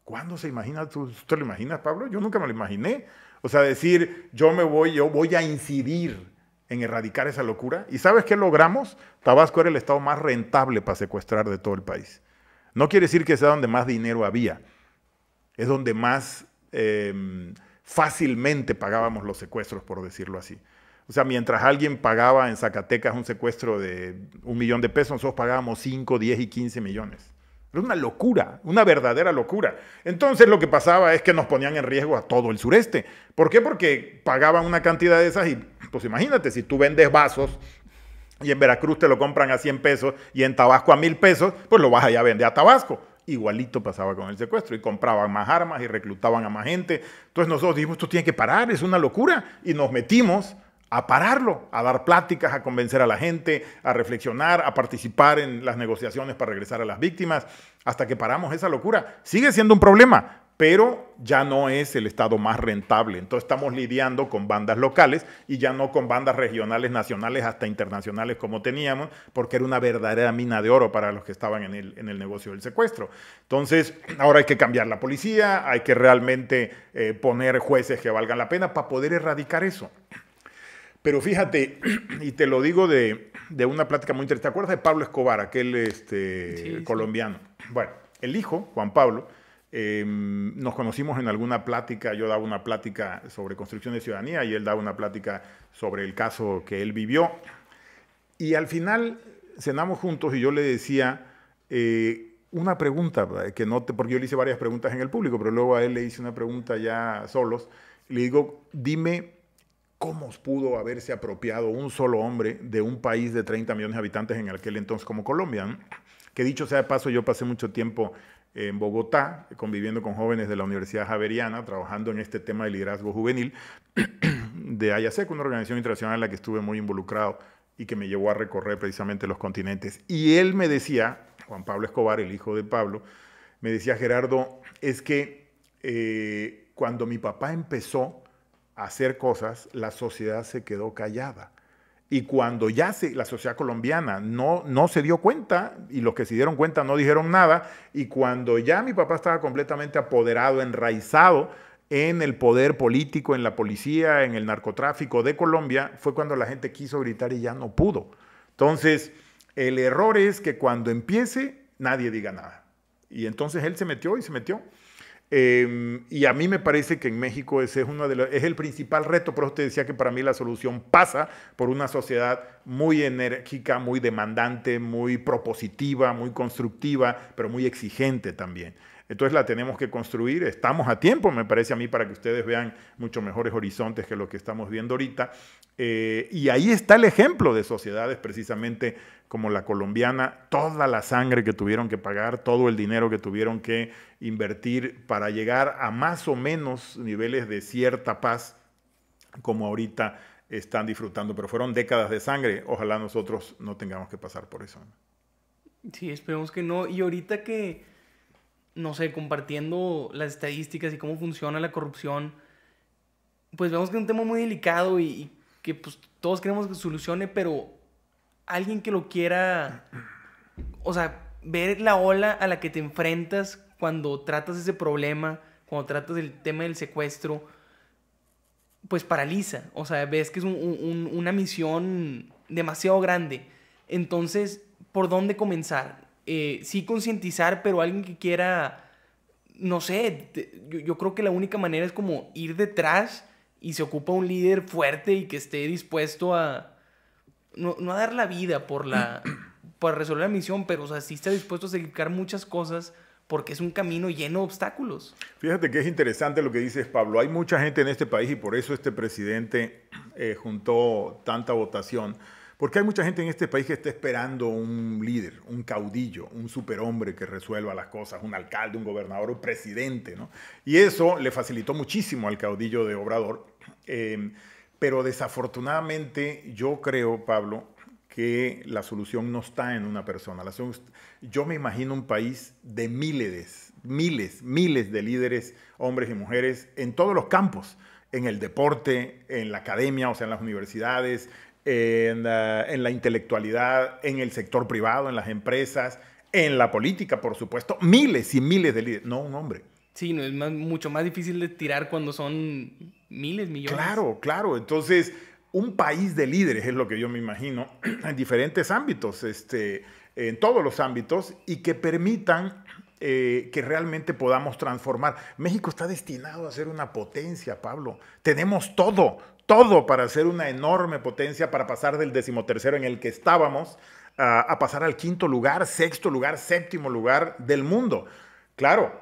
¿Cuándo se imagina? ¿Tú, ¿Tú, te lo imaginas, Pablo? Yo nunca me lo imaginé. O sea, decir, yo me voy, yo voy a incidir en erradicar esa locura. ¿Y sabes qué logramos? Tabasco era el estado más rentable para secuestrar de todo el país. No quiere decir que sea donde más dinero había, es donde más em, fácilmente pagábamos los secuestros, por decirlo así. O sea, mientras alguien pagaba en Zacatecas un secuestro de un millón de pesos, nosotros pagábamos 5, 10 y 15 millones. Era una locura, una verdadera locura. Entonces lo que pasaba es que nos ponían en riesgo a todo el sureste. ¿Por qué? Porque pagaban una cantidad de esas y pues imagínate, si tú vendes vasos y en Veracruz te lo compran a 100 pesos y en Tabasco a 1000 pesos, pues lo vas allá a vender a Tabasco. Igualito pasaba con el secuestro y compraban más armas y reclutaban a más gente. Entonces nosotros dijimos, esto tiene que parar, es una locura. Y nos metimos a pararlo, a dar pláticas, a convencer a la gente, a reflexionar, a participar en las negociaciones para regresar a las víctimas, hasta que paramos esa locura. Sigue siendo un problema, pero ya no es el estado más rentable. Entonces estamos lidiando con bandas locales y ya no con bandas regionales, nacionales, hasta internacionales como teníamos, porque era una verdadera mina de oro para los que estaban en el, negocio del secuestro. Entonces ahora hay que cambiar la policía, hay que realmente eh, poner jueces que valgan la pena para poder erradicar eso. Pero fíjate, y te lo digo de, una plática muy interesante. ¿Te acuerdas de Pablo Escobar, aquel este, colombiano? Bueno, el hijo, Juan Pablo, em, nos conocimos en alguna plática, yo daba una plática sobre construcción de ciudadanía y él daba una plática sobre el caso que él vivió. Y al final cenamos juntos y yo le decía eh, una pregunta, eh, que no porque yo le hice varias preguntas en el público, pero luego a él le hice una pregunta ya solos. Le digo, dime ¿Cómo pudo haberse apropiado un solo hombre de un país de 30 millones de habitantes en aquel entonces como Colombia? Que dicho sea de paso, yo pasé mucho tiempo en Bogotá, conviviendo con jóvenes de la Universidad Javeriana, trabajando en este tema de liderazgo juvenil, de Ayasec, una organización internacional en la que estuve muy involucrado y que me llevó a recorrer precisamente los continentes. Y él me decía, Juan Pablo Escobar, el hijo de Pablo, me decía, Gerardo, es que eh, cuando mi papá empezó hacer cosas, la sociedad se quedó callada. Y cuando ya la sociedad colombiana no, no se dio cuenta, y los que se dieron cuenta no dijeron nada, y cuando ya mi papá estaba completamente apoderado, enraizado en el poder político, en la policía, en el narcotráfico de Colombia, fue cuando la gente quiso gritar y ya no pudo. Entonces, el error es que cuando empiece, nadie diga nada. Y entonces él se metió y se metió. Em, y a mí me parece que en México ese es, es el principal reto, por eso te decía que para mí la solución pasa por una sociedad muy enérgica, muy demandante, muy propositiva, muy constructiva, pero muy exigente también. Entonces la tenemos que construir, estamos a tiempo, me parece a mí, para que ustedes vean muchos mejores horizontes que lo que estamos viendo ahorita. Eh, y ahí está el ejemplo de sociedades precisamente como la colombiana, toda la sangre que tuvieron que pagar, todo el dinero que tuvieron que invertir para llegar a más o menos niveles de cierta paz como ahorita están disfrutando, pero fueron décadas de sangre. Ojalá nosotros no tengamos que pasar por eso. Sí, esperemos que no. Y ahorita que no sé, compartiendo las estadísticas y cómo funciona la corrupción, pues vemos que es un tema muy delicado y, que pues, todos queremos que solucione, pero alguien que lo quiera, o sea, ver la ola a la que te enfrentas cuando tratas ese problema, cuando tratas el tema del secuestro, pues paraliza. O sea, ves que es una misión demasiado grande. Entonces, ¿por dónde comenzar? Eh, sí concientizar, pero alguien que quiera, no sé, yo, creo que la única manera es como ir detrás y se ocupa un líder fuerte y que esté dispuesto a, no, no a dar la vida por la, para resolver la misión, pero o sea, sí está dispuesto a sacrificar muchas cosas porque es un camino lleno de obstáculos. Fíjate que es interesante lo que dices, Pablo. Hay mucha gente en este país y por eso este presidente eh, juntó tanta votación porque hay mucha gente en este país que está esperando un líder, un caudillo, un superhombre que resuelva las cosas, un alcalde, un gobernador, un presidente. ¿no? Y eso le facilitó muchísimo al caudillo de Obrador. Em, pero desafortunadamente yo creo, Pablo, que la solución no está en una persona. yo me imagino un país de miles, miles, miles de líderes, hombres y mujeres, en todos los campos en el deporte, en la academia, o sea, en las universidades, en la, intelectualidad, en el sector privado, en las empresas, en la política, por supuesto, miles y miles de líderes, no un hombre. Sí, es mucho más difícil de tirar cuando son miles, millones. Claro, claro. Entonces, un país de líderes es lo que yo me imagino en diferentes ámbitos, este, en todos los ámbitos, y que permitan eh, que realmente podamos transformar. México está destinado a ser una potencia, Pablo. Tenemos todo, todo para ser una enorme potencia, para pasar del decimotercero en el que estábamos a, ah, a pasar al quinto lugar, sexto lugar, séptimo lugar del mundo. Claro,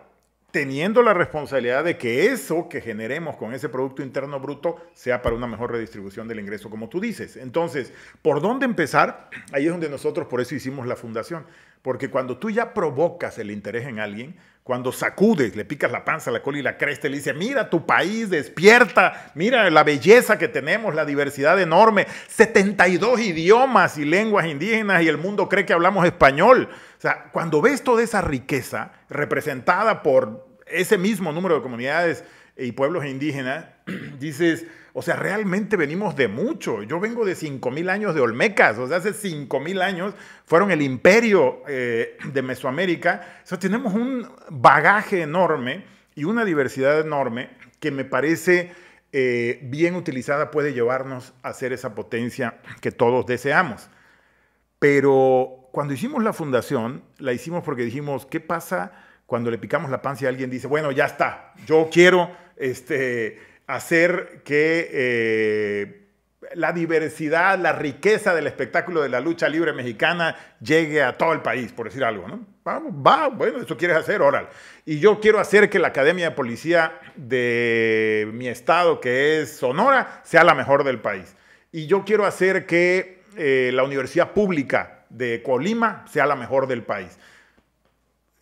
teniendo la responsabilidad de que eso que generemos con ese Producto Interno Bruto sea para una mejor redistribución del ingreso, como tú dices. Entonces, ¿por dónde empezar? Ahí es donde nosotros por eso hicimos la fundación, porque cuando tú ya provocas el interés en alguien, cuando sacudes, le picas la panza, la cola y la cresta y le dice mira tu país, despierta, mira la belleza que tenemos, la diversidad enorme, 72 idiomas y lenguas indígenas y el mundo cree que hablamos español. O sea, cuando ves toda esa riqueza representada por ese mismo número de comunidades y pueblos indígenas, dices, o sea, realmente venimos de mucho. Yo vengo de 5.000 años de Olmecas, o sea, hace 5.000 años fueron el imperio eh, de Mesoamérica. O sea, tenemos un bagaje enorme y una diversidad enorme que me parece eh, bien utilizada puede llevarnos a ser esa potencia que todos deseamos. Pero cuando hicimos la fundación, la hicimos porque dijimos, ¿qué pasa cuando le picamos la panza y alguien dice, bueno, ya está, yo quiero este hacer que eh, la diversidad, la riqueza del espectáculo de la lucha libre mexicana llegue a todo el país, por decir algo, Vamos, va, bueno, eso quieres hacer, oral. Y yo quiero hacer que la Academia de Policía de mi estado, que es Sonora, sea la mejor del país. Y yo quiero hacer que eh, la Universidad Pública de Colima sea la mejor del país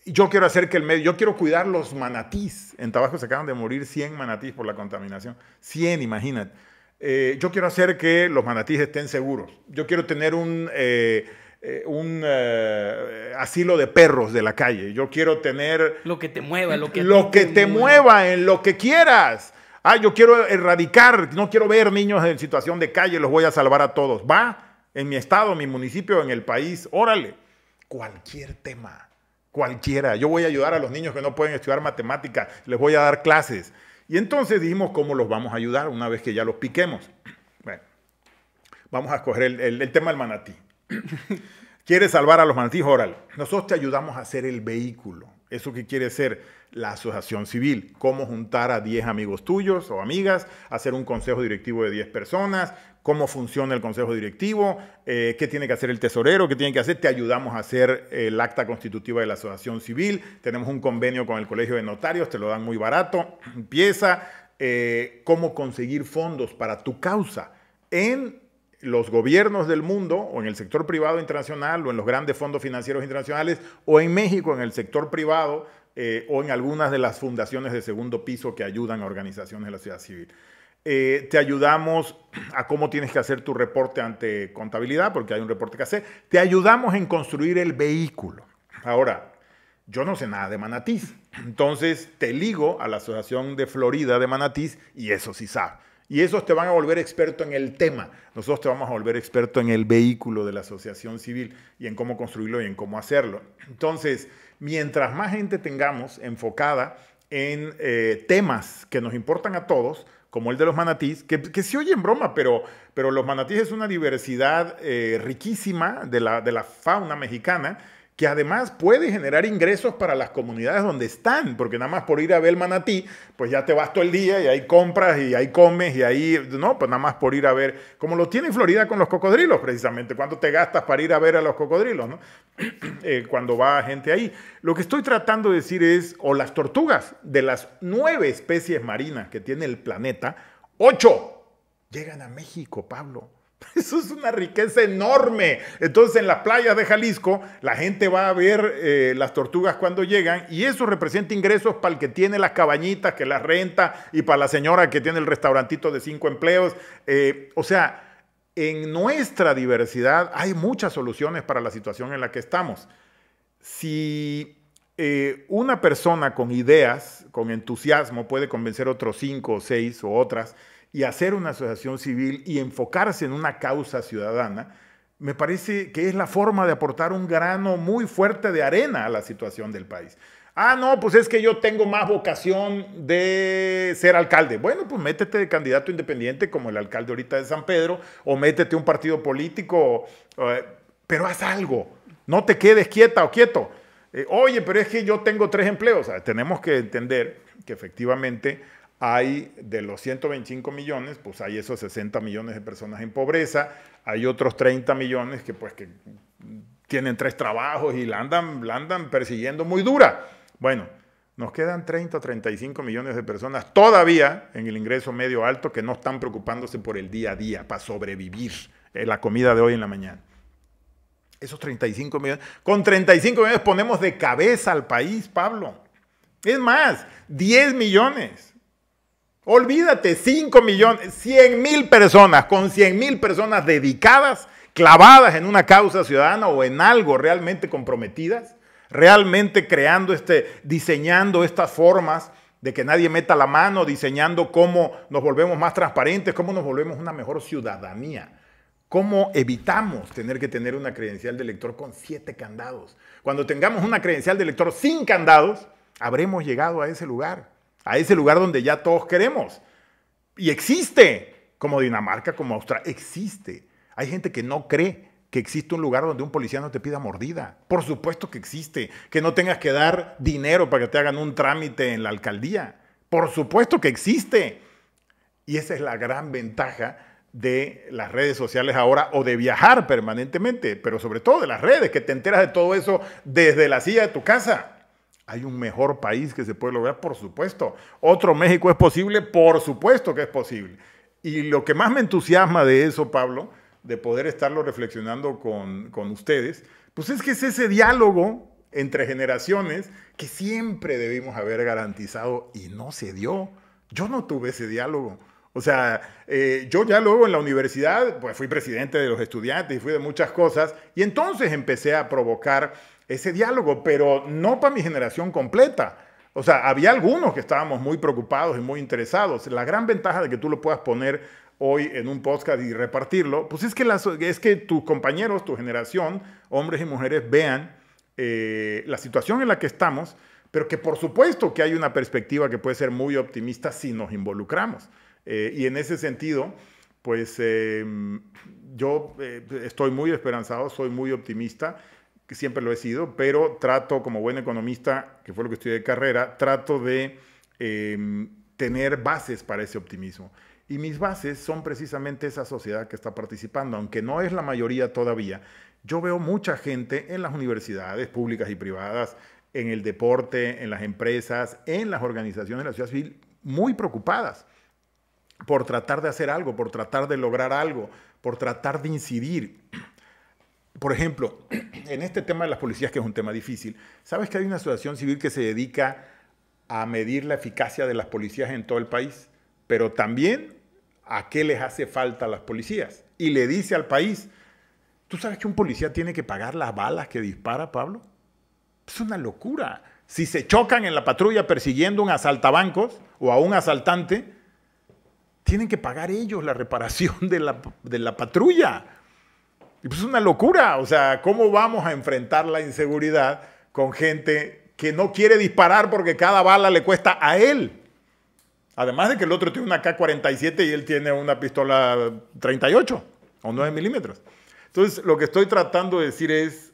yo quiero hacer que el medio, yo quiero cuidar los manatís. En Tabasco se acaban de morir 100 manatís por la contaminación. 100, imagínate. Eh, yo quiero hacer que los manatís estén seguros. Yo quiero tener un, eh, eh, asilo de perros de la calle. Yo quiero tener... Lo que te mueva, lo que... Lo que te mueva. mueva, en lo que quieras. Ah, yo quiero erradicar, no quiero ver niños en situación de calle, los voy a salvar a todos. Va, en mi estado, en mi municipio, en el país, órale. Cualquier tema Cualquiera. Yo voy a ayudar a los niños que no pueden estudiar matemáticas, les voy a dar clases. Y entonces dijimos cómo los vamos a ayudar una vez que ya los piquemos. Bueno, vamos a escoger el, tema del manatí. ¿Quieres salvar a los manatíes? Oral? Nosotros te ayudamos a hacer el vehículo. Eso que quiere ser la asociación civil. Cómo juntar a 10 amigos tuyos o amigas, hacer un consejo directivo de 10 personas, cómo funciona el consejo directivo, eh, qué tiene que hacer el tesorero, qué tiene que hacer. Te ayudamos a hacer eh, el acta constitutiva de la asociación civil. Tenemos un convenio con el colegio de notarios, te lo dan muy barato. Empieza eh, cómo conseguir fondos para tu causa en los gobiernos del mundo o en el sector privado internacional o en los grandes fondos financieros internacionales o en México en el sector privado o en algunas de las fundaciones de segundo piso que ayudan a organizaciones de la sociedad civil. Eh, te ayudamos a cómo tienes que hacer tu reporte ante contabilidad, porque hay un reporte que hacer. Te ayudamos en construir el vehículo. Ahora, yo no sé nada de manatís. Entonces te ligo a la Asociación de Florida de Manatís y eso sí sabe. Y esos te van a volver experto en el tema. Nosotros te vamos a volver experto en el vehículo de la asociación civil y en cómo construirlo y en cómo hacerlo. Entonces, mientras más gente tengamos enfocada en eh, temas que nos importan a todos, como el de los manatís, que, que oye en broma, pero, pero los manatís es una diversidad eh, riquísima de la, de la fauna mexicana que además puede generar ingresos para las comunidades donde están, porque nada más por ir a ver el manatí, pues ya te vas todo el día y ahí compras y ahí comes y ahí, no, pues nada más por ir a ver, como lo tiene Florida con los cocodrilos precisamente, cuánto te gastas para ir a ver a los cocodrilos, ¿no? Eh, cuando va gente ahí. Lo que estoy tratando de decir es, o las tortugas, de las nueve especies marinas que tiene el planeta, ocho llegan a México, Pablo. Eso es una riqueza enorme. Entonces en las playas de Jalisco la gente va a ver eh, las tortugas cuando llegan y eso representa ingresos para el que tiene las cabañitas, que las renta y para la señora que tiene el restaurantito de cinco empleos. Eh, o sea, en nuestra diversidad hay muchas soluciones para la situación en la que estamos. Si eh, una persona con ideas, con entusiasmo, puede convencer a otros cinco o seis o otras, y hacer una asociación civil y enfocarse en una causa ciudadana, me parece que es la forma de aportar un grano muy fuerte de arena a la situación del país. Ah, no, pues es que yo tengo más vocación de ser alcalde. Bueno, pues métete de candidato independiente como el alcalde ahorita de San Pedro, o métete un partido político, eh, pero haz algo, no te quedes quieta o quieto. Eh, oye, pero es que yo tengo tres empleos. tenemos que entender que efectivamente hay de los 125 millones, pues hay esos 60 millones de personas en pobreza, hay otros 30 millones que pues que tienen tres trabajos y la andan, persiguiendo muy dura. Bueno, nos quedan 30 o 35 millones de personas todavía en el ingreso medio alto que no están preocupándose por el día a día para sobrevivir en eh, la comida de hoy en la mañana. Esos 35 millones, con 35 millones ponemos de cabeza al país, Pablo. Es más, 10 millones Olvídate, 5 millones, 100 mil personas, con 100 mil personas dedicadas, clavadas en una causa ciudadana o en algo realmente comprometidas, realmente creando este, diseñando estas formas de que nadie meta la mano, diseñando cómo nos volvemos más transparentes, cómo nos volvemos una mejor ciudadanía. ¿Cómo evitamos tener que tener una credencial de elector con siete candados? Cuando tengamos una credencial de elector sin candados, habremos llegado a ese lugar a ese lugar donde ya todos queremos. Y existe, como Dinamarca, como Australia, existe. Hay gente que no cree que existe un lugar donde un policía no te pida mordida. Por supuesto que existe, que no tengas que dar dinero para que te hagan un trámite en la alcaldía. Por supuesto que existe. Y esa es la gran ventaja de las redes sociales ahora o de viajar permanentemente, pero sobre todo de las redes, que te enteras de todo eso desde la silla de tu casa. ¿Hay un mejor país que se puede lograr? Por supuesto. ¿Otro México es posible? Por supuesto que es posible. Y lo que más me entusiasma de eso, Pablo, de poder estarlo reflexionando con, ustedes, pues es que es ese diálogo entre generaciones que siempre debimos haber garantizado y no se dio. Yo no tuve ese diálogo. O sea, eh, yo ya luego en la universidad, pues fui presidente de los estudiantes y fui de muchas cosas, y entonces empecé a provocar ese diálogo, pero no para mi generación completa. O sea, había algunos que estábamos muy preocupados y muy interesados. La gran ventaja de que tú lo puedas poner hoy en un podcast y repartirlo, pues es que, es que tus compañeros, tu generación, hombres y mujeres, vean eh, la situación en la que estamos, pero que por supuesto que hay una perspectiva que puede ser muy optimista si nos involucramos. Eh, y en ese sentido, pues em, yo eh, estoy muy esperanzado, soy muy optimista que siempre lo he sido, pero trato como buen economista, que fue lo que estudié de carrera, trato de em, tener bases para ese optimismo. Y mis bases son precisamente esa sociedad que está participando, aunque no es la mayoría todavía. Yo veo mucha gente en las universidades públicas y privadas, en el deporte, en las empresas, en las organizaciones de la ciudad civil, muy preocupadas por tratar de hacer algo, por tratar de lograr algo, por tratar de incidir por ejemplo, en este tema de las policías, que es un tema difícil, ¿sabes que hay una asociación civil que se dedica a medir la eficacia de las policías en todo el país? Pero también a qué les hace falta a las policías. Y le dice al país, ¿tú sabes que un policía tiene que pagar las balas que dispara, Pablo? Es una locura. Si se chocan en la patrulla persiguiendo un asaltabancos o a un asaltante, tienen que pagar ellos la reparación de la, de la patrulla. Y pues es una locura, o sea, ¿cómo vamos a enfrentar la inseguridad con gente que no quiere disparar porque cada bala le cuesta a él? Además de que el otro tiene una K-47 y él tiene una pistola 38 o 9 milímetros. Entonces, lo que estoy tratando de decir es,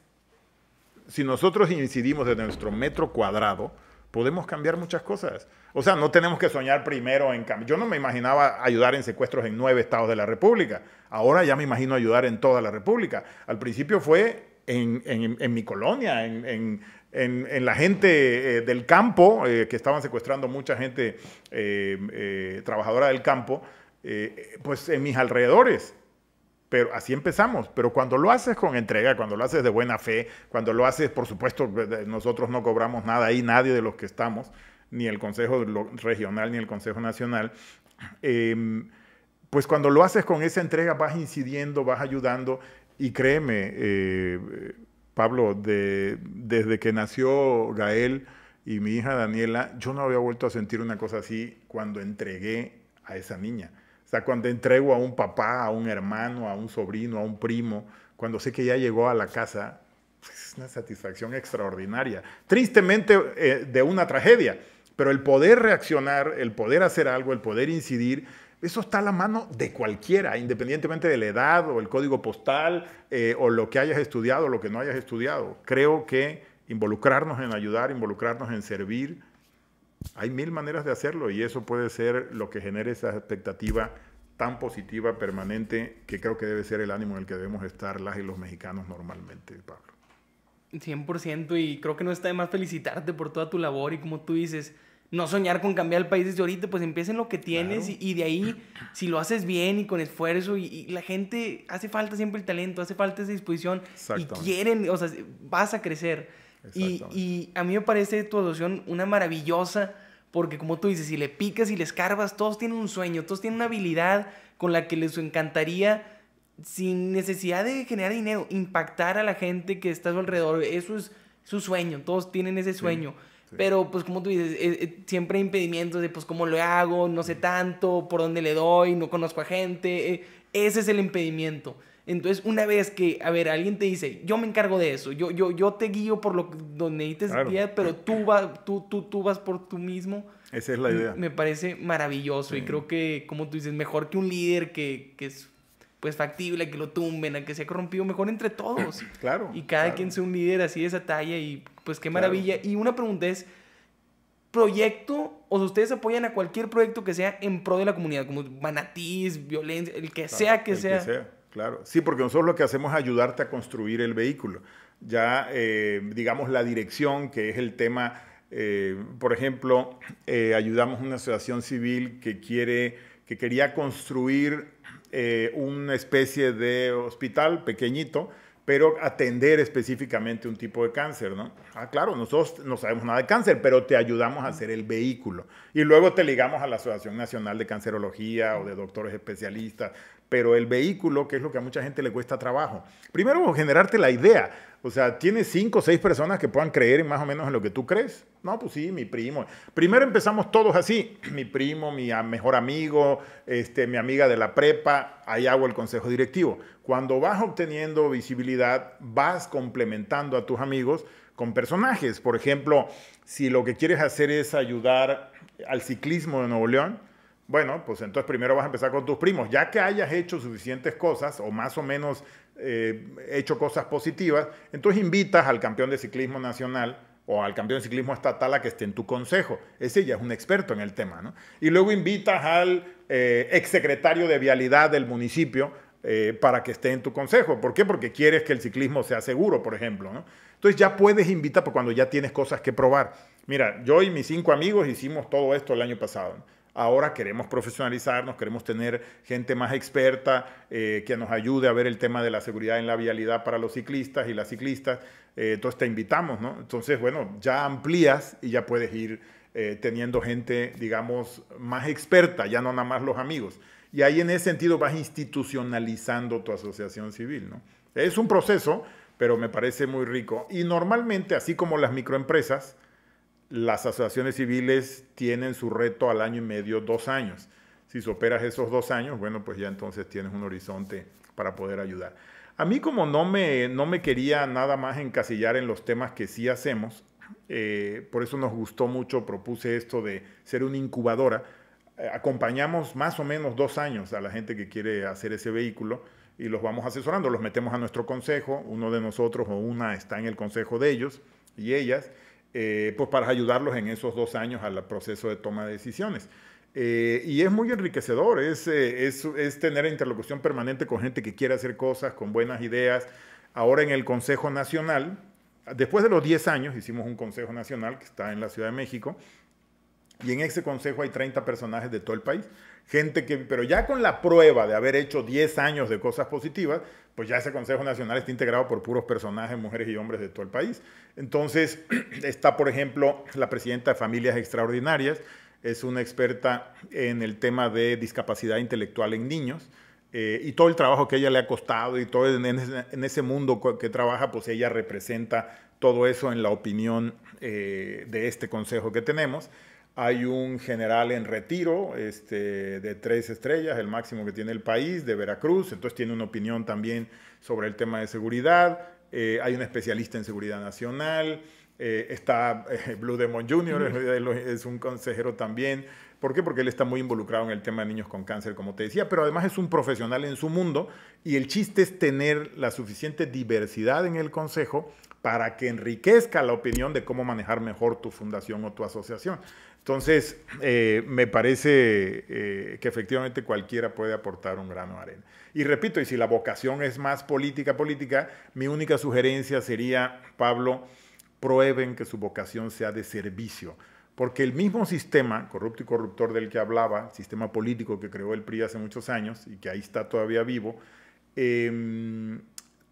si nosotros incidimos en nuestro metro cuadrado, podemos cambiar muchas cosas. O sea, no tenemos que soñar primero en cambio. Yo no me imaginaba ayudar en secuestros en nueve estados de la República. Ahora ya me imagino ayudar en toda la República. Al principio fue en, mi colonia, en, la gente eh, del campo, eh, que estaban secuestrando mucha gente eh, trabajadora del campo, pues en mis alrededores. Pero así empezamos, pero cuando lo haces con entrega, cuando lo haces de buena fe, cuando lo haces, por supuesto, nosotros no cobramos nada ahí, nadie de los que estamos, ni el Consejo Regional, ni el Consejo Nacional, em, pues cuando lo haces con esa entrega vas incidiendo, vas ayudando y créeme, eh, Pablo, de, desde que nació Gael y mi hija Daniela, yo no había vuelto a sentir una cosa así cuando entregué a esa niña. O sea, cuando entrego a un papá, a un hermano, a un sobrino, a un primo, cuando sé que ya llegó a la casa, pues, es una satisfacción extraordinaria. Tristemente eh, de una tragedia, pero el poder reaccionar, el poder hacer algo, el poder incidir, eso está a la mano de cualquiera, independientemente de la edad o el código postal eh, o lo que hayas estudiado o lo que no hayas estudiado. Creo que involucrarnos en ayudar, involucrarnos en servir, hay mil maneras de hacerlo y eso puede ser lo que genere esa expectativa tan positiva, permanente, que creo que debe ser el ánimo en el que debemos estar las y los mexicanos normalmente, Pablo. 100% y creo que no está de más felicitarte por toda tu labor y como tú dices, no soñar con cambiar el país desde ahorita, pues empieza lo que tienes y, de ahí, si lo haces bien y con esfuerzo y, y, la gente, hace falta siempre el talento, hace falta esa disposición y quieren, o sea, vas a crecer. Y, a mí me parece tu adopción una maravillosa, porque como tú dices, si le picas y le escarbas, todos tienen un sueño, todos tienen una habilidad con la que les encantaría, sin necesidad de generar dinero, impactar a la gente que está a su alrededor. Eso es su sueño, todos tienen ese sueño. Pero pues como tú dices, eh, eh, siempre hay impedimentos de pues cómo lo hago, no sé tanto, por dónde le doy, no conozco a gente. Eh, ese es el impedimento. Entonces, una vez que, a ver, alguien te dice, yo me encargo de eso, yo, yo, yo te guío por lo donde necesites pero tú, vas tú, tú, vas por tú mismo. Esa es la idea. Me parece maravilloso y creo que, como tú dices, mejor que un líder que, es pues factible, que lo tumben, a que sea corrompido, mejor entre todos. claro. Y cada quien sea un líder así de esa talla y pues qué maravilla. Y una pregunta es, proyecto, o si ustedes apoyan a cualquier proyecto que sea en pro de la comunidad, como manatís, violencia, el que sea que el sea. Que sea. Claro, sí, porque nosotros lo que hacemos es ayudarte a construir el vehículo. Ya, eh, digamos, la dirección, que es el tema, eh, por ejemplo, eh, ayudamos a una asociación civil que, quiere, que quería construir una especie de hospital pequeñito, pero atender específicamente un tipo de cáncer, ¿no? Ah, claro, nosotros no sabemos nada de cáncer, pero te ayudamos a hacer el vehículo. Y luego te ligamos a la Asociación Nacional de Cancerología o de doctores especialistas pero el vehículo, que es lo que a mucha gente le cuesta trabajo. Primero, generarte la idea. O sea, tienes cinco o seis personas que puedan creer más o menos en lo que tú crees. No, pues sí, mi primo. Primero empezamos todos así. Mi primo, mi mejor amigo, este, mi amiga de la prepa, ahí hago el consejo directivo. Cuando vas obteniendo visibilidad, vas complementando a tus amigos con personajes. Por ejemplo, si lo que quieres hacer es ayudar al ciclismo de Nuevo León, bueno, pues entonces primero vas a empezar con tus primos. Ya que hayas hecho suficientes cosas o más o menos eh, hecho cosas positivas, entonces invitas al campeón de ciclismo nacional o al campeón de ciclismo estatal a que esté en tu consejo. Ese ya es un experto en el tema, ¿no? Y luego invitas al eh, exsecretario de vialidad del municipio eh, para que esté en tu consejo. ¿Por qué? Porque quieres que el ciclismo sea seguro, por ejemplo, ¿no? Entonces ya puedes invitar pues, cuando ya tienes cosas que probar. Mira, yo y mis cinco amigos hicimos todo esto el año pasado. Ahora queremos profesionalizarnos, queremos tener gente más experta eh, que nos ayude a ver el tema de la seguridad en la vialidad para los ciclistas y las ciclistas. Eh, entonces te invitamos, ¿no? Entonces, bueno, ya amplías y ya puedes ir eh, teniendo gente, digamos, más experta, ya no nada más los amigos. Y ahí en ese sentido vas institucionalizando tu asociación civil, ¿no? Es un proceso, pero me parece muy rico. Y normalmente, así como las microempresas, las asociaciones civiles tienen su reto al año y medio, dos años. Si superas esos dos años, bueno, pues ya entonces tienes un horizonte para poder ayudar. A mí como no me, no me quería nada más encasillar en los temas que sí hacemos, eh, por eso nos gustó mucho, propuse esto de ser una incubadora. Eh, acompañamos más o menos dos años a la gente que quiere hacer ese vehículo y los vamos asesorando, los metemos a nuestro consejo, uno de nosotros o una está en el consejo de ellos y ellas eh, pues para ayudarlos en esos dos años al proceso de toma de decisiones. Eh, y es muy enriquecedor, eh, es, es, tener interlocución permanente con gente que quiere hacer cosas, con buenas ideas. Ahora en el Consejo Nacional, después de los 10 años hicimos un Consejo Nacional que está en la Ciudad de México, y en ese consejo hay 30 personajes de todo el país gente que, pero ya con la prueba de haber hecho 10 años de cosas positivas, pues ya ese Consejo Nacional está integrado por puros personajes, mujeres y hombres de todo el país. Entonces, está, por ejemplo, la presidenta de Familias Extraordinarias, es una experta en el tema de discapacidad intelectual en niños. Eh, y todo el trabajo que ella le ha costado y todo en, ese mundo que trabaja, pues ella representa todo eso en la opinión eh, de este consejo que tenemos. Hay un general en retiro este, de tres estrellas, el máximo que tiene el país, de Veracruz, entonces tiene una opinión también sobre el tema de seguridad. Eh, hay un especialista en seguridad nacional. Eh, está eh, Blue Demon Jr., es un consejero también. ¿Por qué? Porque él está muy involucrado en el tema de niños con cáncer, como te decía, pero además es un profesional en su mundo y el chiste es tener la suficiente diversidad en el consejo para que enriquezca la opinión de cómo manejar mejor tu fundación o tu asociación. Entonces, eh, me parece eh, que efectivamente cualquiera puede aportar un grano de arena. Y repito, y si la vocación es más política, política, mi única sugerencia sería, Pablo, prueben que su vocación sea de servicio. Porque el mismo sistema corrupto y corruptor del que hablaba, sistema político que creó el PRI hace muchos años y que ahí está todavía vivo, em,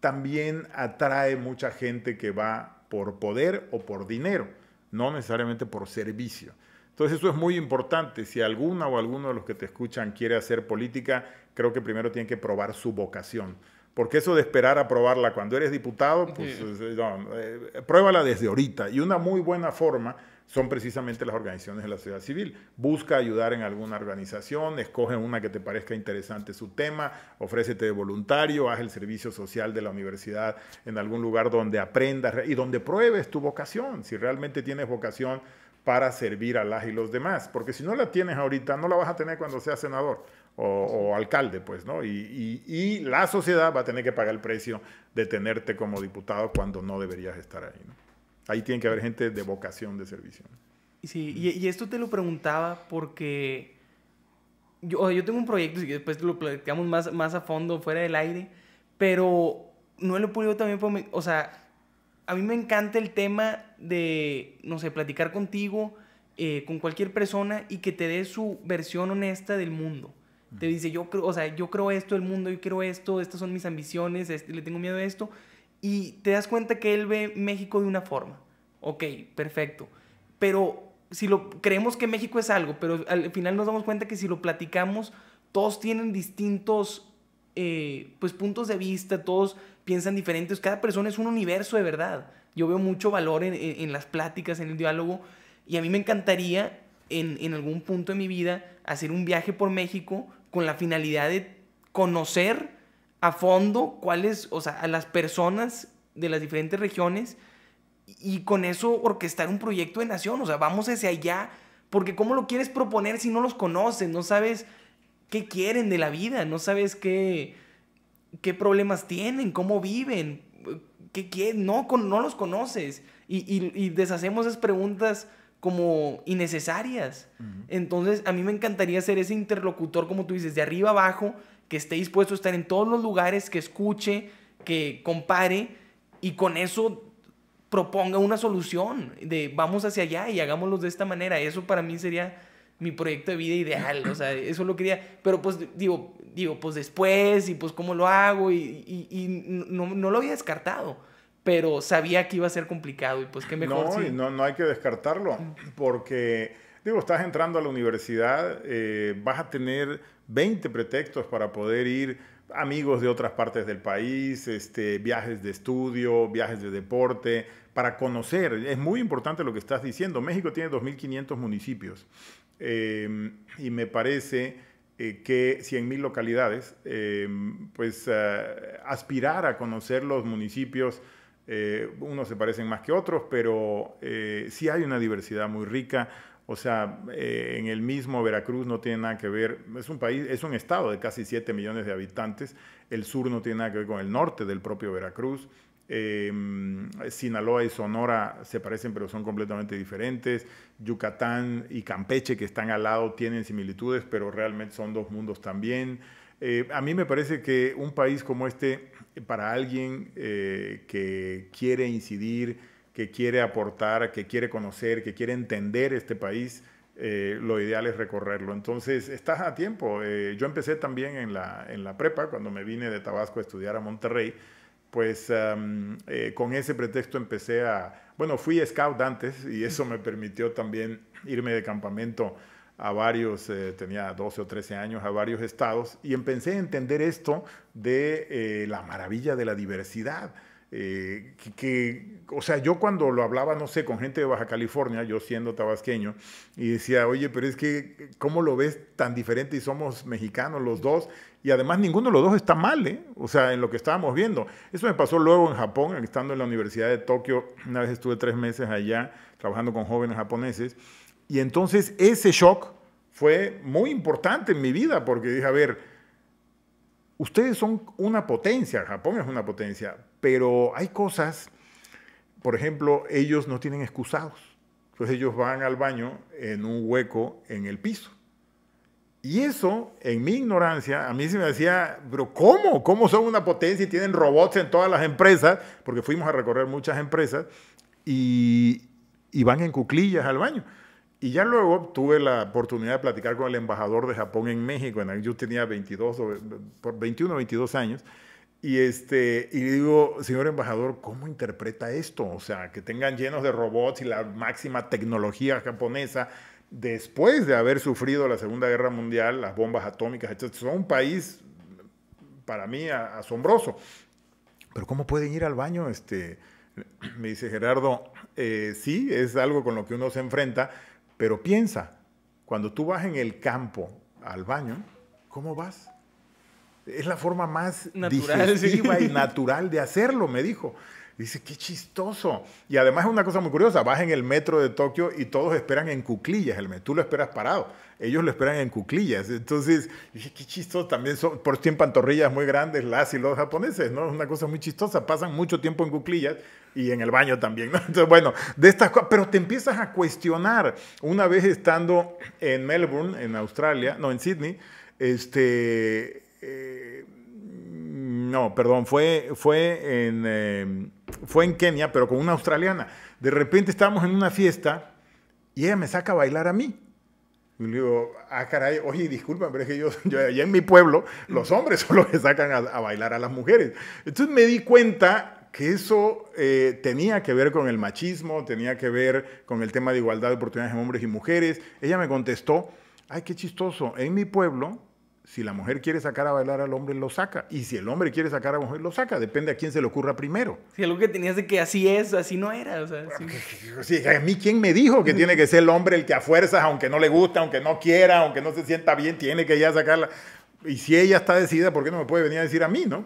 también atrae mucha gente que va por poder o por dinero, no necesariamente por servicio. Entonces eso es muy importante. Si alguna o alguno de los que te escuchan quiere hacer política, creo que primero tiene que probar su vocación. Porque eso de esperar a probarla cuando eres diputado, pues eh, eh, pruébala desde ahorita. Y una muy buena forma son precisamente las organizaciones de la sociedad civil. Busca ayudar en alguna organización, escoge una que te parezca interesante su tema, ofrécete de voluntario, haz el servicio social de la universidad en algún lugar donde aprendas y donde pruebes tu vocación. Si realmente tienes vocación para servir a las y los demás, porque si no la tienes ahorita, no la vas a tener cuando seas senador o, alcalde, pues, ¿no? Y, la sociedad va a tener que pagar el precio de tenerte como diputado cuando no deberías estar ahí, ¿no? Ahí tiene que haber gente de vocación de servicio. Sí, y, esto te lo preguntaba porque yo, o sea, yo tengo un proyecto, y después lo platicamos más, más a fondo, fuera del aire, pero no lo he podido también, o sea, a mí me encanta el tema de, no sé, platicar contigo, eh, con cualquier persona y que te dé su versión honesta del mundo. Te dice, yo creo, o sea, yo creo esto del mundo, yo creo esto, estas son mis ambiciones, este, le tengo miedo a esto. Y te das cuenta que él ve México de una forma. Ok, perfecto. Pero si lo creemos que México es algo, pero al final nos damos cuenta que si lo platicamos, todos tienen distintos eh, pues, puntos de vista, todos piensan diferentes, cada persona es un universo de verdad. Yo veo mucho valor en, las pláticas, en el diálogo, y a mí me encantaría en, algún punto de mi vida hacer un viaje por México con la finalidad de conocer a fondo cuáles, o sea, a las personas de las diferentes regiones y con eso orquestar un proyecto de nación, o sea, vamos hacia allá, porque ¿cómo lo quieres proponer si no los conoces? No sabes qué quieren de la vida, no sabes qué qué problemas tienen, cómo viven, qué, qué no, con, no los conoces. Y, deshacemos esas preguntas como innecesarias. Entonces, a mí me encantaría ser ese interlocutor, como tú dices, de arriba abajo, que esté dispuesto a estar en todos los lugares, que escuche, que compare y con eso proponga una solución de vamos hacia allá y hagámoslo de esta manera. Eso para mí sería mi proyecto de vida ideal, o sea, eso lo quería, pero pues digo, digo, pues después y pues cómo lo hago y, no, lo había descartado, pero sabía que iba a ser complicado y pues qué mejor. No, no, no hay que descartarlo porque, digo, estás entrando a la universidad, eh, vas a tener 20 pretextos para poder ir amigos de otras partes del país, este, viajes de estudio, viajes de deporte, para conocer. Es muy importante lo que estás diciendo. México tiene 2.500 municipios eh, y me parece eh, que 100.000 localidades, em, pues eh, aspirar a conocer los municipios, eh, unos se parecen más que otros, pero eh, sí hay una diversidad muy rica. O sea, en el mismo Veracruz no tiene nada que ver, es un país, es un estado de casi 7 millones de habitantes, el sur no tiene nada que ver con el norte del propio Veracruz, Em, Sinaloa y Sonora se parecen pero son completamente diferentes. Yucatán y Campeche que están al lado tienen similitudes pero realmente son dos mundos también. Eh, a mí me parece que un país como este, para alguien eh, que quiere incidir, que quiere aportar, que quiere conocer, que quiere entender este país, eh, lo ideal es recorrerlo. Entonces, estás a tiempo. yo empecé también en la, en la prepa, cuando me vine de Tabasco a estudiar a Monterrey pues eh, con ese pretexto empecé a, bueno, fui scout antes y eso me permitió también irme de campamento a varios, eh, tenía 12 o 13 años, a varios estados y empecé a entender esto de eh, la maravilla de la diversidad. que, o sea, yo cuando lo hablaba, no sé, con gente de Baja California, yo siendo tabasqueño, y decía, oye, pero es que, ¿cómo lo ves tan diferente y somos mexicanos los dos? y además ninguno de los dos está mal, ¿eh? o sea, en lo que estábamos viendo. Eso me pasó luego en Japón, estando en la Universidad de Tokio, una vez estuve tres meses allá trabajando con jóvenes japoneses, y entonces ese shock fue muy importante en mi vida, porque dije, a ver, ustedes son una potencia, Japón es una potencia, pero hay cosas, por ejemplo, ellos no tienen excusados, entonces ellos van al baño en un hueco en el piso. Y eso, en mi ignorancia, a mí se me decía, pero ¿cómo? ¿Cómo son una potencia y tienen robots en todas las empresas? Porque fuimos a recorrer muchas empresas y, van en cuclillas al baño. Y ya luego tuve la oportunidad de platicar con el embajador de Japón en México. En yo tenía 22, 21 22 años. Y, este, y digo, señor embajador, ¿cómo interpreta esto? O sea, que tengan llenos de robots y la máxima tecnología japonesa después de haber sufrido la Segunda Guerra Mundial, las bombas atómicas, etc. Son un país, para mí, asombroso. Pero ¿cómo pueden ir al baño? Este, me dice Gerardo, eh, sí, es algo con lo que uno se enfrenta, pero piensa, cuando tú vas en el campo al baño, ¿cómo vas? Es la forma más natural, y natural de hacerlo, me dijo. Dice, qué chistoso. Y además es una cosa muy curiosa, vas en el metro de Tokio y todos esperan en cuclillas, el metro. tú lo esperas parado, ellos lo esperan en cuclillas. Entonces, dije, qué chistoso, también son por 100 pantorrillas muy grandes las y los japoneses, ¿no? Es una cosa muy chistosa, pasan mucho tiempo en cuclillas y en el baño también, ¿no? Entonces, bueno, de estas cosas, pero te empiezas a cuestionar. Una vez estando en Melbourne, en Australia, no, en Sydney, este... Eh, no, perdón, fue, fue en... Eh, fue en Kenia, pero con una australiana. De repente estábamos en una fiesta y ella me saca a bailar a mí. Y le digo, ah, caray, oye, disculpa, pero es que yo, yo, allá en mi pueblo, los hombres son los que sacan a, bailar a las mujeres. Entonces me di cuenta que eso eh, tenía que ver con el machismo, tenía que ver con el tema de igualdad de oportunidades en hombres y mujeres. Ella me contestó, ay, qué chistoso, en mi pueblo si la mujer quiere sacar a bailar al hombre, lo saca. Y si el hombre quiere sacar a la mujer, lo saca. Depende a quién se le ocurra primero. Si algo que tenías de que así es, así no era. a mí, ¿quién me dijo que tiene que ser el hombre el que a fuerzas, aunque no le gusta, aunque no quiera, aunque no se sienta bien, tiene que ya sacarla? Y si ella está decidida, ¿por qué no me puede venir a decir a mí, no?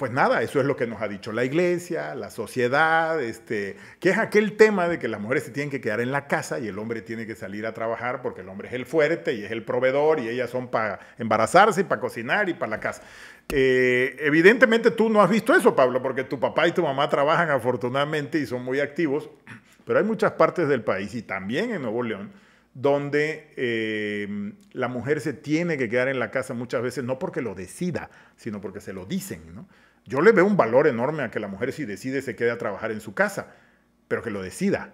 pues nada, eso es lo que nos ha dicho la iglesia, la sociedad, este, que es aquel tema de que las mujeres se tienen que quedar en la casa y el hombre tiene que salir a trabajar porque el hombre es el fuerte y es el proveedor y ellas son para embarazarse y para cocinar y para la casa. Eh, evidentemente tú no has visto eso, Pablo, porque tu papá y tu mamá trabajan afortunadamente y son muy activos, pero hay muchas partes del país y también en Nuevo León donde em, la mujer se tiene que quedar en la casa muchas veces, no porque lo decida, sino porque se lo dicen, ¿no? Yo le veo un valor enorme a que la mujer si decide se quede a trabajar en su casa, pero que lo decida,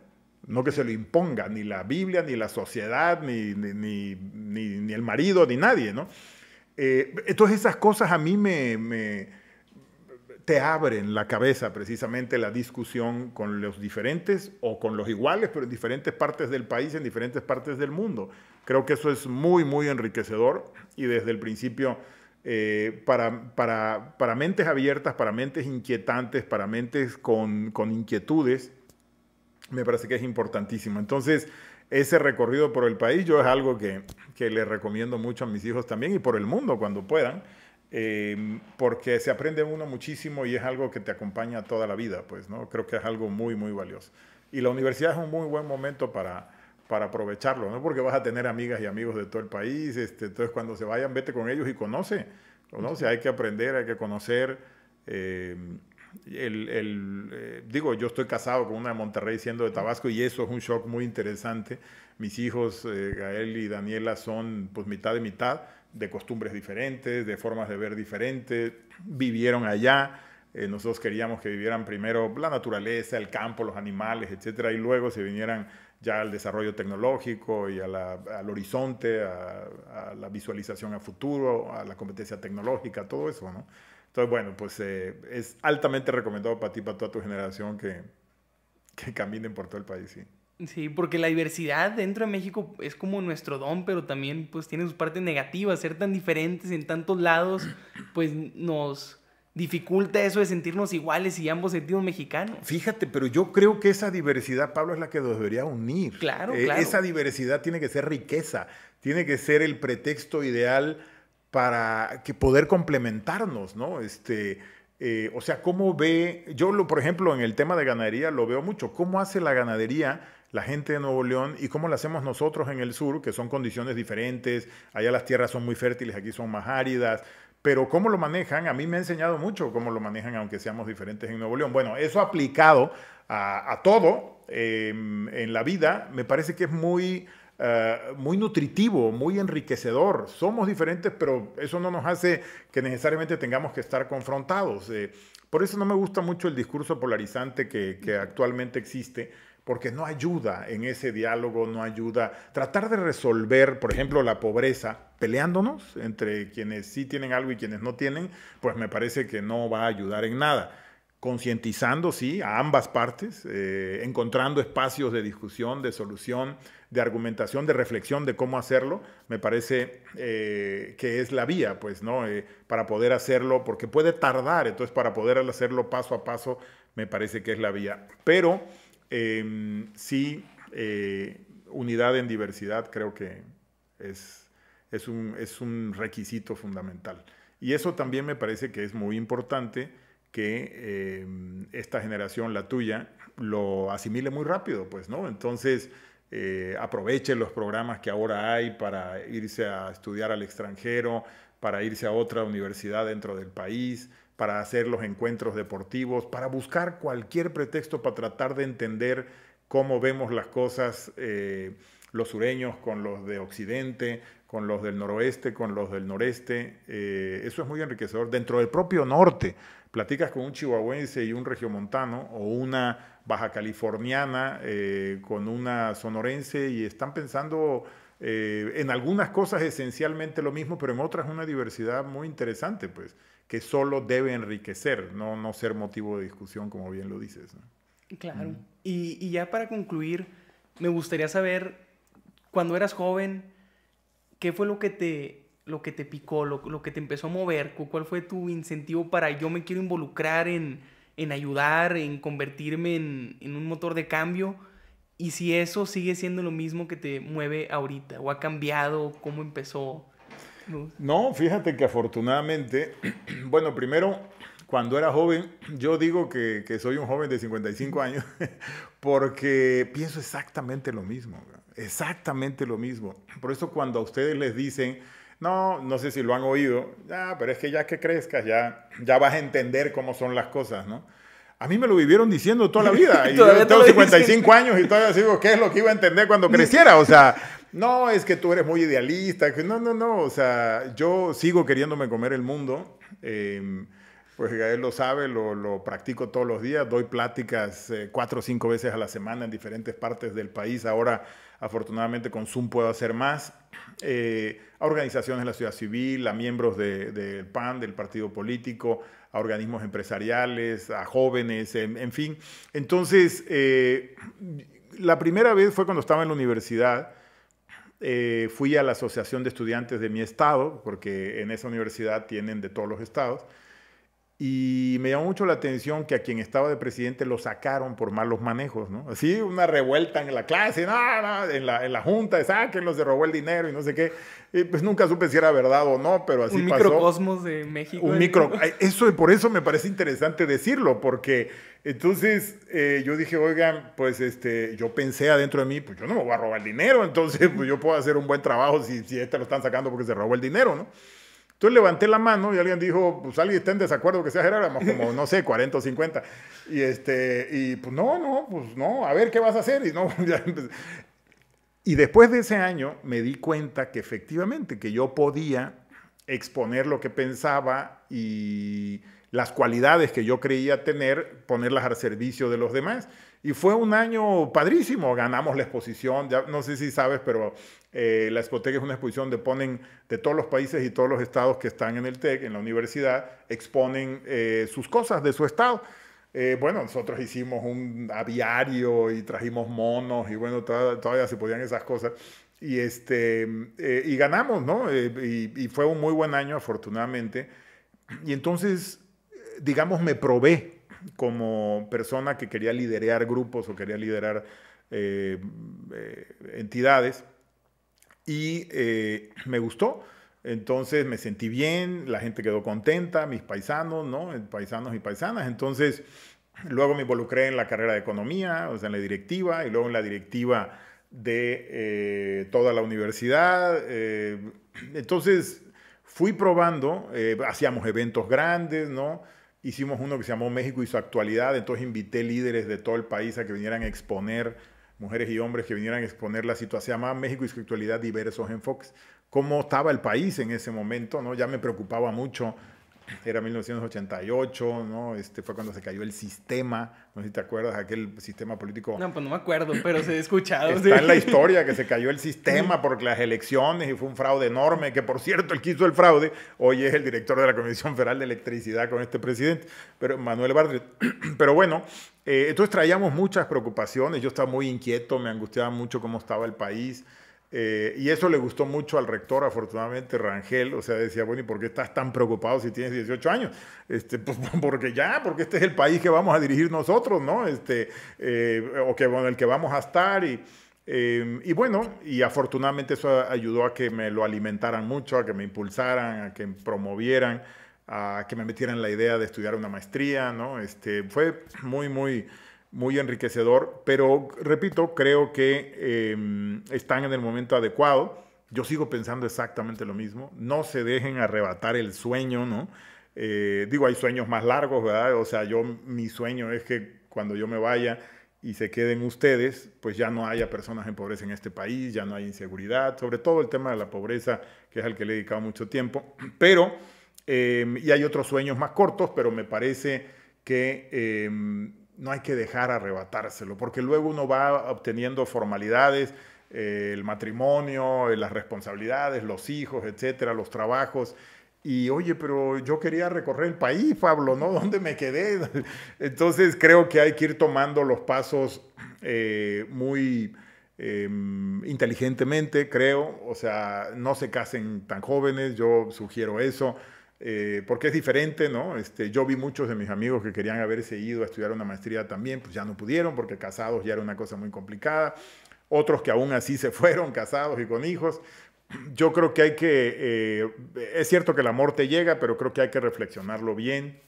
no que se lo imponga ni la Biblia, ni la sociedad, ni, ni, el marido, ni nadie, ¿no? Eh, entonces esas cosas a mí me, me, te abren la cabeza precisamente la discusión con los diferentes o con los iguales, pero en diferentes partes del país, en diferentes partes del mundo. Creo que eso es muy, muy enriquecedor y desde el principio eh, para, para, para, mentes abiertas, para mentes inquietantes, para mentes con, con inquietudes, me parece que es importantísimo. Entonces, ese recorrido por el país yo es algo que, que le recomiendo mucho a mis hijos también y por el mundo cuando puedan. Eh, porque se aprende uno muchísimo y es algo que te acompaña toda la vida, pues, ¿no? Creo que es algo muy, muy valioso. Y la universidad es un muy buen momento para, para aprovecharlo, ¿no? Porque vas a tener amigas y amigos de todo el país, este, entonces cuando se vayan, vete con ellos y conoce, conoce, hay que aprender, hay que conocer. Eh, el, eh, digo, yo estoy casado con una de Monterrey siendo de Tabasco y eso es un shock muy interesante. Mis hijos, eh, Gael y Daniela, son pues mitad de mitad, de costumbres diferentes, de formas de ver diferentes, vivieron allá. nosotros queríamos que vivieran primero la naturaleza, el campo, los animales, etcétera, y luego se vinieran ya al desarrollo tecnológico y a la, al horizonte, a, la visualización a futuro, a la competencia tecnológica, todo eso, ¿no? Entonces, bueno, pues eh, es altamente recomendado para ti, para toda tu generación que, que caminen por todo el país, sí. Sí, porque la diversidad dentro de México es como nuestro don, pero también pues tiene sus partes negativas, ser tan diferentes en tantos lados, pues nos dificulta eso de sentirnos iguales y ambos sentimos mexicanos. Fíjate, pero yo creo que esa diversidad, Pablo, es la que nos debería unir. Claro, eh, Esa diversidad tiene que ser riqueza, tiene que ser el pretexto ideal para que poder complementarnos, ¿no? Este, eh, o sea, ¿cómo ve? Yo, lo, por ejemplo, en el tema de ganadería lo veo mucho. ¿Cómo hace la ganadería la gente de Nuevo León y cómo lo hacemos nosotros en el sur, que son condiciones diferentes? Allá las tierras son muy fértiles, aquí son más áridas pero cómo lo manejan, a mí me ha enseñado mucho cómo lo manejan, aunque seamos diferentes en Nuevo León. Bueno, eso aplicado a, todo em, en la vida, me parece que es muy, eh, muy nutritivo, muy enriquecedor. Somos diferentes, pero eso no nos hace que necesariamente tengamos que estar confrontados. Eh. por eso no me gusta mucho el discurso polarizante que, que actualmente existe porque no ayuda en ese diálogo, no ayuda. Tratar de resolver, por ejemplo, la pobreza peleándonos entre quienes sí tienen algo y quienes no tienen, pues me parece que no va a ayudar en nada concientizando, sí, a ambas partes, eh, encontrando espacios de discusión, de solución, de argumentación, de reflexión de cómo hacerlo, me parece eh, que es la vía, pues, ¿no? Eh, para poder hacerlo, porque puede tardar, entonces para poder hacerlo paso a paso, me parece que es la vía. Pero Em, eh, sí, unidad en diversidad creo que es, es, un, es un requisito fundamental. Y eso también me parece que es muy importante que em, esta generación, la tuya, lo asimile muy rápido, pues, ¿no? Entonces, eh, aproveche los programas que ahora hay para irse a estudiar al extranjero, para irse a otra universidad dentro del país, para hacer los encuentros deportivos, para buscar cualquier pretexto para tratar de entender cómo vemos las cosas eh, los sureños con los de Occidente, con los del noroeste, con los del noreste. Eh, eso es muy enriquecedor. Dentro del propio norte, platicas con un chihuahuense y un regiomontano o una baja californiana eh, con una sonorense y están pensando... en algunas cosas esencialmente lo mismo, pero en otras una diversidad muy interesante, pues que solo debe enriquecer, no, no ser motivo de discusión, como bien lo dices. Claro. Mm. Y, ya para concluir, me gustaría saber, cuando eras joven, ¿qué fue lo que te, lo que te picó, lo, que te empezó a mover? ¿Cuál fue tu incentivo para yo me quiero involucrar en, ayudar, en convertirme en, en un motor de cambio? Y si eso sigue siendo lo mismo que te mueve ahorita, o ha cambiado, cómo empezó no, fíjate que afortunadamente, bueno, primero, cuando era joven, yo digo que, soy un joven de 55 años, porque pienso exactamente lo mismo, exactamente lo mismo. Por eso cuando a ustedes les dicen, no, no sé si lo han oído, ya, pero es que ya que crezcas, ya, ya vas a entender cómo son las cosas, ¿no? A mí me lo vivieron diciendo toda la vida. Y yo tengo 55 años y todavía digo, ¿qué es lo que iba a entender cuando creciera? O sea, no, es que tú eres muy idealista. No, no, no. O sea, yo sigo queriéndome comer el mundo. Em, pues él lo sabe, lo, practico todos los días, doy pláticas eh, cuatro o cinco veces a la semana en diferentes partes del país. Ahora, afortunadamente, con Zoom puedo hacer más. Eh, a organizaciones de la ciudad civil, a miembros del PAN, del partido político, a organismos empresariales, a jóvenes, en, fin. Entonces, eh, la primera vez fue cuando estaba en la universidad eh, fui a la Asociación de Estudiantes de mi estado, porque en esa universidad tienen de todos los estados, y me llamó mucho la atención que a quien estaba de presidente lo sacaron por malos manejos, ¿no? Así, una revuelta en la clase, no, en, la, en la junta, sáquenlo, se robó el dinero y no sé qué. pues nunca supe si era verdad o no, pero así pasó. Un microcosmos de México. Un ¿eh? micro... Eso, por eso me parece interesante decirlo, porque entonces eh, yo dije, oigan, pues este, yo pensé adentro de mí, pues yo no me voy a robar el dinero, entonces pues yo puedo hacer un buen trabajo si, si este lo están sacando porque se robó el dinero, ¿no? Entonces levanté la mano y alguien dijo, pues alguien está en desacuerdo que sea Gerardo, como no sé, 40 o 50. Y, este, y pues no, no, pues no, a ver qué vas a hacer. Y, no, y después de ese año me di cuenta que efectivamente que yo podía exponer lo que pensaba y las cualidades que yo creía tener, ponerlas al servicio de los demás. Y fue un año padrísimo, ganamos la exposición, ya, no sé si sabes, pero eh, la Expoteca es una exposición donde ponen de todos los países y todos los estados que están en el TEC, en la universidad, exponen eh, sus cosas de su estado. Eh, bueno, nosotros hicimos un aviario y trajimos monos y bueno, todavía, se podían esas cosas. Y, este, y ganamos, ¿no? Y, y fue un muy buen año, afortunadamente. Y entonces, digamos, me probé como persona que quería liderar grupos o quería liderar eh, eh, entidades y eh, me gustó. Entonces me sentí bien, la gente quedó contenta, mis paisanos, ¿no? Paisanos y paisanas. Entonces luego me involucré en la carrera de economía, o sea, en la directiva y luego en la directiva de toda la universidad. entonces fui probando, hacíamos eventos grandes, ¿no? Hicimos uno que se llamó México y su actualidad, entonces invité líderes de todo el país a que vinieran a exponer, mujeres y hombres que vinieran a exponer la situación, más México y su actualidad, diversos enfoques. ¿Cómo estaba el país en ese momento? ¿no? Ya me preocupaba mucho era 1988, ¿no? Este fue cuando se cayó el sistema, no sé si te acuerdas, aquel sistema político. No, pues no me acuerdo, pero se ha escuchado. Está en la historia que se cayó el sistema porque las elecciones y fue un fraude enorme, que por cierto, el quiso el fraude hoy es el director de la Comisión Federal de Electricidad con este presidente, pero Manuel Bartlett. Pero bueno, eh, entonces traíamos muchas preocupaciones, yo estaba muy inquieto, me angustiaba mucho cómo estaba el país. Eh, y eso le gustó mucho al rector, afortunadamente, Rangel. O sea, decía, bueno, ¿y por qué estás tan preocupado si tienes 18 años? Este, pues porque ya, porque este es el país que vamos a dirigir nosotros, ¿no? Este, eh, o que, bueno, el que vamos a estar. Y, eh, y bueno, y afortunadamente eso ayudó a que me lo alimentaran mucho, a que me impulsaran, a que promovieran, a que me metieran la idea de estudiar una maestría, ¿no? Este, fue muy, muy muy enriquecedor, pero repito, creo que em, están en el momento adecuado. Yo sigo pensando exactamente lo mismo. No se dejen arrebatar el sueño, ¿no? Eh, digo, hay sueños más largos, ¿verdad? O sea, yo, mi sueño es que cuando yo me vaya y se queden ustedes, pues ya no haya personas en pobreza en este país, ya no hay inseguridad, sobre todo el tema de la pobreza, que es al que le he dedicado mucho tiempo. Pero, em, y hay otros sueños más cortos, pero me parece que em, no hay que dejar arrebatárselo, porque luego uno va obteniendo formalidades, eh, el matrimonio, eh, las responsabilidades, los hijos, etcétera, los trabajos. Y oye, pero yo quería recorrer el país, Pablo, ¿no? ¿Dónde me quedé? Entonces creo que hay que ir tomando los pasos eh, muy em, inteligentemente, creo. O sea, no se casen tan jóvenes, yo sugiero eso. Eh, porque es diferente, ¿no? Este, yo vi muchos de mis amigos que querían haberse ido a estudiar una maestría también, pues ya no pudieron porque casados ya era una cosa muy complicada. Otros que aún así se fueron casados y con hijos. Yo creo que hay que, eh, es cierto que el amor te llega, pero creo que hay que reflexionarlo bien,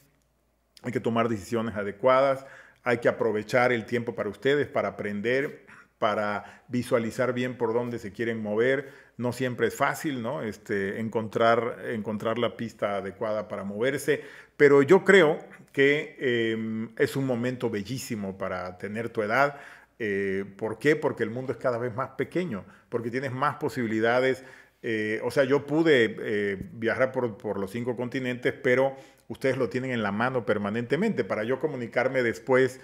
hay que tomar decisiones adecuadas, hay que aprovechar el tiempo para ustedes, para aprender para visualizar bien por dónde se quieren mover. No siempre es fácil, ¿no? Este, encontrar, encontrar la pista adecuada para moverse, pero yo creo que em, es un momento bellísimo para tener tu edad. Eh, ¿Por qué? Porque el mundo es cada vez más pequeño, porque tienes más posibilidades. Eh, o sea, yo pude eh, viajar por, los cinco continentes, pero ustedes lo tienen en la mano permanentemente. Para yo comunicarme después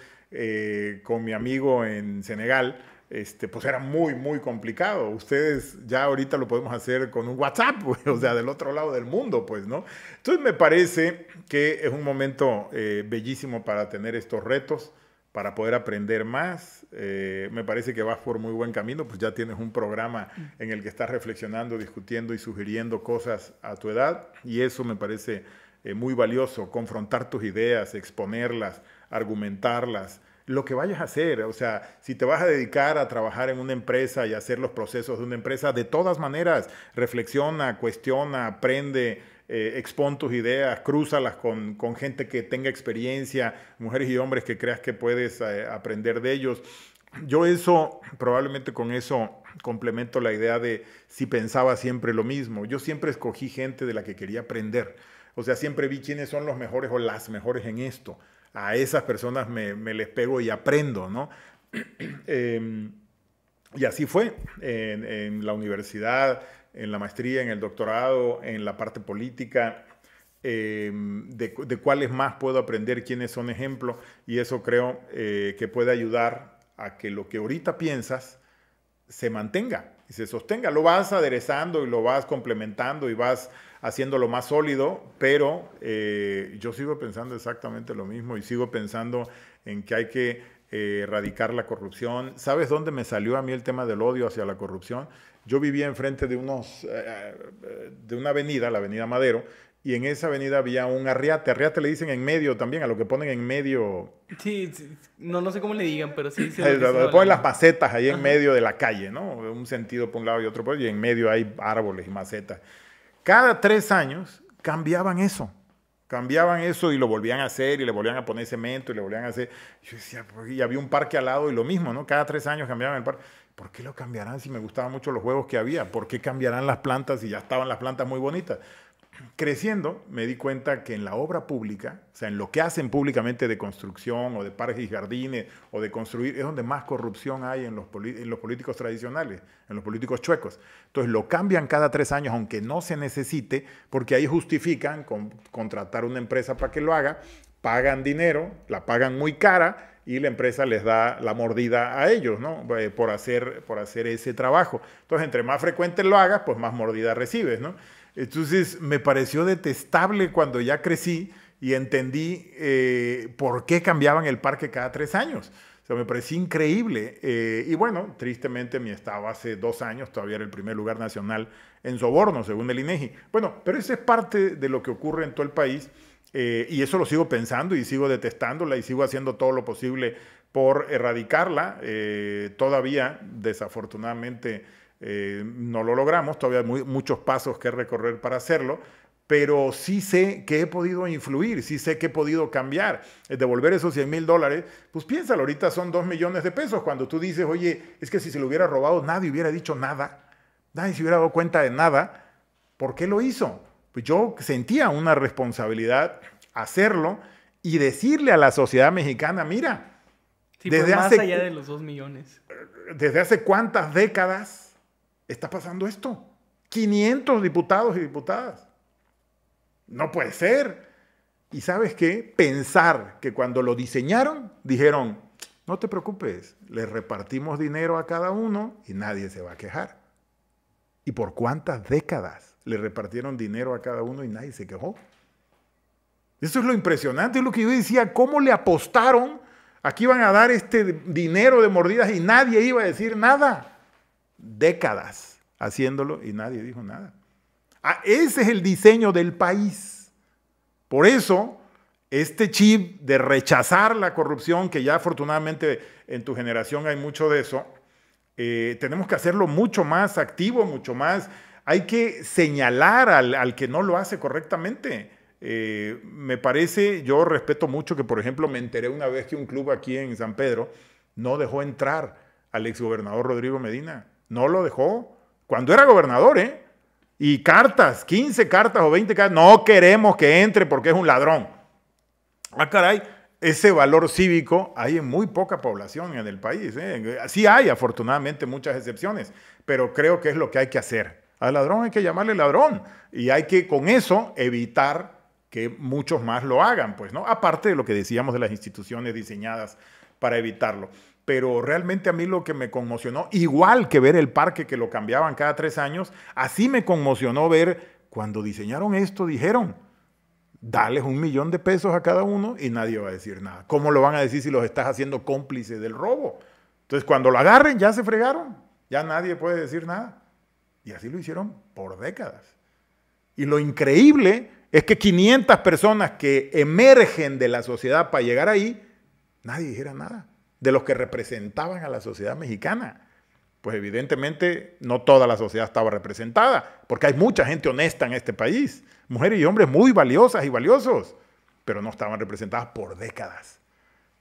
con mi amigo en Senegal, este, pues era muy, muy complicado. Ustedes ya ahorita lo podemos hacer con un WhatsApp, o sea, del otro lado del mundo, pues, ¿no? Entonces me parece que es un momento eh, bellísimo para tener estos retos, para poder aprender más. Eh, me parece que vas por muy buen camino, pues ya tienes un programa en el que estás reflexionando, discutiendo y sugiriendo cosas a tu edad, y eso me parece eh, muy valioso, confrontar tus ideas, exponerlas, argumentarlas lo que vayas a hacer. O sea, si te vas a dedicar a trabajar en una empresa y hacer los procesos de una empresa, de todas maneras, reflexiona, cuestiona, aprende. Eh, expón tus ideas, crúzalas con, con, gente que tenga experiencia, mujeres y hombres que creas que puedes eh, aprender de ellos. Yo eso, probablemente con eso complemento la idea de si pensaba siempre lo mismo. Yo siempre escogí gente de la que quería aprender. O sea, siempre vi quiénes son los mejores o las mejores en esto a esas personas me, les pego y aprendo, ¿no? Em, y así fue en, la universidad, en la maestría, en el doctorado, en la parte política, em, de, cuáles más puedo aprender, quiénes son ejemplos, y eso creo eh, que puede ayudar a que lo que ahorita piensas se mantenga y se sostenga. Lo vas aderezando y lo vas complementando y vas haciéndolo más sólido, pero eh, yo sigo pensando exactamente lo mismo y sigo pensando en que hay que eh, erradicar la corrupción. ¿Sabes dónde me salió a mí el tema del odio hacia la corrupción? Yo vivía enfrente de, unos, eh, de una avenida, la Avenida Madero, y en esa avenida había un arriate. Arriate le dicen en medio también, a lo que ponen en medio. Sí, no, no sé cómo le digan, pero sí. ponen las macetas ahí en medio de la calle, ¿no? Un sentido por un lado y otro por otro, y en medio hay árboles y macetas cada tres años cambiaban eso. Cambiaban eso y lo volvían a hacer y le volvían a poner cemento y le volvían a hacer. Yo decía, y había un parque al lado y lo mismo, ¿no? Cada tres años cambiaban el parque. ¿Por qué lo cambiarán si me gustaban mucho los juegos que había? ¿Por qué cambiarán las plantas si ya estaban las plantas muy bonitas? creciendo me di cuenta que en la obra pública, o sea, en lo que hacen públicamente de construcción o de parques y jardines o de construir, es donde más corrupción hay en los, en los políticos tradicionales, en los políticos chuecos. Entonces lo cambian cada tres años, aunque no se necesite, porque ahí justifican contratar una empresa para que lo haga, pagan dinero, la pagan muy cara y la empresa les da la mordida a ellos, ¿no? Eh, por, hacer, por hacer ese trabajo. Entonces, entre más frecuente lo hagas, pues más mordida recibes, ¿no? Entonces me pareció detestable cuando ya crecí y entendí eh, por qué cambiaban el parque cada tres años. O sea, me pareció increíble. Eh, y bueno, tristemente mi estado hace dos años todavía era el primer lugar nacional en soborno, según el INEGI. E bueno, pero eso es parte de lo que ocurre en todo el país. Eh, y eso lo sigo pensando y sigo detestándola y sigo haciendo todo lo posible por erradicarla. todavía, desafortunadamente, eh, no lo logramos, todavía hay muchos pasos que recorrer para hacerlo, pero sí sé que he podido influir, sí sé que he podido cambiar. Eh, devolver esos 100 mil dólares, pues piénsalo, ahorita son 2 millones de pesos. Cuando tú dices, oye, es que si se lo hubiera robado nadie hubiera dicho nada, nadie se hubiera dado cuenta de nada, ¿por qué lo hizo? Pues yo sentía una responsabilidad hacerlo y decirle a la sociedad mexicana, mira, desde más allá de los 2 millones. Desde hace cuántas décadas está pasando esto. 500 diputados y diputadas. No puede ser. Y sabes qué? Pensar que cuando lo diseñaron, dijeron, no te preocupes, le repartimos dinero a cada uno y nadie se va a quejar. ¿Y por cuántas décadas le repartieron dinero a cada uno y nadie se quejó? Eso es lo impresionante, es lo que yo decía, cómo le apostaron, aquí van a dar este dinero de mordidas y nadie iba a decir nada décadas haciéndolo y nadie dijo nada. Ah, ese es el diseño del país. Por eso, este chip de rechazar la corrupción, que ya afortunadamente en tu generación hay mucho de eso, eh, tenemos que hacerlo mucho más activo, mucho más. Hay que señalar al, que no lo hace correctamente. Eh, me parece, yo respeto mucho que, por ejemplo, me enteré una vez que un club aquí en San Pedro no dejó entrar al exgobernador Rodrigo Medina no lo dejó. Cuando era gobernador, ¿eh? Y cartas, 15 cartas o 20 cartas, no queremos que entre porque es un ladrón. Ah, caray, ese valor cívico hay en muy poca población en el país. ¿eh? Sí hay, afortunadamente, muchas excepciones, pero creo que es lo que hay que hacer. Al ladrón hay que llamarle ladrón y hay que con eso evitar que muchos más lo hagan, pues, ¿no? Aparte de lo que decíamos de las instituciones diseñadas para evitarlo pero realmente a mí lo que me conmocionó, igual que ver el parque que lo cambiaban cada tres años, así me conmocionó ver cuando diseñaron esto, dijeron, dales un millón de pesos a cada uno y nadie va a decir nada. ¿Cómo lo van a decir si los estás haciendo cómplices del robo? Entonces cuando lo agarren ya se fregaron, ya nadie puede decir nada. Y así lo hicieron por décadas. Y lo increíble es que 500 personas que emergen de la sociedad para llegar ahí, nadie dijera nada de los que representaban a la sociedad mexicana. Pues evidentemente no toda la sociedad estaba representada, porque hay mucha gente honesta en este país, mujeres y hombres muy valiosas y valiosos, pero no estaban representadas por décadas.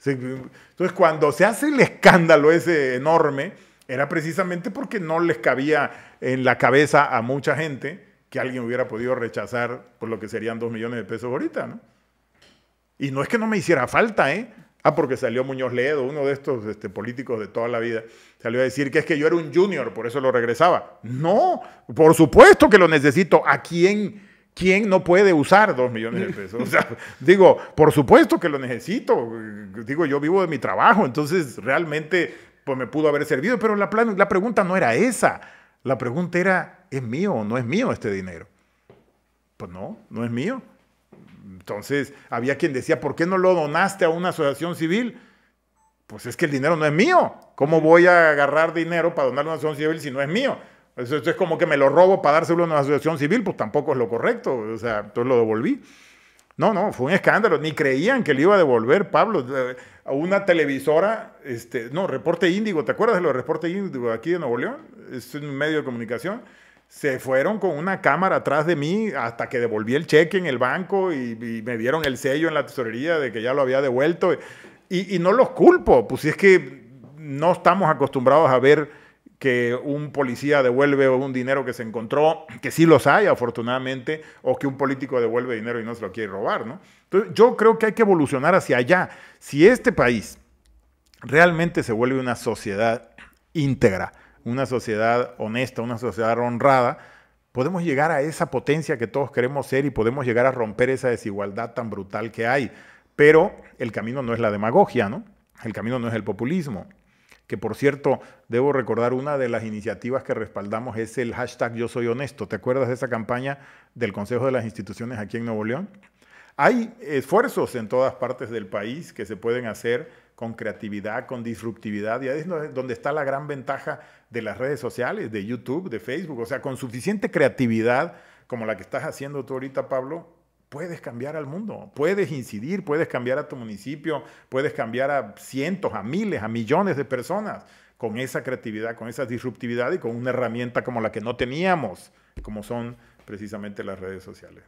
Entonces cuando se hace el escándalo ese enorme, era precisamente porque no les cabía en la cabeza a mucha gente que alguien hubiera podido rechazar por pues, lo que serían dos millones de pesos ahorita, ¿no? Y no es que no me hiciera falta, ¿eh? Ah, porque salió Muñoz Ledo, uno de estos este, políticos de toda la vida, salió a decir que es que yo era un junior, por eso lo regresaba. No, por supuesto que lo necesito. ¿A quién, no puede usar dos millones de pesos? digo, por supuesto que lo necesito. Digo, yo vivo de mi trabajo, entonces realmente pues, me pudo haber servido, pero la, la pregunta no era esa. La pregunta era, ¿es mío o no es mío este dinero? Pues no, no es mío. Entonces, había quien decía, ¿por qué no lo donaste a una asociación civil? Pues es que el dinero no es mío. ¿Cómo voy a agarrar dinero para donar a una asociación civil si no es mío? Eso, pues es como que me lo robo para dárselo a una asociación civil, pues tampoco es lo correcto. O sea, entonces lo devolví. No, no, fue un escándalo. Ni creían que le iba a devolver Pablo eh, a una televisora, este, no, Reporte Índigo. ¿Te acuerdas de lo de Reporte Índigo aquí de Nuevo León? Es un medio de comunicación se fueron con una cámara atrás de mí hasta que devolví el cheque en el banco y, me dieron el sello en la tesorería de que ya lo había devuelto. Y, no los culpo, pues si es que no estamos acostumbrados a ver que un policía devuelve un dinero que se encontró, que sí los hay afortunadamente, o que un político devuelve dinero y no se lo quiere robar, ¿no? Entonces yo creo que hay que evolucionar hacia allá. Si este país realmente se vuelve una sociedad íntegra, una sociedad honesta, una sociedad honrada, podemos llegar a esa potencia que todos queremos ser y podemos llegar a romper esa desigualdad tan brutal que hay. Pero el camino no es la demagogia, ¿no? El camino no es el populismo. Que por cierto, debo recordar una de las iniciativas que respaldamos es el hashtag Yo Soy Honesto. ¿Te acuerdas de esa campaña del Consejo de las Instituciones aquí en Nuevo León? Hay esfuerzos en todas partes del país que se pueden hacer con creatividad, con disruptividad. Y ahí es donde está la gran ventaja de las redes sociales, de YouTube, de Facebook. O sea, con suficiente creatividad como la que estás haciendo tú ahorita, Pablo, puedes cambiar al mundo, puedes incidir, puedes cambiar a tu municipio, puedes cambiar a cientos, a miles, a millones de personas con esa creatividad, con esa disruptividad y con una herramienta como la que no teníamos, como son precisamente las redes sociales.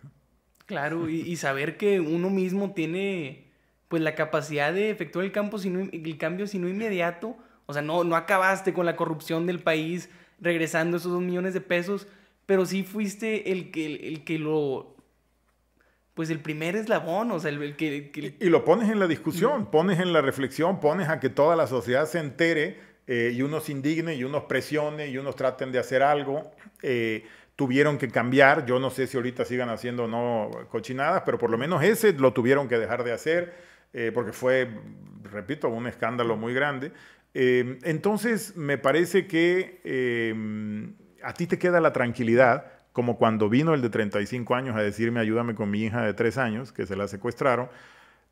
Claro, y, y saber que uno mismo tiene pues la capacidad de efectuar el, campo sino, el cambio sino inmediato, o sea, no, no acabaste con la corrupción del país regresando esos dos millones de pesos, pero sí fuiste el que, el, que lo... Pues el primer eslabón, o sea, el, que... y, lo pones en la discusión, pones en la reflexión, pones a que toda la sociedad se entere eh, y unos indignen y unos presionen y unos traten de hacer algo. Eh, tuvieron que cambiar, yo no sé si ahorita sigan haciendo no cochinadas, pero por lo menos ese lo tuvieron que dejar de hacer eh, porque fue, repito, un escándalo muy grande. Eh, entonces, me parece que eh, a ti te queda la tranquilidad, como cuando vino el de 35 años a decirme ayúdame con mi hija de 3 años, que se la secuestraron,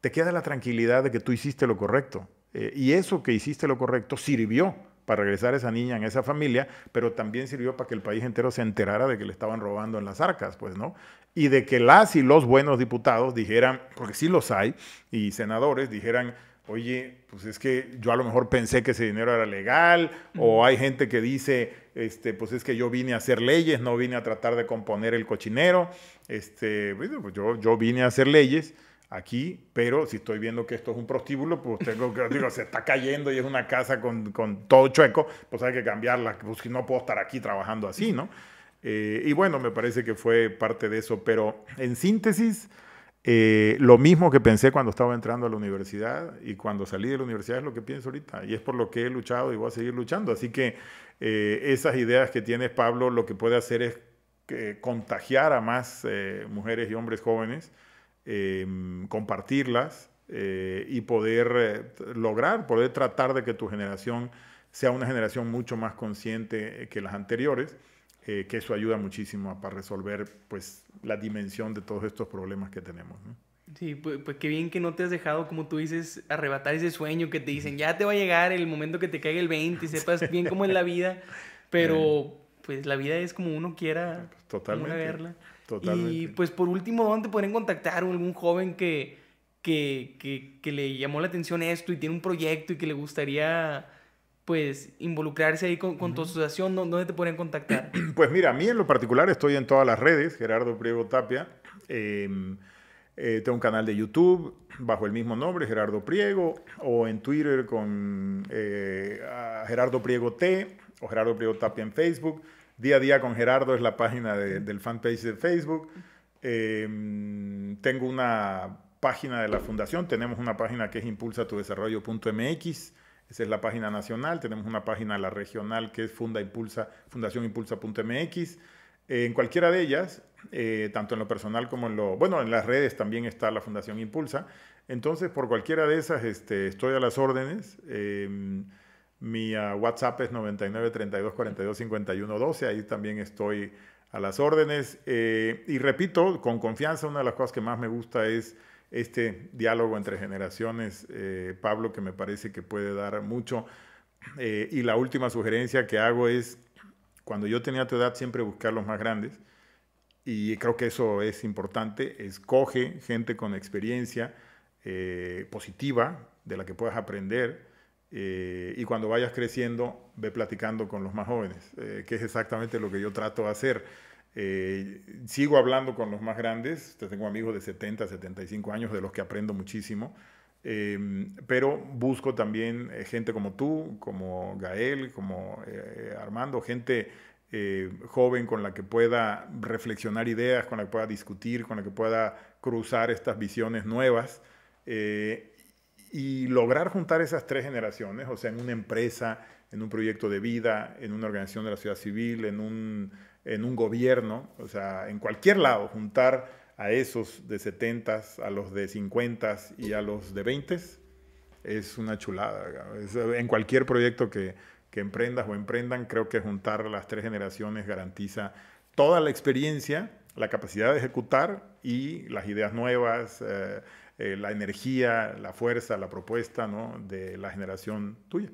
te queda la tranquilidad de que tú hiciste lo correcto. y eso que hiciste lo correcto sirvió para regresar a esa niña en esa familia, pero también sirvió para que el país entero se enterara de que le estaban robando en las arcas, pues, ¿no? y de que las y los buenos diputados dijeran, porque sí los hay, y senadores dijeran, oye, pues es que yo a lo mejor pensé que ese dinero era legal, o hay gente que dice, este, pues es que yo vine a hacer leyes, no vine a tratar de componer el cochinero, este, pues yo, yo vine a hacer leyes aquí, pero si estoy viendo que esto es un prostíbulo, pues tengo que, digo, se está cayendo y es una casa con, con todo chueco, pues hay que cambiarla, pues no puedo estar aquí trabajando así, ¿no? Eh, y bueno, me parece que fue parte de eso, pero en síntesis, eh, lo mismo que pensé cuando estaba entrando a la universidad y cuando salí de la universidad es lo que pienso ahorita y es por lo que he luchado y voy a seguir luchando. Así que eh, esas ideas que tienes, Pablo, lo que puede hacer es contagiar a más mujeres y hombres jóvenes, compartirlas y poder lograr, poder tratar de que tu generación sea una generación mucho más consciente que las anteriores. Eh, que eso ayuda muchísimo para resolver pues, la dimensión de todos estos problemas que tenemos. Sí, pues, qué bien que no te has dejado, como tú dices, arrebatar ese sueño que te dicen, ya te va a llegar el momento que te caiga el 20 y sepas bien cómo es la vida, pero eh. pues la vida es como uno quiera eh, pues, totalmente, Totalmente. Y pues por último, ¿dónde pueden contactar algún joven que, que, que, le llamó la atención esto y tiene un proyecto y que le gustaría pues involucrarse ahí con, tu asociación, ¿dónde te pueden contactar? Pues mira, a mí en lo particular estoy en todas las redes, Gerardo Priego Tapia. Em, eh, tengo un canal de YouTube bajo el mismo nombre, Gerardo Priego, o en Twitter con eh, Gerardo Priego T o Gerardo Priego Tapia en Facebook. Día a día con Gerardo es la página del fanpage de Facebook. Em, tengo una página de la fundación, tenemos una página que es impulsatudesarrollo.mx esa es la página nacional. Tenemos una página, la regional, que es Funda Impulsa, fundacionimpulsa.mx. Eh, en cualquiera de ellas, eh, tanto en lo personal como en lo... Bueno, en las redes también está la Fundación Impulsa. Entonces, por cualquiera de esas, este, estoy a las órdenes. Em, mi ah, WhatsApp es 99 32 42 51 12. Ahí también estoy a las órdenes. Eh, y repito, con confianza, una de las cosas que más me gusta es este diálogo entre generaciones, eh, Pablo, que me parece que puede dar mucho. Eh, y la última sugerencia que hago es, cuando yo tenía tu edad, siempre buscar los más grandes. Y creo que eso es importante. Escoge gente con experiencia eh, positiva, de la que puedas aprender. y cuando vayas creciendo, ve platicando con los más jóvenes, que es exactamente lo que yo trato de hacer. Eh, sigo hablando con los más grandes, tengo amigos de 70, 75 años de los que aprendo muchísimo, eh, pero busco también eh, gente como tú, como Gael, como Armando, gente joven con la que pueda reflexionar ideas, con la que pueda discutir, con la que pueda cruzar estas visiones nuevas y lograr juntar esas tres generaciones, o sea, en una empresa, en un proyecto de vida, en una organización de la ciudad civil, en un en un gobierno, o sea, en cualquier lado, juntar a esos de 70, a los de 50 y a los de 20 es una chulada. Eh, en cualquier proyecto que, emprendas o emprendan, creo que juntar las tres generaciones garantiza toda la experiencia, la capacidad de ejecutar y las ideas nuevas, eh, eh, la energía, la fuerza, la propuesta de la generación tuya.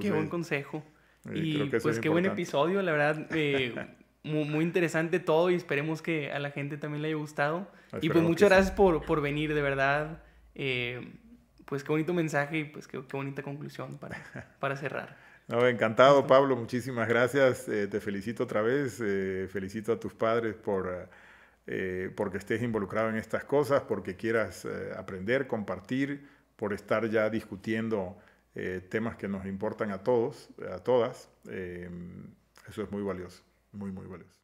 Qué buen consejo. Y, pues qué buen episodio, la verdad. Eh, muy, interesante todo y esperemos que a la gente también le haya gustado. y pues muchas gracias por, venir, de verdad. Eh, pues qué bonito mensaje y pues qué, bonita conclusión para, para cerrar. No, encantado, Pablo. Muchísimas gracias. Eh, te felicito otra vez. felicito a tus padres por... Eh, porque estés involucrado en estas cosas, porque quieras aprender, compartir, por estar ya discutiendo eh, temas que nos importan a todos, a todas. Eh, eso es muy valioso, muy, muy valioso.